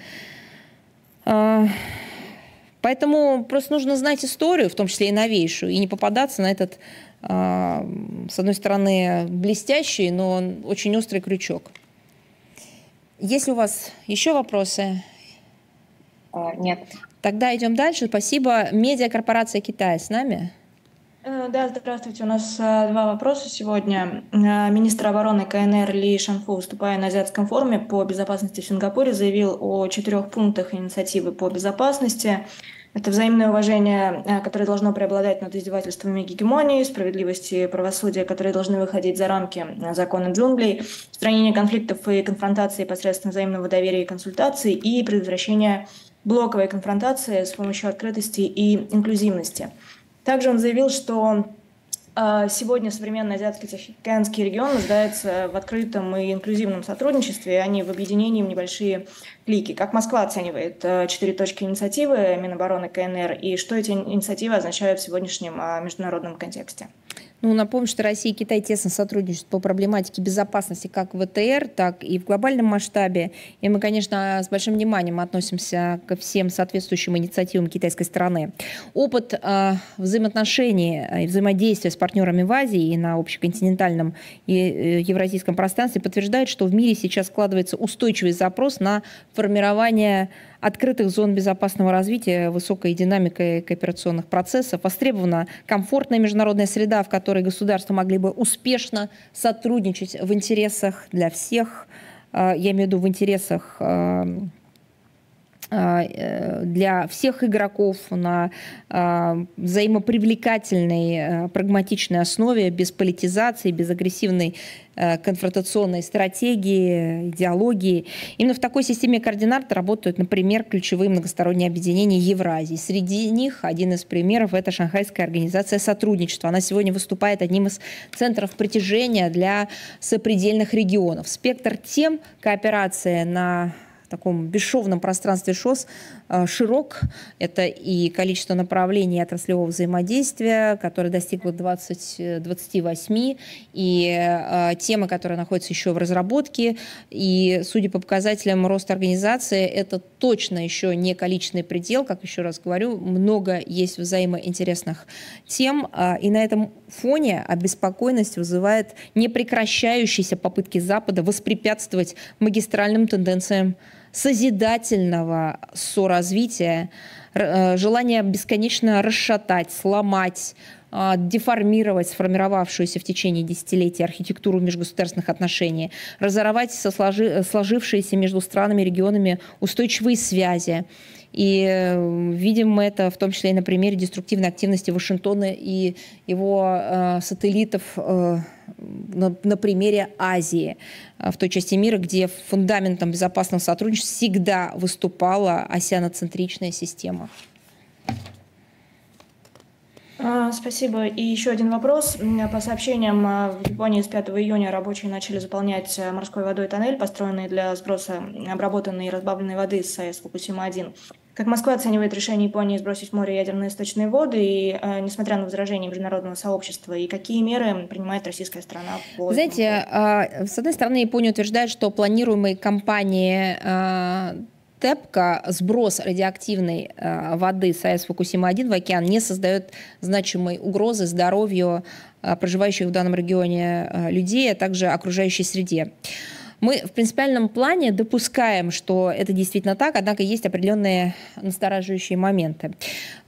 Поэтому просто нужно знать историю, в том числе и новейшую, и не попадаться на этот а, с одной стороны, блестящий, но очень острый крючок. Если у вас еще вопросы? А, нет. Тогда идем дальше. Спасибо. Медиакорпорация Китая с нами. Э, да, здравствуйте. У нас а, два вопроса сегодня. Э, министр обороны КНР Ли Шанфу, выступая на азиатском форуме по безопасности в Сингапуре, заявил о четырех пунктах инициативы по безопасности. Это взаимное уважение, э, которое должно преобладать над издевательствами гегемонии, справедливости и правосудия, которые должны выходить за рамки э, закона джунглей, устранение конфликтов и конфронтации посредством взаимного доверия и консультаций и предотвращение блоковой конфронтации с помощью открытости и инклюзивности. Также он заявил, что э, Сегодня современный азиатский тихоокеанский регион нуждается в открытом и инклюзивном сотрудничестве, а не в объединении в небольшие лики. Как Москва оценивает э, четыре точки инициативы Минобороны КНР и что эти инициативы означают в сегодняшнем а, международном контексте? Ну, напомню, что Россия и Китай тесно сотрудничают по проблематике безопасности как в ВТР, так и в глобальном масштабе. И мы, конечно, с большим вниманием относимся ко всем соответствующим инициативам китайской стороны. Опыт э, взаимоотношений а, и взаимодействия с партнерами в Азии и на общеконтинентальном и э, евразийском пространстве подтверждает, что в мире сейчас складывается устойчивый запрос на формирование открытых зон безопасного развития, высокой динамикой кооперационных процессов. Востребована комфортная международная среда, в которой государства могли бы успешно сотрудничать в интересах для всех, э, я имею в виду в интересах э, Э, для всех игроков на э, взаимопривлекательной, э, прагматичной основе, без политизации, без агрессивной конфронтационной стратегии, идеологии. Именно в такой системе координат работают, например, ключевые многосторонние объединения Евразии. Среди них один из примеров – это Шанхайская организация сотрудничества. Она сегодня выступает одним из центров притяжения для сопредельных регионов. Спектр тем кооперации на таком бесшовном пространстве ШОС а, широк. Это и количество направлений отраслевого взаимодействия, которое достигло 20, 28, и а, тема, которая находится еще в разработке. И, судя по показателям роста организации, это точно еще не количественный предел. Как еще раз говорю, много есть взаимоинтересных тем. А, и на этом фоне обеспокоенность вызывает непрекращающиеся попытки Запада воспрепятствовать магистральным тенденциям созидательного соразвития, э, желание бесконечно расшатать, сломать, а, деформировать сформировавшуюся в течение десятилетий архитектуру межгосударственных отношений, разорвать сложи, э, сложившиеся между странами и регионами устойчивые связи. И э, видим мы это в том числе и на примере деструктивной активности Вашингтона и его э, сателлитов э, на, на примере Азии, э, в той части мира, где фундаментом безопасного сотрудничества всегда выступала осяноцентричная система. А, спасибо. И еще один вопрос. По сообщениям, а, в Японии с 5 июня рабочие начали заполнять э, морской водой тоннель, построенный для сброса обработанной и разбавленной воды с АЭС Фукусима-1. Как Москва оценивает решение Японии сбросить в море ядерные сточные воды, и, э, несмотря на возражения международного сообщества, и какие меры принимает российская страна? По Знаете, э, с одной стороны, Япония утверждает, что планируемые кампании э, ТЭПКО, сброс радиоактивной э, воды с АЭС Фукусима-1 в океан не создает значимой угрозы здоровью э, проживающих в данном регионе э, людей, а также окружающей среде. Мы в принципиальном плане допускаем, что это действительно так, однако есть определенные настораживающие моменты.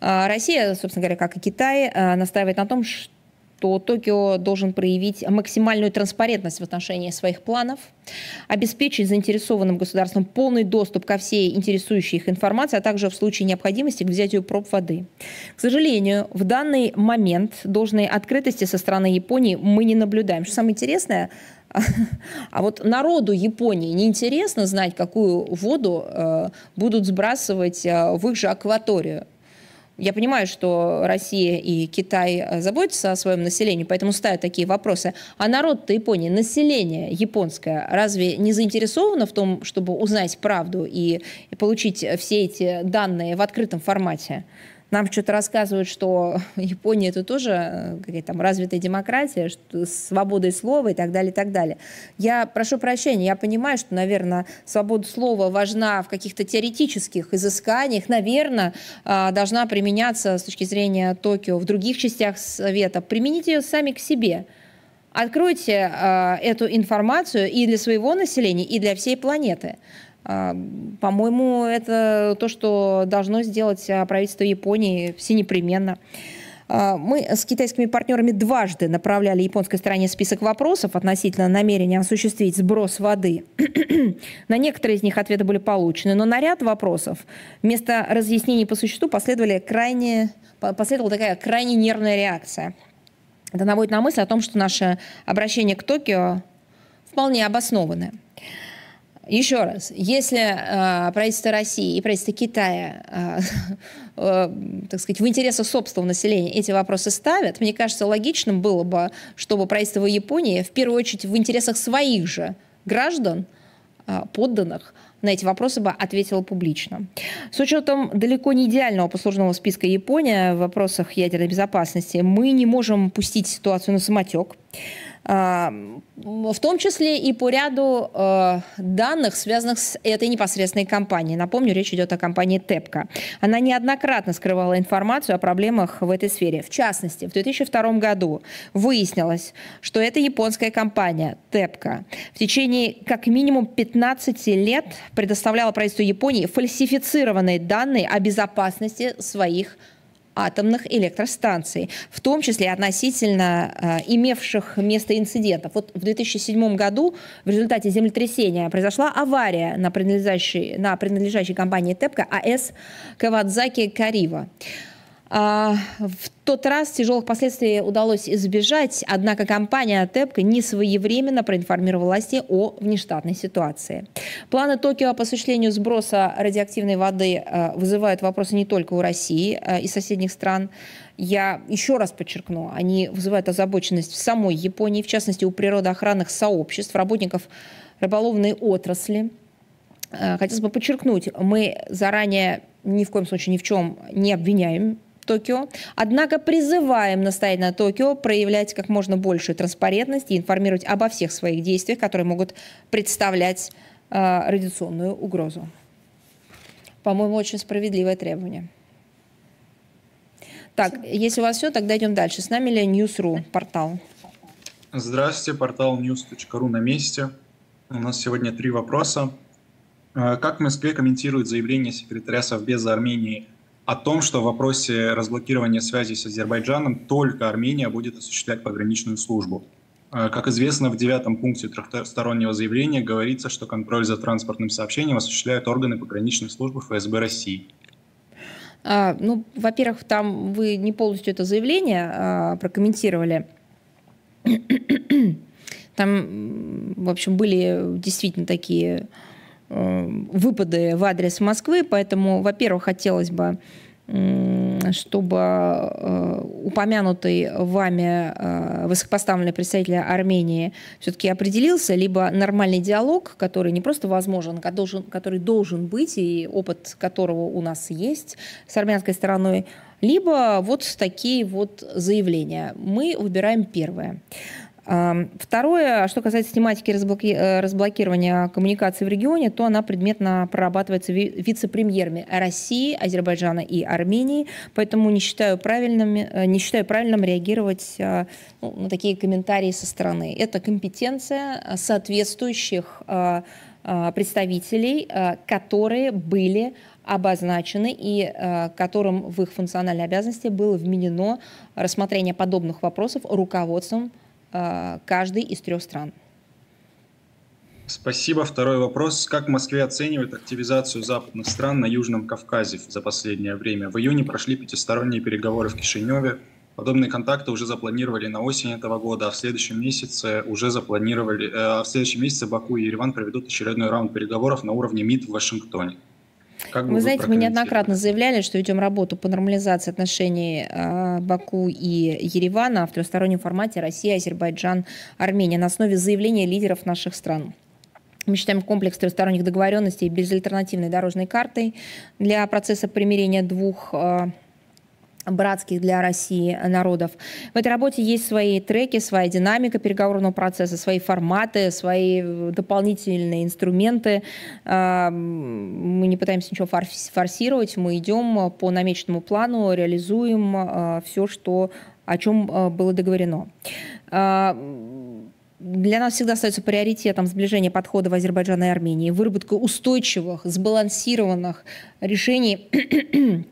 А, Россия, собственно говоря, как и Китай, а, настаивает на том, что Токио должен проявить максимальную транспарентность в отношении своих планов, обеспечить заинтересованным государствам полный доступ ко всей интересующей их информации, а также в случае необходимости к взятию проб воды. К сожалению, в данный момент должной открытости со стороны Японии мы не наблюдаем. Что самое интересное, А вот народу Японии неинтересно знать, какую воду э, будут сбрасывать э, в их же акваторию. Я понимаю, что Россия и Китай э, заботятся о своем населении, поэтому ставят такие вопросы. А народ-то Японии, население японское, разве не заинтересовано в том, чтобы узнать правду и получить все эти данные в открытом формате? Нам что-то рассказывают, что Япония это тоже э, какая-то там развитая демократия, что свободой слова и так далее, и так далее. Я прошу прощения, я понимаю, что, наверное, свобода слова важна в каких-то теоретических изысканиях, наверное, а, должна применяться с точки зрения Токио в других частях света. Примените ее сами к себе. Откройте э, эту информацию и для своего населения, и для всей планеты. А, по-моему, это то, что должно сделать а, правительство Японии все непременно. А, мы с китайскими партнерами дважды направляли японской стороне список вопросов относительно намерения осуществить сброс воды. на некоторые из них ответы были получены, но на ряд вопросов вместо разъяснений по существу последовали крайне, последовала такая крайне нервная реакция. Это наводит на мысль о том, что наше обращение к Токио вполне обоснованное. Еще раз, если э, правительство России и правительство Китая, э, э, так сказать, в интересах собственного населения эти вопросы ставят, мне кажется, логичным было бы, чтобы правительство Японии в первую очередь в интересах своих же граждан, э, подданных, на эти вопросы бы ответила публично. С учетом далеко не идеального послужного списка Япония в вопросах ядерной безопасности, мы не можем пустить ситуацию на самотек в том числе и по ряду э, данных, связанных с этой непосредственной компанией. Напомню, речь идет о компании ТЭПКО. Она неоднократно скрывала информацию о проблемах в этой сфере. В частности, в 2002 году выяснилось, что эта японская компания ТЭПКО в течение как минимум 15 лет предоставляла правительству Японии фальсифицированные данные о безопасности своих атомных электростанций, в том числе относительно э, имевших место инцидентов. Вот в 2007 году в результате землетрясения произошла авария на принадлежащей, на принадлежащей компании ТЭПКО АЭС Кавадзаки Карива. А, в тот раз тяжелых последствий удалось избежать, однако компания ТЭПК не своевременно проинформировала власти о внештатной ситуации. Планы Токио по осуществлению сброса радиоактивной воды а, вызывают вопросы не только у России а, и соседних стран. Я еще раз подчеркну, они вызывают озабоченность в самой Японии, в частности у природоохранных сообществ, работников рыболовной отрасли. Хотелось бы подчеркнуть, мы заранее ни в коем случае ни в чем не обвиняем Токио. Однако призываем настоять на Токио проявлять как можно большую транспарентность и информировать обо всех своих действиях, которые могут представлять э, радиационную угрозу. По-моему, очень справедливое требование. Так, если у вас все, тогда идем дальше. С нами ли News.ru портал? Здравствуйте, портал news.ru на месте. У нас сегодня три вопроса. Э, как в Москве комментирует заявление секретаря Совбеза Армении о том, что в вопросе разблокирования связи с Азербайджаном только Армения будет осуществлять пограничную службу. Э, как известно, в девятом пункте трехстороннего заявления говорится, что контроль за транспортным сообщением осуществляют органы пограничной службы ФСБ России. А, ну, во-первых, там вы не полностью это заявление а, прокомментировали. Там, в общем, были действительно такие Э, выпады в адрес Москвы, поэтому, во-первых, хотелось бы чтобы э, упомянутый вами э, высокопоставленный представитель Армении все-таки определился, либо нормальный диалог, который не просто возможен, а должен, который должен быть, и опыт которого у нас есть с армянской стороной, либо вот такие вот заявления. Мы выбираем первое. Второе, что касается тематики э, разблокирования коммуникаций в регионе, то она предметно прорабатывается вице-премьерами России, Азербайджана и Армении, поэтому не считаю правильным, э, не считаю правильным реагировать э, ну, на такие комментарии со стороны. Это компетенция соответствующих представителей, которые были обозначены и э, которым в их функциональной обязанности было вменено рассмотрение подобных вопросов руководством Э, каждой из трех стран. Спасибо. Второй вопрос. Как Москве оценивает активизацию западных стран на Южном Кавказе за последнее время? В июне прошли пятисторонние переговоры в Кишиневе. Подобные контакты уже запланировали на осень этого года, а в следующем месяце уже запланировали, э, а в следующем месяце Баку и Ереван проведут очередной раунд переговоров на уровне МИД в Вашингтоне. Как вы, знаете, мы неоднократно заявляли, что ведем работу по нормализации отношений а, Баку и Еревана в трехстороннем формате Россия, Азербайджан, Армения на основе заявления лидеров наших стран. Мы считаем комплекс трехсторонних договоренностей безальтернативной дорожной картой для процесса примирения двух а, братских для России народов. В этой работе есть свои треки, своя динамика переговорного процесса, свои форматы, свои э, дополнительные инструменты. А, мы не пытаемся ничего форсировать, мы идем э, по намеченному плану, реализуем э, все, что, о чем было договорено. А, для нас всегда остается приоритетом сближение подходов Азербайджана и Армении, выработка устойчивых, сбалансированных решений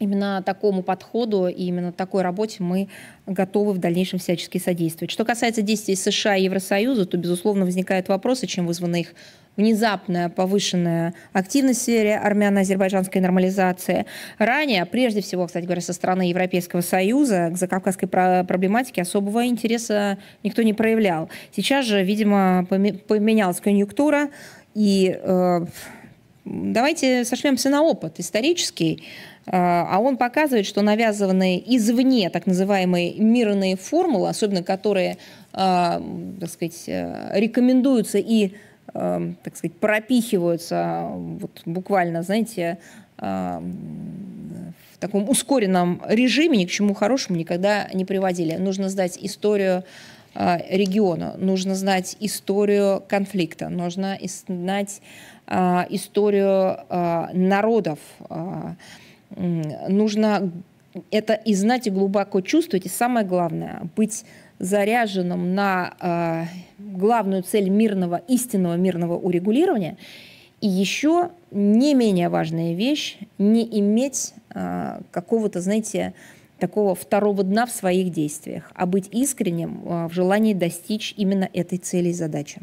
именно такому подходу и именно такой работе мы готовы в дальнейшем всячески содействовать. Что касается действий США и Евросоюза, то, безусловно, возникают вопросы, чем вызваны их внезапная повышенная активность в сфере армяно-азербайджанской нормализации. Ранее, прежде всего, кстати говоря, со стороны Европейского Союза к закавказской проблематике особого интереса никто не проявлял. Сейчас же, видимо, поменялась конъюнктура, и э, давайте сошлемся на опыт исторический. А, а он показывает, что навязанные извне так называемые мирные формулы, особенно которые, а, так сказать, э, рекомендуются и, э, так сказать, пропихиваются а, вот буквально, знаете, в таком ускоренном режиме ни к чему хорошему никогда не приводили. Нужно знать историю региона, нужно знать историю конфликта, нужно знать историю народов нужно это и знать, и глубоко чувствовать, и самое главное, быть заряженным на э, главную цель мирного, истинного мирного урегулирования. И еще не менее важная вещь – не иметь э, какого-то, знаете, такого второго дна в своих действиях, а быть искренним э, в желании достичь именно этой цели и задачи.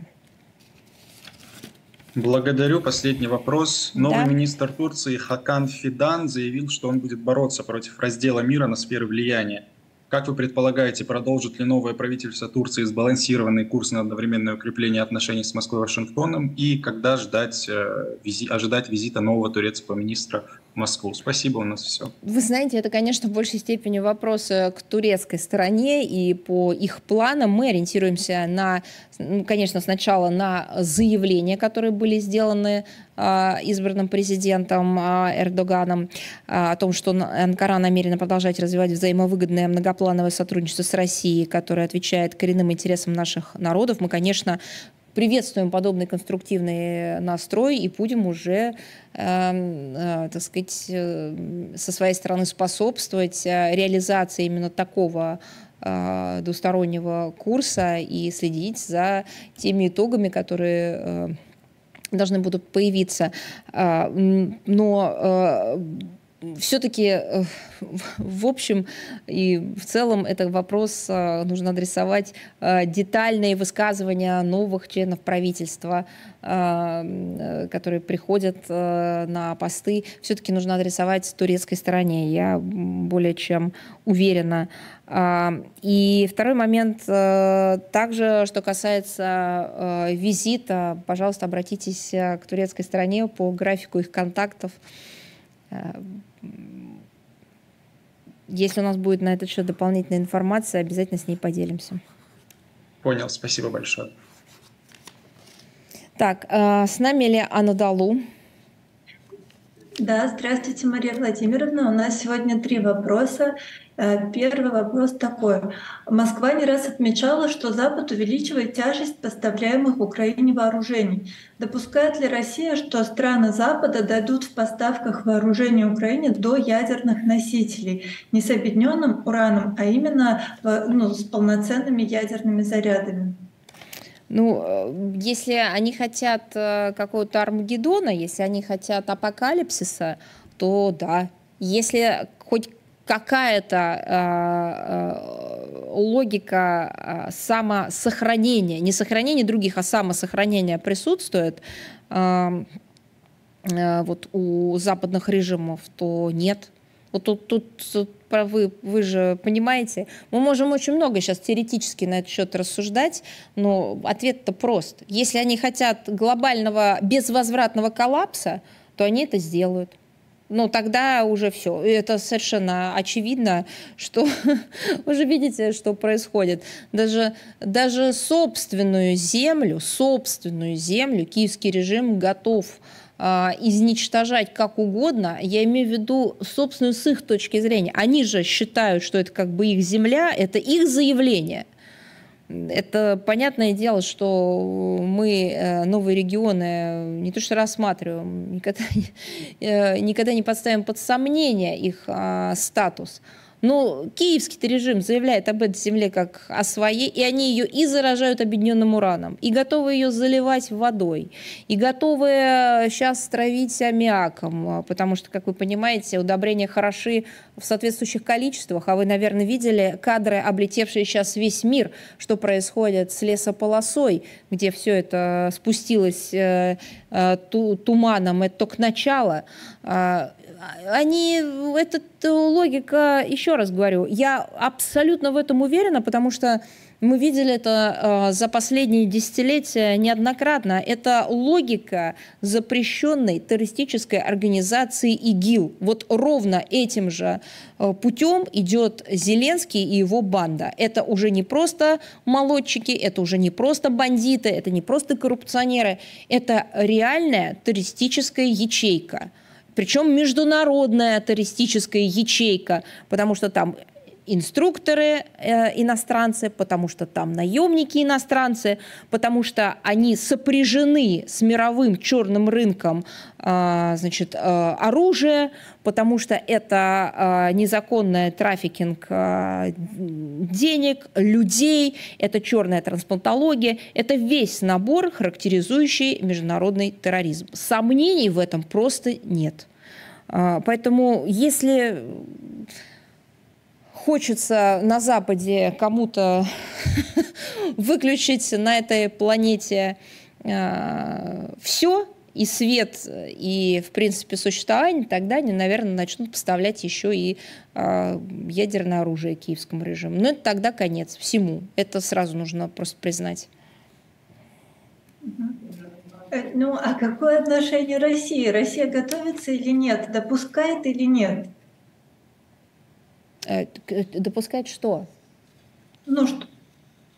Благодарю. Последний вопрос. Новый да? министр Турции Хакан Фидан заявил, что он будет бороться против раздела мира на сферы влияния. Как вы предполагаете, продолжит ли новое правительство Турции сбалансированный курс на одновременное укрепление отношений с Москвой и Вашингтоном? И когда ждать, э, визи, ожидать визита нового турецкого министра Москву. Спасибо, у нас все. Вы знаете, это, конечно, в большей степени вопрос э, к турецкой стороне и по их планам. Мы ориентируемся на, ну, конечно, сначала на заявления, которые были сделаны а, избранным президентом а, Эрдоганом а, о том, что Анкара намерена продолжать развивать взаимовыгодное многоплановое сотрудничество с Россией, которое отвечает коренным интересам наших народов. Мы, конечно, приветствуем подобный конструктивный э, настрой и будем уже, эм, э, так сказать, э, со своей стороны способствовать реализации именно такого двустороннего курса и следить за теми итогами, которые должны будут появиться. А, но все-таки э, в общем и в целом этот вопрос э, нужно адресовать э, детальные высказывания новых членов правительства, которые приходят на посты, все-таки нужно адресовать турецкой стороне. Я более чем уверена. А, и второй момент также, что касается визита, пожалуйста, обратитесь к турецкой стороне по графику их контактов если у нас будет на этот счет дополнительная информация, обязательно с ней поделимся. Понял, спасибо большое. Так, э, с нами ли Анадалу? Да, здравствуйте, Мария Владимировна. У нас сегодня три вопроса. Э, первый вопрос такой. Москва не раз отмечала, что Запад увеличивает тяжесть поставляемых Украине вооружений. Допускает ли Россия, что страны Запада дойдут в поставках вооружений Украине до ядерных носителей, не с объединенным ураном, а именно э, ну, с полноценными ядерными зарядами? Ну, э, если они хотят какого-то Армагеддона, если они хотят апокалипсиса, то да. Если хоть какая-то э, логика а, самосохранения, не сохранения других, а самосохранения присутствует э, э, вот у западных режимов, то нет. Вот тут, тут, тут вы, вы же понимаете, мы можем очень много сейчас теоретически на этот счет рассуждать, но ответ-то прост. Если они хотят глобального безвозвратного коллапса, то они это сделают ну, тогда уже все. Это совершенно очевидно, что уже видите, что происходит. Даже, даже собственную землю, собственную землю киевский режим готов а, изничтожать как угодно, я имею в виду собственную с их точки зрения. Они же считают, что это как бы их земля, это их заявление – это понятное дело, что мы э, новые регионы э, не то что рассматриваем, никогда, э, никогда не подставим под сомнение их а, статус. Но ну, киевский режим заявляет об этой земле как о своей, и они ее и заражают объединенным ураном, и готовы ее заливать водой, и готовы сейчас э, травить аммиаком, а, потому что, как вы понимаете, удобрения хороши в соответствующих количествах, а вы, наверное, видели кадры, облетевшие сейчас весь мир, что происходит с лесополосой, где все это спустилось э, э, туманом, это только начало а, они, эта э, логика, еще раз говорю, я абсолютно в этом уверена, потому что мы видели это э, за последние десятилетия неоднократно. Это логика запрещенной террористической организации ИГИЛ. Вот ровно этим же э, путем идет Зеленский и его банда. Это уже не просто молодчики, это уже не просто бандиты, это не просто коррупционеры. Это реальная террористическая ячейка – причем международная туристическая ячейка, потому что там инструкторы э, иностранцы, потому что там наемники иностранцы, потому что они сопряжены с мировым черным рынком э, значит, э, оружия, потому что это э, незаконный трафикинг э, денег, людей, это черная трансплантология, это весь набор, характеризующий международный терроризм. Сомнений в этом просто нет. Э, поэтому если хочется на Западе кому-то выключить на этой планете э, а, все, и свет, и, в принципе, существование, тогда они, наверное, начнут поставлять еще и э, ядерное оружие киевскому режиму. Но это тогда конец всему. Это сразу нужно просто признать. Э, ну, а какое отношение России? Россия готовится или нет? Допускает или нет? Э, э, допускать что? Ну, что,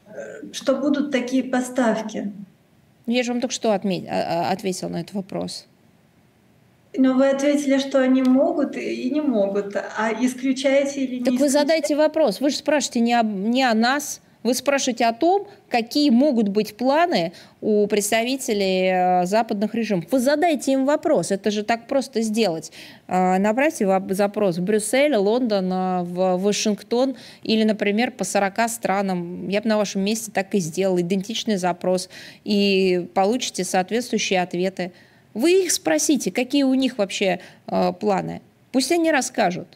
э, что будут такие поставки. Ну, я же вам только что отметь, а, а, ответил на этот вопрос. Но ну, вы ответили, что они могут и не могут. А исключаете или так не Так вы задайте вопрос. Вы же спрашиваете не, о, не о нас, вы спрашиваете о том, какие могут быть планы у представителей э, западных режимов. Вы задайте им вопрос, это же так просто сделать. А, Направьте запрос в Брюссель, Лондон, а, в Вашингтон или, например, по 40 странам. Я бы на вашем месте так и сделал, идентичный запрос, и получите соответствующие ответы. Вы их спросите, какие у них вообще э, планы. Пусть они расскажут.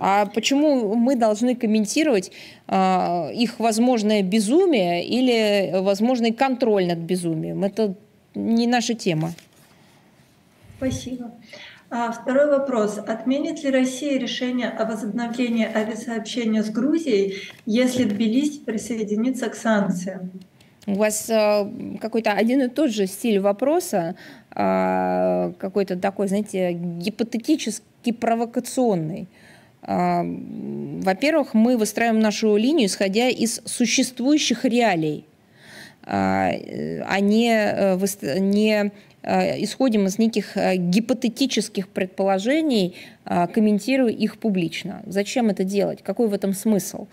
А почему мы должны комментировать э, их возможное безумие или возможный контроль над безумием? Это не наша тема. Спасибо. А второй вопрос. Отменит ли Россия решение о возобновлении авиасообщения с Грузией, если Тбилиси присоединится к санкциям? У вас а, какой-то один и тот же стиль вопроса, а, какой-то такой, знаете, гипотетически провокационный. А, во-первых, мы выстраиваем нашу линию, исходя из существующих реалий, а, а не, э, не э, исходим из неких э, гипотетических предположений, а, комментируя их публично. Зачем это делать? Какой в этом смысл?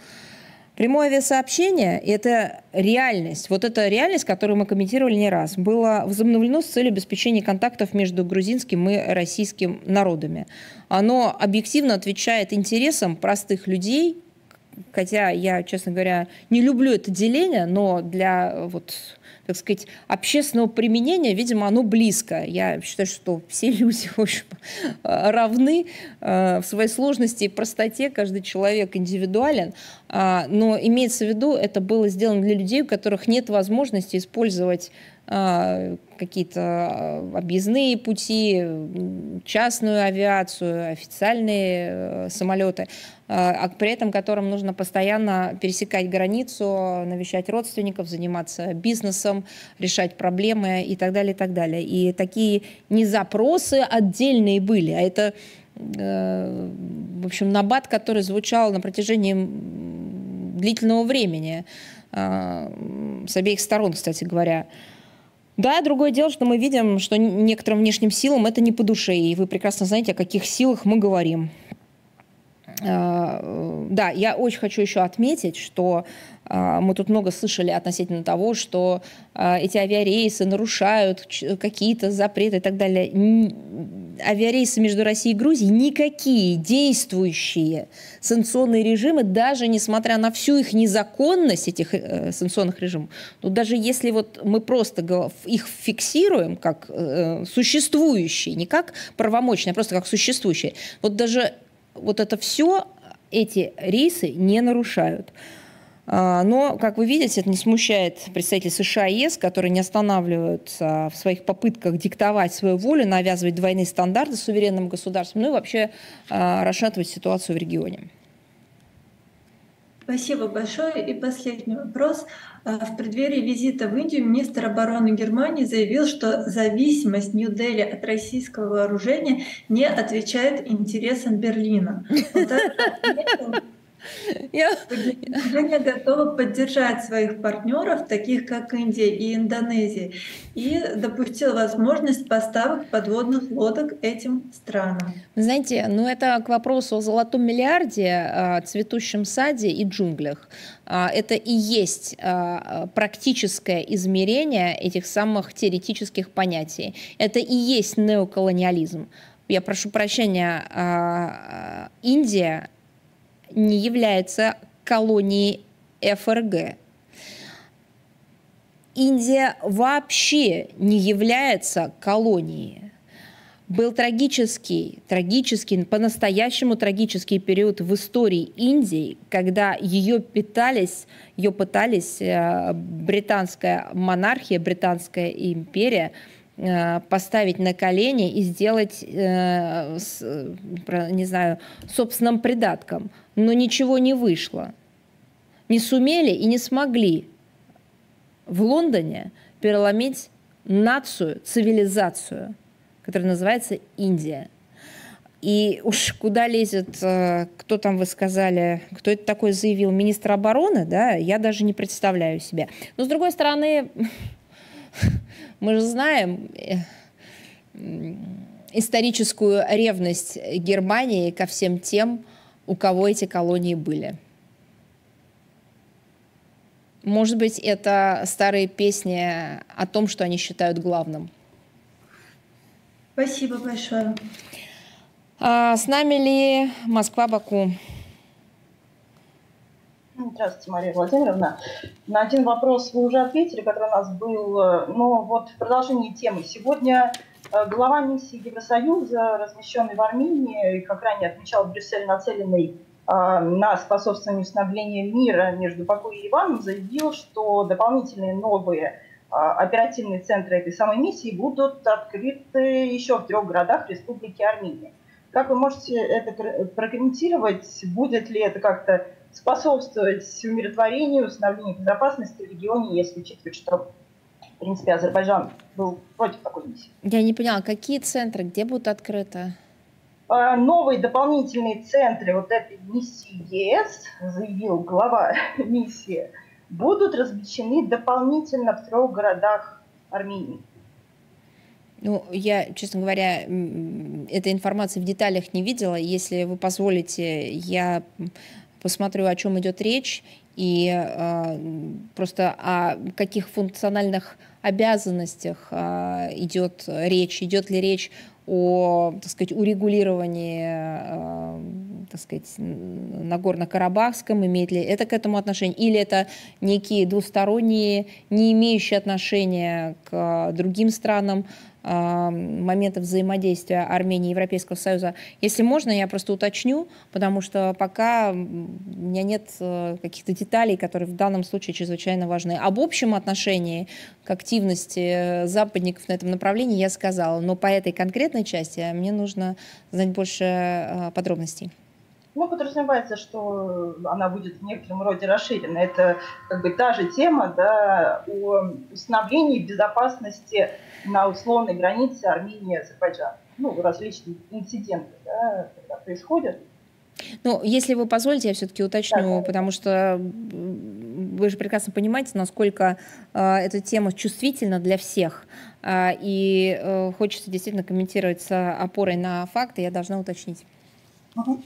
Прямое авиасообщение – это реальность. Вот эта реальность, которую мы комментировали не раз, была возобновлена с целью обеспечения контактов между грузинским и российским народами. Оно объективно отвечает интересам простых людей, хотя я, честно говоря, не люблю это деление, но для э, вот так сказать, общественного применения, видимо, оно близко. Я считаю, что все люди, в общем, э, равны э, в своей сложности и простоте, каждый человек индивидуален, а, но имеется в виду, это было сделано для людей, у которых нет возможности использовать э, какие-то объездные пути, частную авиацию, официальные самолеты а, а при этом которым нужно постоянно пересекать границу, навещать родственников, заниматься бизнесом, решать проблемы и так далее, и так далее. И такие не запросы отдельные были, а это, э, в общем, набат, который звучал на протяжении длительного времени а, с обеих сторон, кстати говоря. Да, другое дело, что мы видим, что некоторым внешним силам это не по душе, и вы прекрасно знаете, о каких силах мы говорим. Э, э, да, я очень хочу еще отметить, что э, мы тут много слышали относительно того, что эти авиарейсы нарушают какие-то запреты и так далее. Авиарейсы между Россией и Грузией никакие действующие санкционные режимы, даже несмотря на всю их незаконность, этих санкционных режимов, Но ну, даже если вот мы просто их фиксируем как существующие, не как правомочные, а просто как существующие, вот даже вот это все эти рейсы не нарушают. А, но, как вы видите, это не смущает представителей США и ЕС, которые не останавливаются в своих попытках диктовать свою волю, навязывать двойные стандарты суверенным государствам, ну и вообще а, расшатывать ситуацию в регионе. Спасибо большое. И последний вопрос. А, в преддверии визита в Индию министр обороны Германии заявил, что зависимость Нью-Дели от российского вооружения не отвечает интересам Берлина. Я... Движение готово поддержать своих партнеров, таких как Индия и Индонезия, и допустил возможность поставок подводных лодок этим странам. Знаете, ну это к вопросу о золотом миллиарде, а, цветущем саде и джунглях. А, это и есть а, практическое измерение этих самых теоретических понятий. Это и есть неоколониализм. Я прошу прощения, Индия не является колонией ФРГ. Индия вообще не является колонией. Был трагический, трагический, по-настоящему трагический период в истории Индии, когда ее питались, ее пытались э, британская монархия, британская империя, э, поставить на колени и сделать, э, не знаю, собственным придатком но ничего не вышло. Не сумели и не смогли в Лондоне переломить нацию, цивилизацию, которая называется Индия. И уж куда лезет, э, кто там вы сказали, кто это такой заявил, министр обороны, да, я даже не представляю себе. Но с другой стороны, мы же знаем э, историческую ревность Германии ко всем тем, у кого эти колонии были. Может быть, это старые песни о том, что они считают главным. Спасибо большое. А, с нами ли Москва-Баку? Ну, здравствуйте, Мария Владимировна. На один вопрос вы уже ответили, который у нас был. Э, но вот в продолжении темы. Сегодня Э, глава миссии Евросоюза, размещенный в Армении, и как ранее отмечал Брюссель, нацеленный э, на способствование установлению мира между Баку и Иваном, заявил, что дополнительные новые э, оперативные центры этой самой миссии будут открыты еще в трех городах Республики Армения. Как вы можете это прокомментировать? Будет ли это как-то способствовать умиротворению, установлению безопасности в регионе, если учитывать, что в принципе, Азербайджан был против такой миссии. Я не поняла, какие центры, где будут открыты? А, новые дополнительные центры вот этой миссии ЕС, заявил глава миссии, будут размещены дополнительно в трех городах Армении. Ну, я, честно говоря, этой информации в деталях не видела. Если вы позволите, я посмотрю, о чем идет речь, и э, просто о каких функциональных обязанностях а, идет речь, идет ли речь о, так сказать, урегулировании, а, так сказать, Нагорно-Карабахском, имеет ли это к этому отношение, или это некие двусторонние, не имеющие отношения к другим странам моментов взаимодействия Армении и Европейского Союза. Если можно, я просто уточню, потому что пока у меня нет э, каких-то деталей, которые в данном случае чрезвычайно важны. Об общем отношении к активности э, западников на этом направлении я сказала, но по этой конкретной части мне нужно знать больше э, подробностей. Ну, подразумевается, что она будет в некотором роде расширена. Это как бы та же тема да, о установлении безопасности на условной границе Армении и Азербайджана. Ну, различные инциденты да, происходят. Ну, если вы позволите, я все-таки уточню, да. потому что вы же прекрасно понимаете, насколько э, эта тема чувствительна для всех. Э, и э, хочется действительно комментировать с опорой на факты, я должна уточнить. Угу.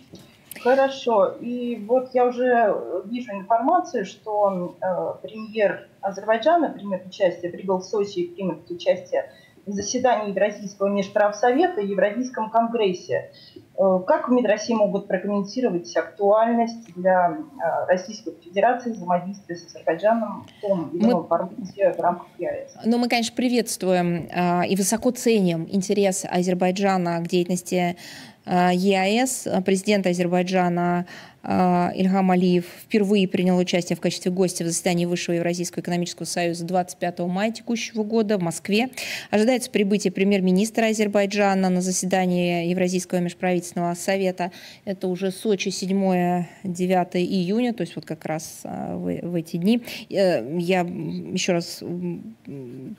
Хорошо. И вот я уже вижу информацию, что э, премьер Азербайджана примет участие, прибыл в Сочи и примет участие в заседании Евразийского межправсовета и Евразийском конгрессе. Э, как в МИД России могут прокомментировать актуальность для э, Российской Федерации взаимодействия с Азербайджаном в том или ином формате в рамках ЕАЭС? Ну, мы, конечно, приветствуем э, и высоко ценим интерес Азербайджана к деятельности а, ЕАЭС, а, президент Азербайджана а, Ильхам Алиев впервые принял участие в качестве гостя в заседании Высшего Евразийского экономического союза 25 мая текущего года в Москве. Ожидается прибытие премьер-министра Азербайджана на заседание Евразийского межправительственного совета. Это уже Сочи 7-9 июня, то есть вот как раз а, в, в эти дни. Э, я еще раз,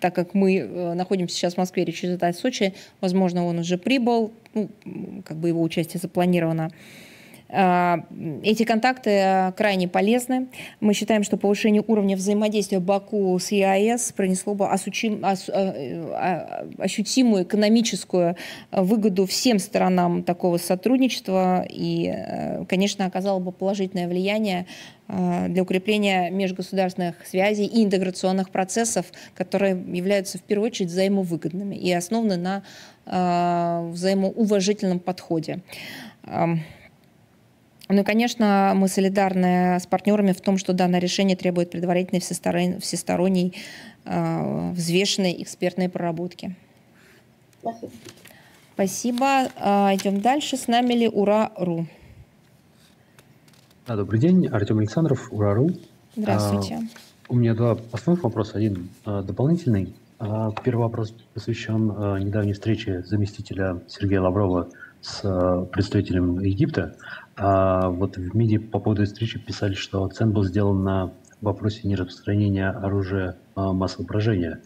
так как мы э, находимся сейчас в Москве, речь идет о Сочи, возможно, он уже прибыл, ну, как бы его участие запланировано а, эти контакты э, крайне полезны. Мы считаем, что повышение уровня взаимодействия Баку с ЕАЭС принесло бы э, а, а, ощутимую экономическую э, выгоду всем сторонам такого сотрудничества и, конечно, оказало бы положительное влияние для укрепления межгосударственных связей и интеграционных процессов, которые являются в первую очередь взаимовыгодными и основаны на взаимоуважительном подходе. Ну и, конечно, мы солидарны с партнерами в том, что данное решение требует предварительной всесторонней, всесторонней а, э, взвешенной экспертной проработки. Спасибо. Спасибо. А, идем дальше. С нами ли Ура.ру? Да, добрый день. Артем Александров, Ура.ру. Здравствуйте. А, у меня два основных вопроса. Один а, дополнительный. А, первый вопрос посвящен а, недавней встрече заместителя Сергея Лаврова с а, представителем Египта. А вот в МИДе по поводу встречи писали, что акцент был сделан на вопросе нераспространения оружия а, массового поражения.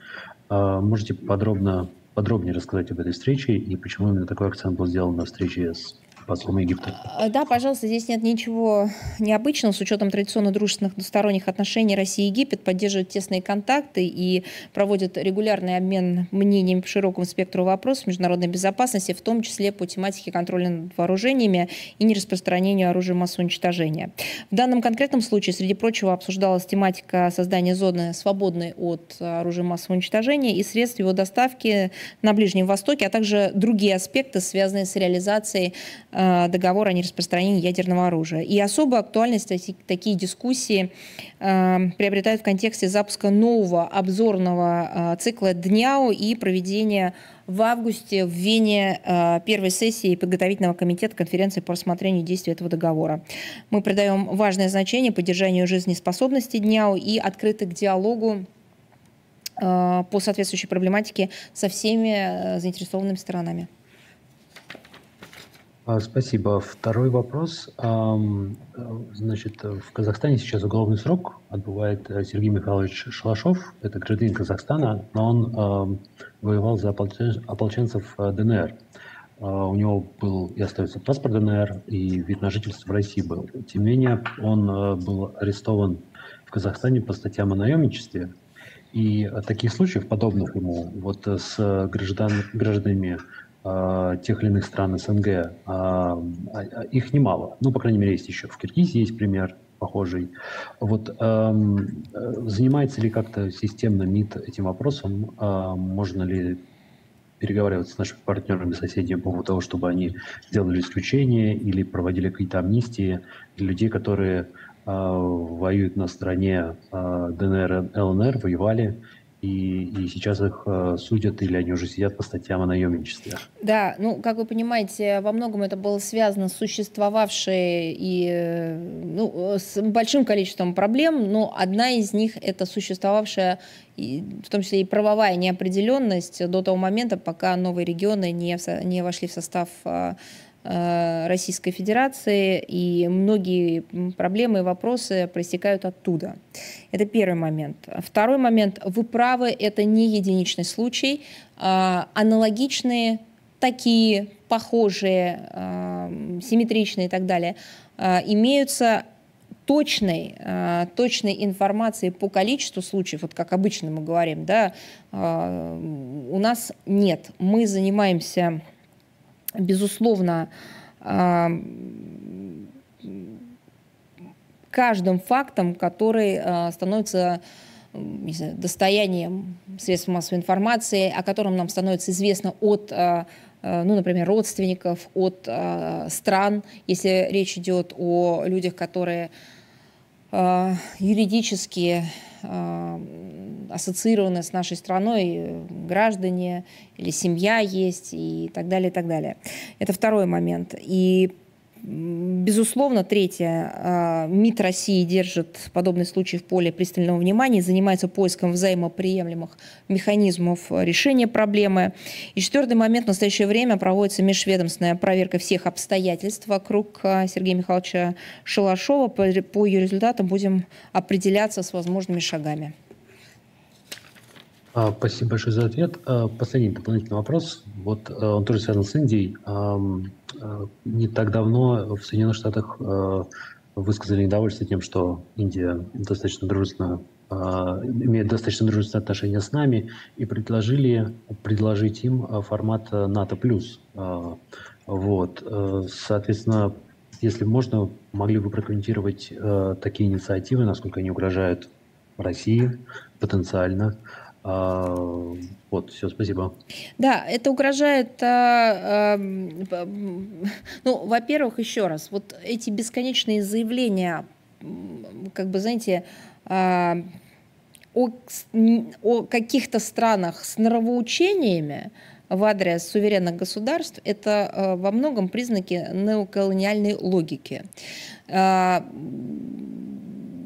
А, можете подробно, подробнее рассказать об этой встрече и почему именно такой акцент был сделан на встрече с послом Египта. А, да, пожалуйста, здесь нет ничего необычного с учетом традиционно дружественных двусторонних отношений России и Египет, поддерживают тесные контакты и проводят регулярный обмен мнениями по широкому спектру вопросов международной безопасности, в том числе по тематике контроля над вооружениями и нераспространению оружия массового уничтожения. В данном конкретном случае, среди прочего, обсуждалась тематика создания зоны, свободной от оружия массового уничтожения и средств его доставки на Ближнем Востоке, а также другие аспекты, связанные с реализацией э, Э, договор о нераспространении ядерного оружия. И особо актуальность такие дискуссии э, приобретают в контексте запуска нового обзорного э, цикла ДНЯУ и проведения в августе в Вене первой сессии подготовительного комитета конференции по рассмотрению действий этого договора. Мы придаем важное значение поддержанию жизнеспособности ДНЯУ и открыты к диалогу по соответствующей проблематике со всеми заинтересованными сторонами. А, спасибо. Второй вопрос. Значит, в Казахстане сейчас уголовный срок отбывает э, Сергей Михайлович Шалашов, это гражданин Казахстана, но он воевал за ополченцев э, ДНР. А, у него был и остается паспорт ДНР, и вид на жительство в России был. Тем не менее, он э, был арестован в Казахстане по статьям о наемничестве. И таких случаев, подобных ему, вот с граждан, гражданами а, тех или иных стран СНГ, а, а, их немало. Ну, по крайней мере, есть еще в Киргизии есть пример похожий. Вот эм, э, занимается ли как-то системно МИД этим вопросом? Можно ли переговаривать с нашими партнерами, соседями по поводу того, чтобы они сделали исключение или проводили какие-то амнистии для людей, которые воюют на стороне ДНР, ЛНР, воевали и, и сейчас их э, судят или они уже сидят по статьям о наемничестве. Да, ну, как вы понимаете, во многом это было связано с существовавшей и э, ну, э, с большим количеством проблем, но одна из них это существовавшая, и, в том числе и правовая неопределенность до того момента, пока новые регионы не, не вошли в состав э, Э, Российской Федерации, и многие проблемы и вопросы проистекают оттуда. Это первый момент. Второй момент. Вы правы, это не единичный случай. А, аналогичные такие, похожие, а, симметричные и так далее, а, имеются точной, точной информации по количеству случаев, вот как обычно мы говорим, да, у нас нет. Мы занимаемся безусловно, а, каждым фактом, который а, становится знаю, достоянием средств массовой информации, о котором нам становится известно от, а, ну, например, родственников, от стран, если речь идет о людях, которые юридически Э, ассоциированы с нашей страной э, граждане или семья есть и так далее, и так далее. Это второй момент. И Безусловно, третье, а, МИД России держит подобный случай в поле пристального внимания, занимается поиском взаимоприемлемых механизмов решения проблемы. И четвертый момент, в настоящее время проводится межведомственная проверка всех обстоятельств вокруг а, Сергея Михайловича Шалашова. По ее результатам будем определяться с возможными шагами. А, спасибо большое за ответ. А, последний дополнительный вопрос. Вот э, он тоже связан с Индией. Э, не так давно в Соединенных Штатах э, высказали недовольство тем, что Индия достаточно дружественно а, имеет достаточно дружественные отношения с нами, и предложили предложить им формат НАТО+. плюс. Вот. Соответственно, если можно, могли бы прокомментировать такие инициативы, насколько они угрожают России потенциально, а, вот, все, спасибо. Да, это угрожает, а, а, ну, во-первых, еще раз, вот эти бесконечные заявления, как бы, знаете, а, о, о каких-то странах с нравоучениями в адрес суверенных государств, это э, во многом признаки неоколониальной логики а,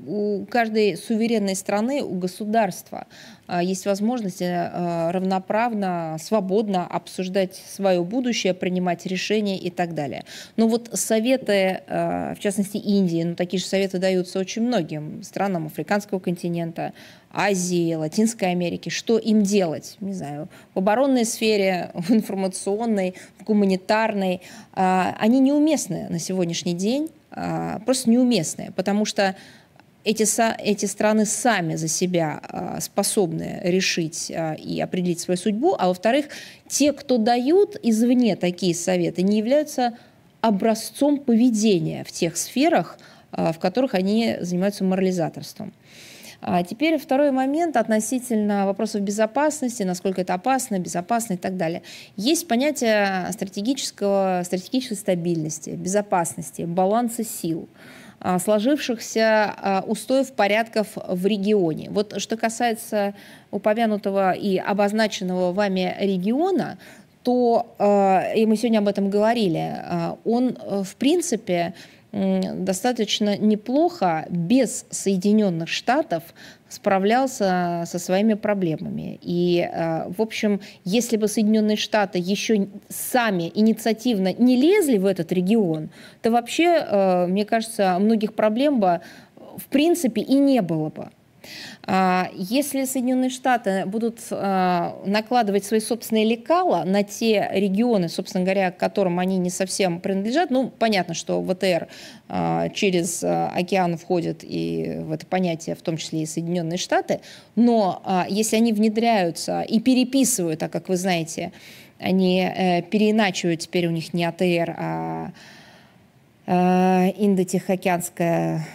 у каждой суверенной страны, у государства а, есть возможность э, а, равноправно, свободно обсуждать свое будущее, принимать решения и так далее. Но вот советы, а, в частности Индии, ну такие же советы даются очень многим странам африканского континента, Азии, Латинской Америки, что им делать, не знаю, в оборонной сфере, в информационной, в гуманитарной, они неуместны на сегодняшний день, просто неуместны, потому что эти, эти страны сами за себя а, способны решить а, и определить свою судьбу, а во-вторых, те, кто дают извне такие советы, не являются образцом поведения в тех сферах, а, в которых они занимаются морализаторством. А теперь второй момент относительно вопросов безопасности, насколько это опасно, безопасно и так далее. Есть понятие стратегического, стратегической стабильности, безопасности, баланса сил. А, сложившихся а, устоев порядков в регионе. Вот что касается упомянутого и обозначенного вами региона, то, а, и мы сегодня об этом говорили, он, э, в принципе, достаточно неплохо без Соединенных Штатов справлялся со своими проблемами. И, э, в общем, если бы Соединенные Штаты еще сами инициативно не лезли в этот регион, то вообще, э, мне кажется, многих проблем бы э, в принципе и не было бы. А, если Соединенные Штаты будут а, накладывать свои собственные лекала на те регионы, собственно говоря, к которым они не совсем принадлежат, ну, понятно, что ВТР а, через океан входит и в это понятие, в том числе и Соединенные Штаты, но если они внедряются и переписывают, а как вы знаете, они э, переиначивают, теперь у них не АТР, а Индотихоокеанская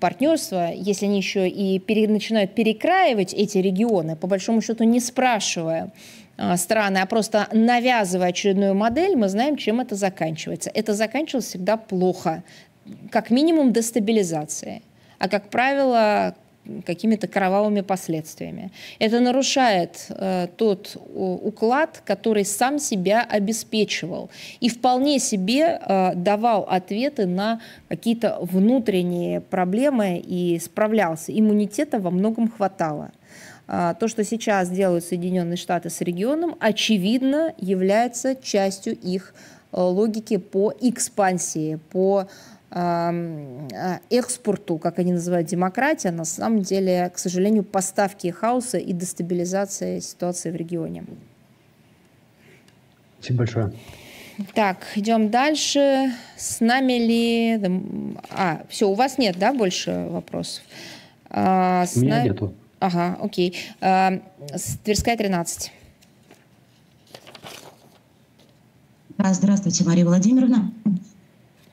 партнерства, если они еще и пере, начинают перекраивать эти регионы, по большому счету не спрашивая а, страны, а просто навязывая очередную модель, мы знаем, чем это заканчивается. Это заканчивалось всегда плохо, как минимум дестабилизацией, а как правило какими-то кровавыми последствиями. Это нарушает э, тот уклад, который сам себя обеспечивал и вполне себе э, давал ответы на какие-то внутренние проблемы и справлялся. Иммунитета во многом хватало. А, то, что сейчас делают Соединенные Штаты с регионом, очевидно является частью их э, логики по экспансии, по Э, экспорту, как они называют, демократия, на самом деле, к сожалению, поставки хаоса и дестабилизация ситуации в регионе. Спасибо большое. Так, идем дальше. С нами ли... А, все, у вас нет, да, больше вопросов? А, у меня на... нету. Ага, окей. А, с Тверская, 13. А, здравствуйте, Мария Владимировна.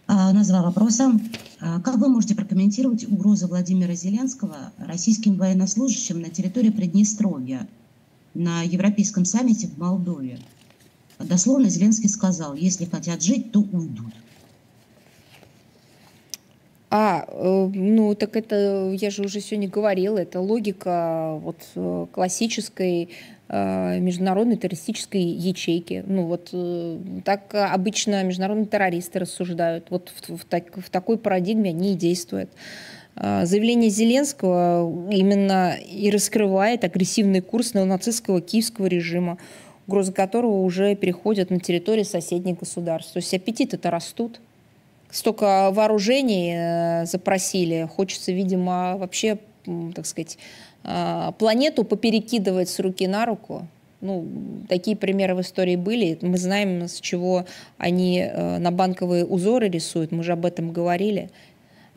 А, назвал вопросом. А, как вы можете прокомментировать угрозу Владимира Зеленского российским военнослужащим на территории Приднестровья на Европейском саммите в Молдове? Дословно Зеленский сказал, если хотят жить, то уйдут. А, э, ну так это, я же уже сегодня говорила, это логика э, вот э, классической а, международной террористической ячейки. Ну вот э, так обычно международные террористы рассуждают. Вот в, в, так, в такой парадигме они и действуют. А, заявление Зеленского именно и раскрывает агрессивный курс неонацистского киевского режима, угрозы которого уже переходят на территории соседних государств. То есть аппетиты-то растут. Столько вооружений э, запросили. Хочется, видимо, вообще, так сказать, а, планету поперекидывать с руки на руку. Ну, такие примеры в истории были. Мы знаем, с чего они э, на банковые узоры рисуют. Мы же об этом говорили.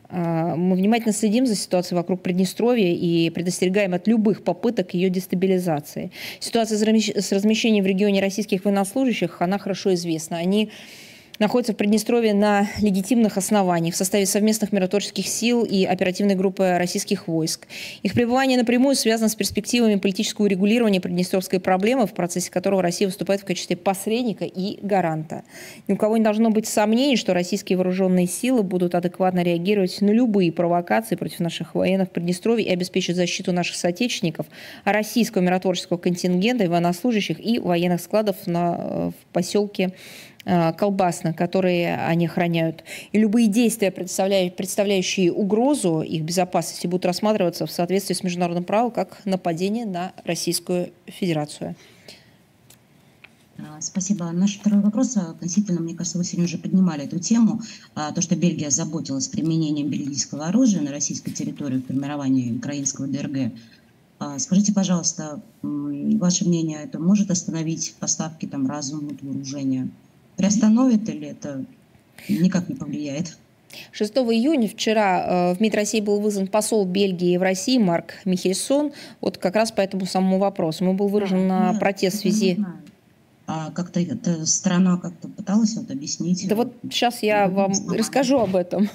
А, мы внимательно следим за ситуацией вокруг Приднестровья и предостерегаем от любых попыток ее дестабилизации. Ситуация с размещением в регионе российских военнослужащих, она хорошо известна. Они находится в Приднестровье на легитимных основаниях в составе совместных миротворческих сил и оперативной группы российских войск. Их пребывание напрямую связано с перспективами политического регулирования приднестровской проблемы, в процессе которого Россия выступает в качестве посредника и гаранта. Ни у кого не должно быть сомнений, что российские вооруженные силы будут адекватно реагировать на любые провокации против наших военных в Приднестровье и обеспечат защиту наших соотечественников, а российского миротворческого контингента военнослужащих и военных складов на, э, в поселке Э, колбасных, которые они охраняют. И любые действия, представляющие угрозу их безопасности, будут рассматриваться в соответствии с международным правом как нападение на Российскую Федерацию. А, спасибо. Наш второй вопрос а, относительно, мне кажется, вы сегодня уже поднимали эту тему, а, то, что Бельгия заботилась применением бельгийского оружия на российской территории в формировании украинского ДРГ. Скажите, пожалуйста, ваше мнение, это может остановить поставки там разумного вооружения приостановит или это никак не повлияет? 6 июня вчера э, в МИД России был вызван посол Бельгии в России Марк Михельсон. Вот как раз по этому самому вопросу. Ему был выражен а, протест в связи... А как-то э, страна как-то пыталась вот объяснить. Да вот сейчас я вам расскажу об этом.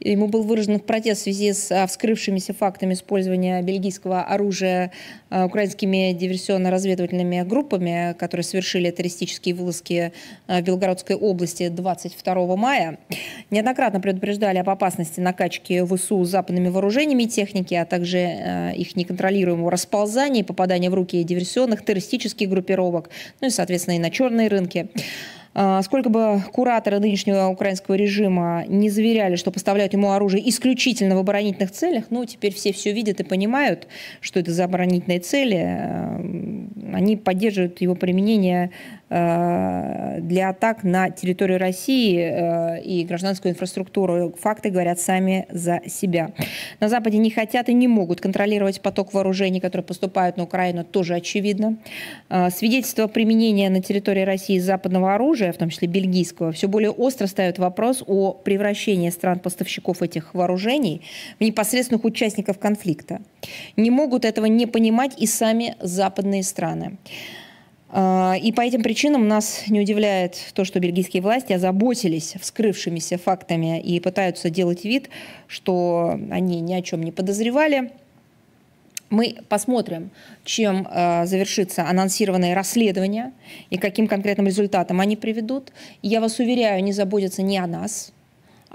Ему был выражен протест в связи с а, вскрывшимися фактами использования бельгийского оружия а, украинскими диверсионно-разведывательными группами, которые совершили террористические вылазки а, в Белгородской области 22 мая. Неоднократно предупреждали об опасности накачки ВСУ западными вооружениями и техники, а также их неконтролируемого расползания и попадания в руки диверсионных террористических группировок, ну и, соответственно, и на черные рынки. А, сколько бы кураторы нынешнего украинского режима не заверяли, что поставляют ему оружие исключительно в оборонительных целях, ну, теперь все все видят и понимают, что это за оборонительные цели. Эм, они поддерживают его применение Э, для атак на территорию России э, и гражданскую инфраструктуру. Факты говорят сами за себя. На Западе не хотят и не могут контролировать поток вооружений, которые поступают на Украину, тоже очевидно. Э, свидетельство применения на территории России западного оружия, в том числе бельгийского, все более остро ставит вопрос о превращении стран-поставщиков этих вооружений в непосредственных участников конфликта. Не могут этого не понимать и сами западные страны. А, и по этим причинам нас не удивляет то, что бельгийские власти озаботились вскрывшимися фактами и пытаются делать вид, что они ни о чем не подозревали. Мы посмотрим, чем э, завершится анонсированное расследование и каким конкретным результатом они приведут. Я вас уверяю, не заботятся ни о нас,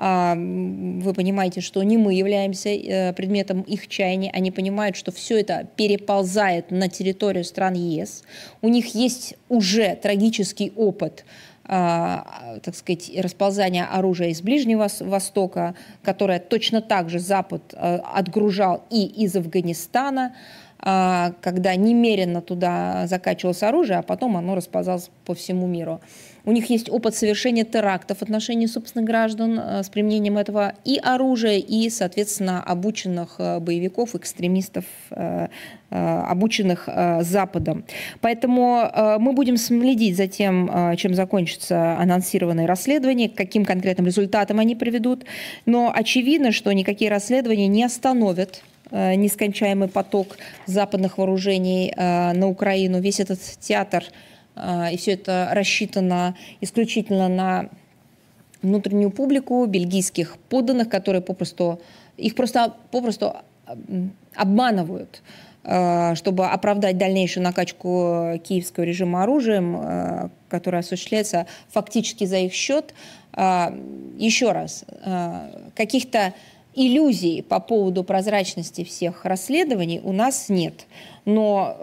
а, вы понимаете, что не мы являемся э, предметом их чаяния. Они понимают, что все это переползает на территорию стран ЕС. У них есть уже трагический опыт а, так сказать, расползания оружия из Ближнего Востока, которое точно так же Запад э, отгружал и из Афганистана, а, когда немеренно туда закачивалось оружие, а потом оно расползалось по всему миру. У них есть опыт совершения терактов в отношении, собственных граждан э, с применением этого и оружия, и, соответственно, обученных э, боевиков, экстремистов, э, обученных Западом. Поэтому мы будем следить за тем, чем закончится анонсированное расследование, к каким конкретным результатам они приведут. Но очевидно, что никакие расследования не остановят нескончаемый поток западных вооружений на Украину. Весь этот театр а, и все это рассчитано исключительно на внутреннюю публику бельгийских подданных, которые попросту их просто попросту обманывают а, чтобы оправдать дальнейшую накачку киевского режима оружием, а, которая осуществляется фактически за их счет. Еще раз, каких-то иллюзий по поводу прозрачности всех расследований у нас нет но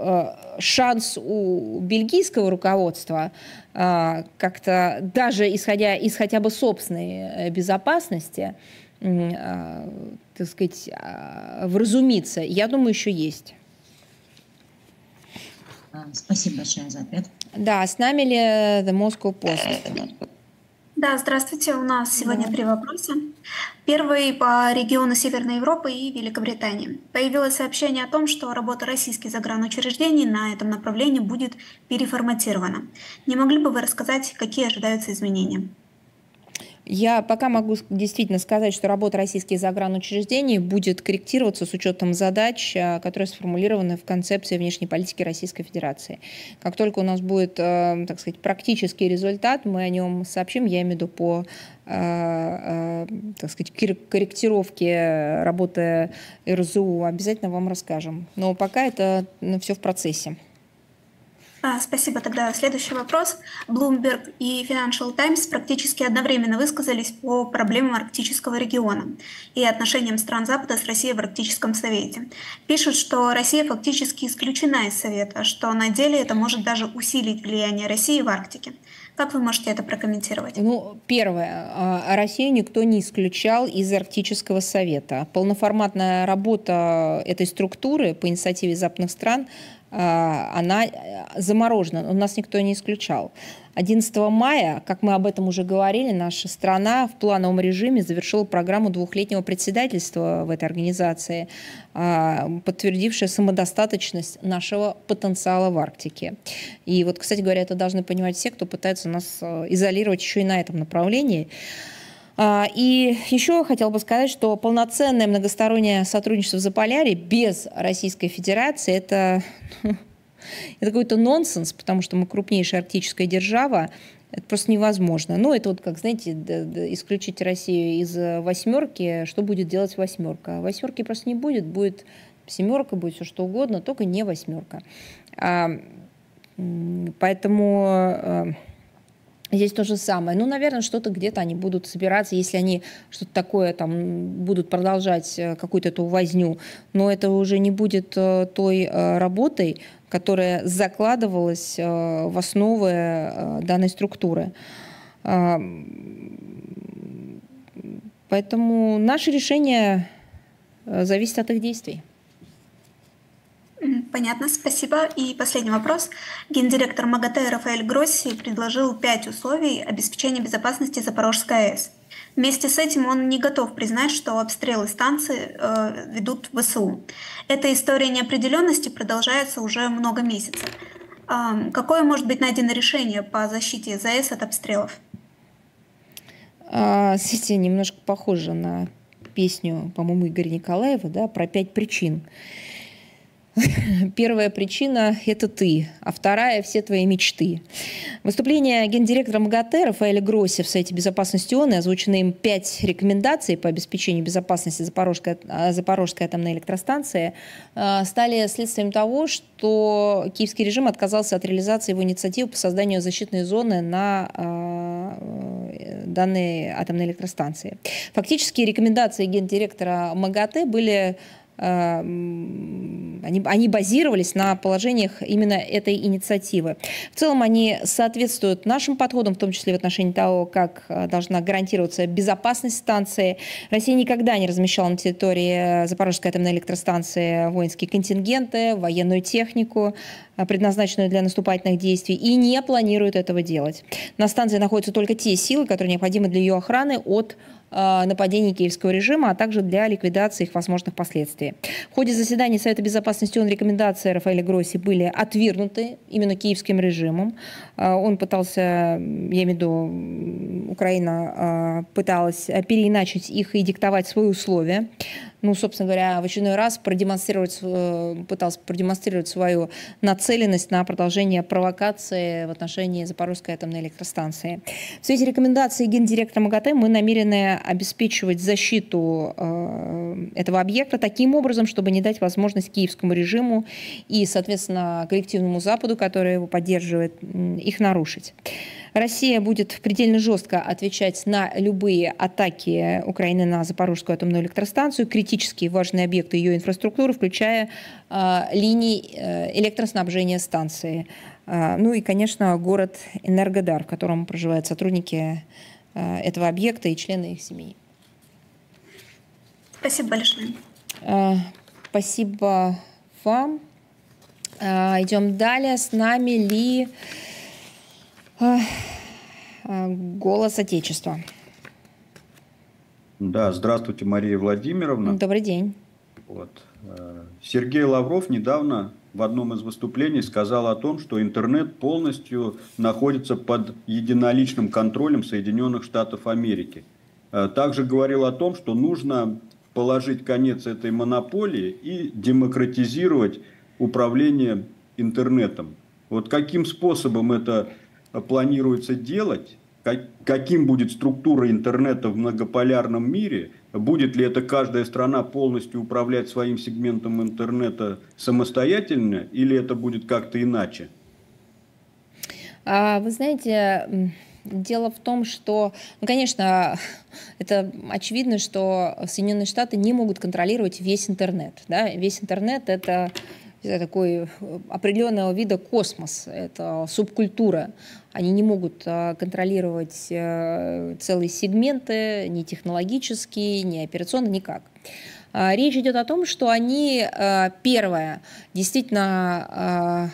э, шанс у бельгийского руководства э, как-то даже исходя из хотя бы собственной э, безопасности, э, так сказать, э, вразумиться, я думаю, еще есть. А, спасибо большое за ответ. Да, с нами ли The э, Moscow Post? Э, да, здравствуйте. У нас сегодня да. три вопроса. Первый по региону Северной Европы и Великобритании. Появилось сообщение о том, что работа российских загранучреждений на этом направлении будет переформатирована. Не могли бы вы рассказать, какие ожидаются изменения? Я пока могу действительно сказать, что работа российских загранучреждений будет корректироваться с учетом задач, а, которые сформулированы в концепции внешней политики Российской Федерации. Как только у нас будет, э, так сказать, практический результат, мы о нем сообщим, я имею в виду по э, э, так сказать, корректировке работы РЗУ обязательно вам расскажем. Но пока это все в процессе. А, спасибо. Тогда следующий вопрос. Bloomberg и Financial Times практически одновременно высказались по проблемам арктического региона и отношениям стран Запада с Россией в Арктическом Совете. Пишут, что Россия фактически исключена из Совета, что на деле это может даже усилить влияние России в Арктике. Как вы можете это прокомментировать? Ну, первое, а, а Россию никто не исключал из Арктического совета. Полноформатная работа этой структуры по инициативе западных стран а, она э, заморожена, у нас никто не исключал. 11 мая, как мы об этом уже говорили, наша страна в плановом режиме завершила программу двухлетнего председательства в этой организации, а, подтвердившая самодостаточность нашего потенциала в Арктике. И вот, кстати говоря, это должны понимать все, кто пытается нас э, изолировать еще и на этом направлении. А, и еще хотела бы сказать, что полноценное многостороннее сотрудничество в Заполярье без Российской Федерации – это, ну, это какой-то нонсенс, потому что мы крупнейшая арктическая держава, это просто невозможно. Ну, это вот как, знаете, исключить Россию из э, восьмерки, что будет делать восьмерка? Восьмерки просто не будет, будет семерка, будет все что угодно, только не восьмерка. А, поэтому э, Здесь то же самое. Ну, наверное, что-то где-то они будут собираться, если они что-то такое там будут продолжать э, какую-то эту возню. Но это уже не будет э, той э, работой, которая закладывалась в основы данной структуры. Поэтому наше решение зависит от их действий. Понятно, спасибо. И последний вопрос. Гендиректор МАГАТЭ Рафаэль Гросси предложил пять условий обеспечения безопасности Запорожской АЭС. Вместе с этим он не готов признать, что обстрелы станции э, ведут ВСУ. Эта история неопределенности продолжается уже много месяцев. Э, какое может быть найдено решение по защите ЗАЭС от обстрелов? А, Сети немножко похоже на песню, по-моему, Игоря Николаева, да, про пять причин. Первая причина — это ты, а вторая — все твои мечты. Выступление гендиректора МАГАТЭ Рафаэля Гросси в сайте безопасности ООН и озвучены им пять рекомендаций по обеспечению безопасности Запорожской, э, Запорожской атомной электростанции э, стали следствием того, что киевский режим отказался от реализации его инициативы по созданию защитной зоны на э, данной атомной электростанции. Фактически рекомендации гендиректора МАГАТЭ были Эм, они, они базировались на положениях именно этой инициативы. В целом они соответствуют нашим подходам, в том числе в отношении того, как э, должна гарантироваться безопасность станции. Россия никогда не размещала на территории э, Запорожской атомной электростанции воинские контингенты, военную технику, э, предназначенную для наступательных действий, и не планирует этого делать. На станции находятся только те силы, которые необходимы для ее охраны от Э, нападений киевского режима, а также для ликвидации их возможных последствий. В ходе заседания Совета Безопасности ООН рекомендации Рафаэля Гросси были отвергнуты именно киевским режимом. А, он пытался, я имею в виду, Украина а, пыталась э, переиначить их и диктовать свои условия. Ну, собственно говоря, в очередной раз продемонстрировать, э, пытался продемонстрировать свою нацеленность на продолжение провокации в отношении Запорожской атомной электростанции. В свете рекомендацией гендиректора МАГАТЭ мы намерены обеспечивать защиту э, этого объекта таким образом, чтобы не дать возможность киевскому режиму и, соответственно, коллективному Западу, который его поддерживает, их нарушить. Россия будет предельно жестко отвечать на любые атаки Украины на Запорожскую атомную электростанцию, критические важные объекты ее инфраструктуры, включая э, линии э, электроснабжения станции. Э, ну и, конечно, город Энергодар, в котором проживают сотрудники э, этого объекта и члены их семей. Спасибо большое. Э, спасибо вам. Э, идем далее. С нами Ли... Э, голос Отечества. Да, здравствуйте, Мария Владимировна. Добрый день. Вот. Э, Сергей Лавров недавно в одном из выступлений сказал о том, что интернет полностью находится под единоличным контролем Соединенных Штатов Америки. Э, также говорил о том, что нужно положить конец этой монополии и демократизировать управление интернетом. Вот каким способом это Э, планируется делать, каким будет структура интернета в многополярном мире, будет ли это каждая страна полностью управлять своим сегментом интернета самостоятельно, или это будет как-то иначе? А, вы знаете, Дело в том, что, ну, конечно, это очевидно, что Соединенные Штаты не могут контролировать весь интернет. Да? Весь интернет — это такой э, определенного вида космос, это субкультура. Они не могут а, контролировать э, целые сегменты, ни технологические, ни операционно, никак. А, речь идет о том, что они, э, первое, действительно а,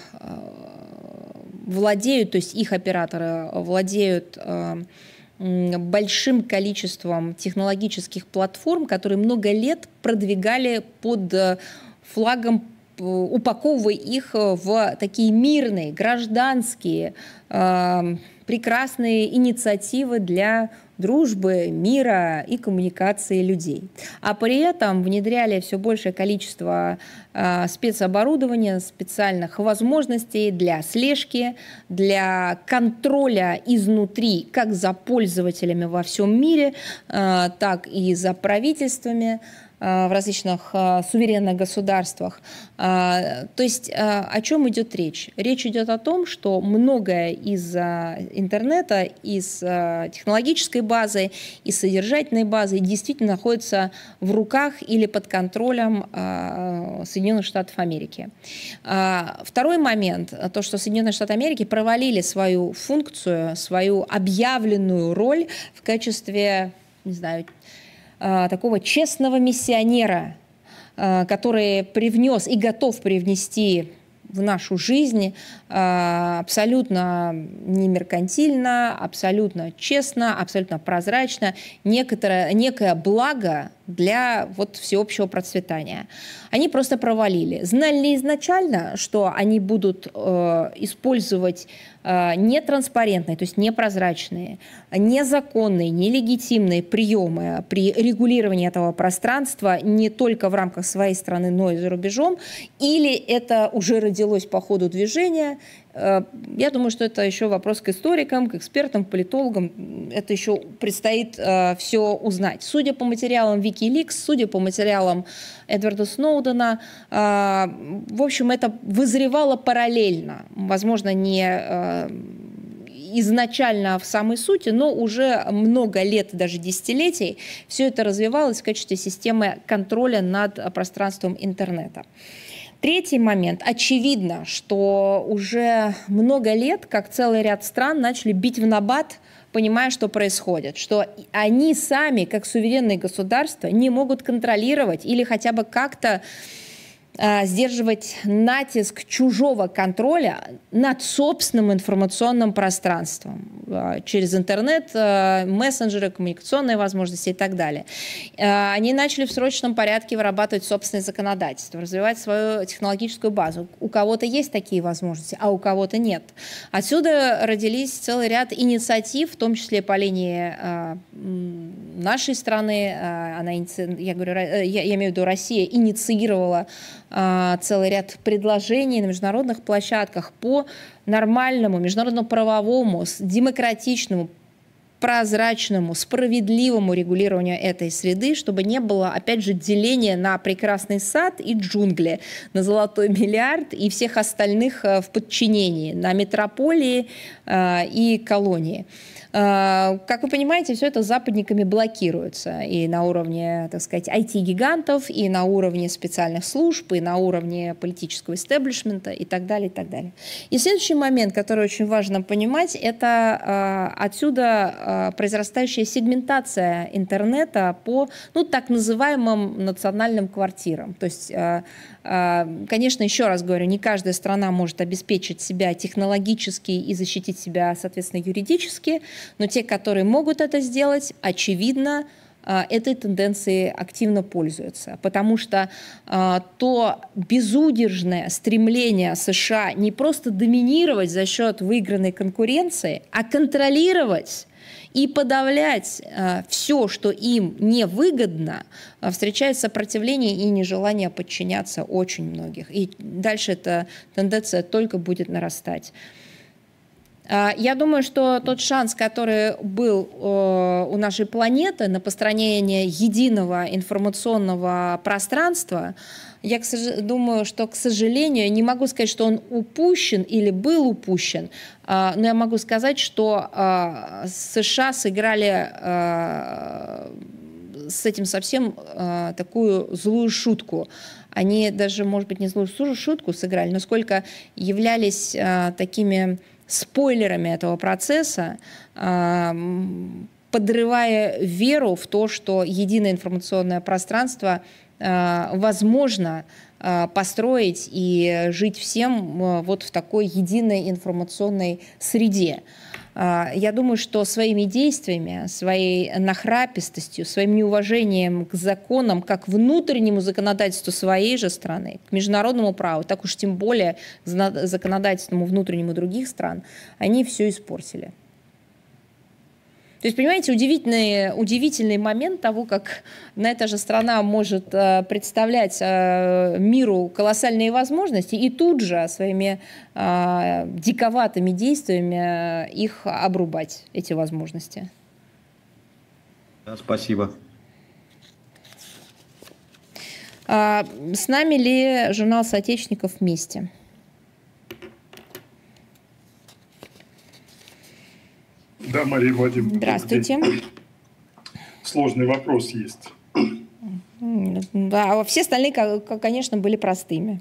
владеют, то есть их операторы владеют большим количеством технологических платформ, которые много лет продвигали под флагом упаковывая их э, в такие мирные, гражданские, э, прекрасные инициативы для дружбы, мира и коммуникации людей. А при этом внедряли все большее количество э, спецоборудования, специальных возможностей для слежки, для контроля изнутри, как за пользователями во всем мире, э, так и за правительствами а, в различных суверенных государствах. То есть о чем идет речь? Речь идет о том, что многое из интернета, из технологической базой и содержательной базой действительно находится в руках или под контролем а, Соединенных Штатов Америки. А, второй момент, то, что Соединенные Штаты Америки провалили свою функцию, свою объявленную роль в качестве, не знаю, а, такого честного миссионера, который привнес и готов привнести в нашу жизнь э, абсолютно не меркантильно, абсолютно честно, абсолютно прозрачно, некоторое, некое благо для вот всеобщего процветания. Они просто провалили. Знали ли изначально, что они будут э, использовать э, нетранспарентные, то есть непрозрачные, незаконные, нелегитимные приемы при регулировании этого пространства не только в рамках своей страны, но и за рубежом? Или это уже родилось по ходу движения, Э, я думаю, что это еще вопрос к историкам, к экспертам, к политологам. Это еще предстоит э, все узнать. Судя по материалам Wikileaks, судя по материалам Эдварда Сноудена, э, в общем, это вызревало параллельно. Возможно, не изначально в самой сути, но уже много лет, даже десятилетий, все это развивалось в качестве системы контроля над пространством интернета. Третий момент. Очевидно, что уже много лет, как целый ряд стран, начали бить в набат понимая, что происходит, что они сами, как суверенные государства, не могут контролировать или хотя бы как-то а, сдерживать натиск чужого контроля над собственным информационным пространством а, через интернет, а, мессенджеры, коммуникационные возможности и так далее. Они начали в срочном порядке вырабатывать собственное законодательство, развивать свою технологическую базу. У кого-то есть такие возможности, а у кого-то нет. Отсюда родились целый ряд инициатив, в том числе по линии нашей страны. Она, я, говорю, я имею в виду Россия, инициировала а, целый ряд предложений на международных площадках по нормальному, международно-правовому, демократичному прозрачному, справедливому регулированию этой среды, чтобы не было, опять же, деления на прекрасный сад и джунгли, на золотой миллиард и всех остальных э, в подчинении, на метрополии э, и колонии. А, как вы понимаете, все это западниками блокируется и на уровне, так сказать, IT-гигантов, и на уровне специальных служб, и на уровне политического истеблишмента и так далее, и так далее. И следующий момент, который очень важно понимать, это а, отсюда а, произрастающая сегментация интернета по, ну, так называемым национальным квартирам. То есть, конечно, еще раз говорю, не каждая страна может обеспечить себя технологически и защитить себя, соответственно, юридически но те, которые могут это сделать, очевидно, а, этой тенденции активно пользуются, потому что а, то безудержное стремление США не просто доминировать за счет выигранной конкуренции, а контролировать и подавлять а, все, что им невыгодно, а, встречает сопротивление и нежелание подчиняться очень многих. И дальше эта тенденция только будет нарастать. А, я думаю, что тот шанс, который был э, у нашей планеты на построение единого информационного пространства, я думаю, что, к сожалению, не могу сказать, что он упущен или был упущен, а, но я могу сказать, что а, США сыграли с этим совсем такую злую шутку они даже, может быть, не злую шутку сыграли, но сколько являлись такими спойлерами этого процесса, а, подрывая веру в то, что единое информационное пространство а, возможно а, построить и жить всем вот в такой единой информационной среде. А, я думаю, что своими действиями, своей нахрапистостью, своим неуважением к законам, как внутреннему законодательству своей же страны, к международному праву, так уж тем более законодательному внутреннему других стран, они все испортили. То есть, понимаете, удивительный, удивительный момент того, как на эта же страна может э, представлять э, миру колоссальные возможности и тут же своими э, диковатыми действиями их обрубать, эти возможности. спасибо. А, с нами ли журнал «Соотечественников» вместе? Да, Мария Владимировна. Здравствуйте. Сложный вопрос есть. Да, а все остальные, конечно, были простыми.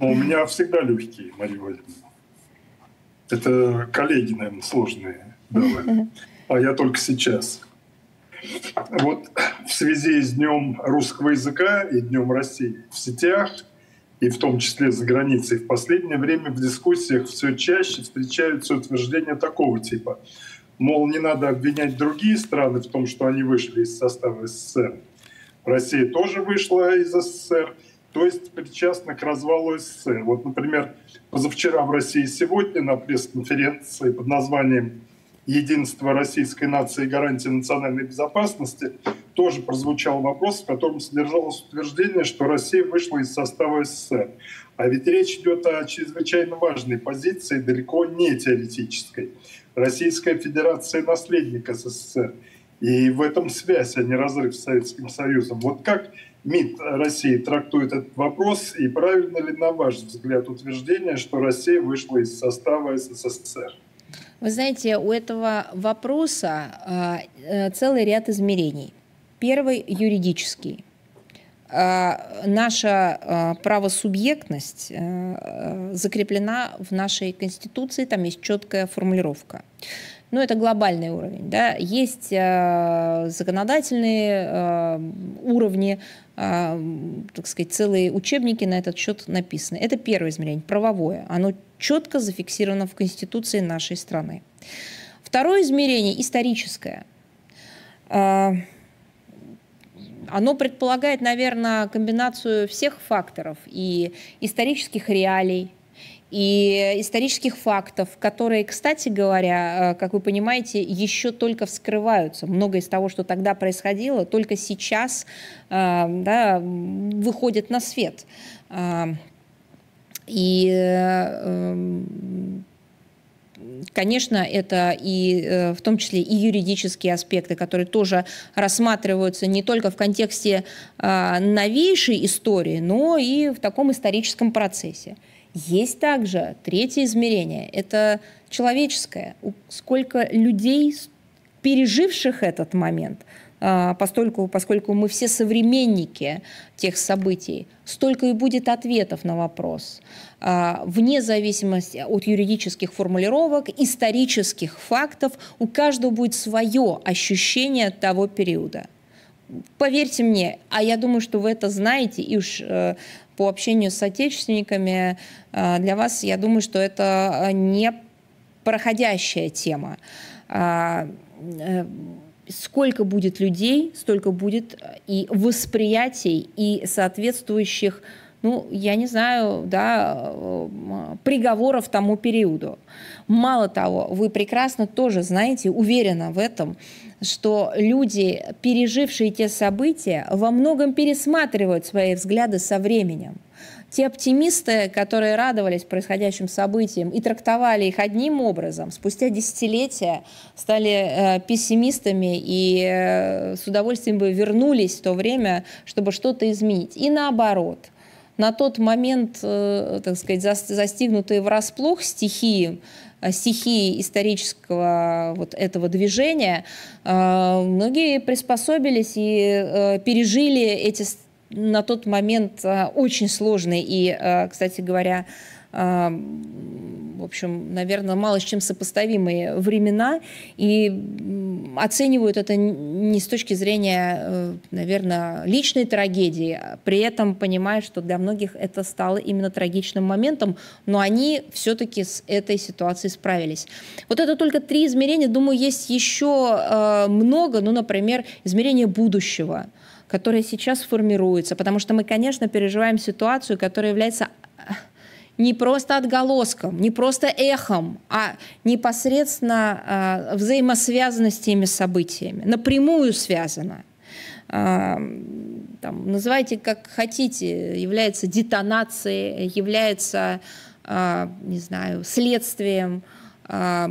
Но у меня всегда легкие, Мария Владимировна. Это коллеги, наверное, сложные давали. А я только сейчас. Вот в связи с Днем русского языка и Днем России в сетях – и в том числе за границей, в последнее время в дискуссиях все чаще встречаются утверждения такого типа. Мол, не надо обвинять другие страны в том, что они вышли из состава СССР. Россия тоже вышла из СССР, то есть причастна к развалу СССР. Вот, например, позавчера в России сегодня на пресс-конференции под названием единства российской нации и гарантии национальной безопасности, тоже прозвучал вопрос, в котором содержалось утверждение, что Россия вышла из состава СССР. А ведь речь идет о чрезвычайно важной позиции, далеко не теоретической. Российская Федерация наследник СССР. И в этом связь, а не разрыв с Советским Союзом. Вот как МИД России трактует этот вопрос и правильно ли, на ваш взгляд, утверждение, что Россия вышла из состава СССР? Вы знаете, у этого вопроса а, э, целый ряд измерений. Первый юридический. А, наша а, правосубъектность э, э, закреплена в нашей Конституции, там есть четкая формулировка но ну, это глобальный уровень. Да? Есть э, законодательные э, уровни, э, так сказать, целые учебники на этот счет написаны. Это первое измерение, правовое. Оно четко зафиксировано в Конституции нашей страны. Второе измерение историческое. Э, оно предполагает, наверное, комбинацию всех факторов и исторических реалий, и исторических фактов, которые, кстати говоря, э, как вы понимаете, еще только вскрываются. Многое из того, что тогда происходило, только сейчас э, да, выходит на свет. Э, и, конечно, это и в том числе и юридические аспекты, которые тоже рассматриваются не только в контексте новейшей истории, но и в таком историческом процессе. Есть также третье измерение, это человеческое. Сколько людей, переживших этот момент, а, поскольку, поскольку мы все современники тех событий, столько и будет ответов на вопрос. А, вне зависимости от юридических формулировок, исторических фактов, у каждого будет свое ощущение того периода. Поверьте мне, а я думаю, что вы это знаете, и уж э, по общению с соотечественниками, а, для вас, я думаю, что это а, не проходящая тема. А, э, сколько будет людей, столько будет э, и восприятий, и соответствующих ну, я не знаю, да, э, приговоров тому периоду. Мало того, вы прекрасно тоже знаете, уверена в этом, что люди, пережившие те события, во многом пересматривают свои взгляды со временем. Те оптимисты, которые радовались происходящим событиям и трактовали их одним образом, спустя десятилетия стали э, пессимистами и э, с удовольствием бы вернулись в то время, чтобы что-то изменить. И наоборот – на тот момент, э, так сказать, застигнутые врасплох стихии, э, стихии исторического вот этого движения, э, многие приспособились и пережили эти на тот момент очень сложные и, кстати говоря, в общем, наверное, мало с чем сопоставимые времена, и оценивают это не с точки зрения, э, наверное, личной трагедии, а при этом понимая, что для многих это стало именно трагичным моментом, но они все-таки с этой ситуацией справились. Вот это только три измерения, думаю, есть еще э, много, ну, например, измерение будущего которая сейчас формируется, потому что мы, конечно, переживаем ситуацию, которая является а, не просто отголоском, не просто эхом, а непосредственно э, а, взаимосвязано с теми событиями, напрямую связано. Э, там, называйте как хотите, является детонацией, является, э, не знаю, следствием, э,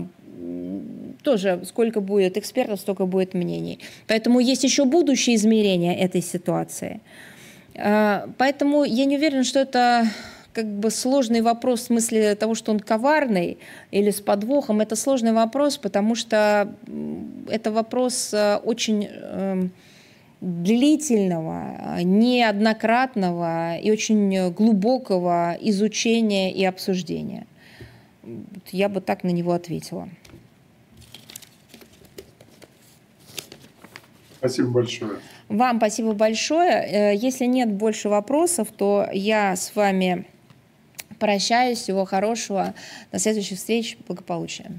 тоже сколько будет экспертов, столько будет мнений. Поэтому есть еще будущее измерение этой ситуации. Поэтому я не уверена, что это как бы сложный вопрос в смысле того, что он коварный или с подвохом. Это сложный вопрос, потому что это вопрос э, очень эм, длительного, э, неоднократного и очень э, глубокого изучения и обсуждения. Я бы так на него ответила. Спасибо большое. Вам спасибо большое. Если нет больше вопросов, то я с вами Прощаюсь, всего хорошего, до следующих встреч, благополучия.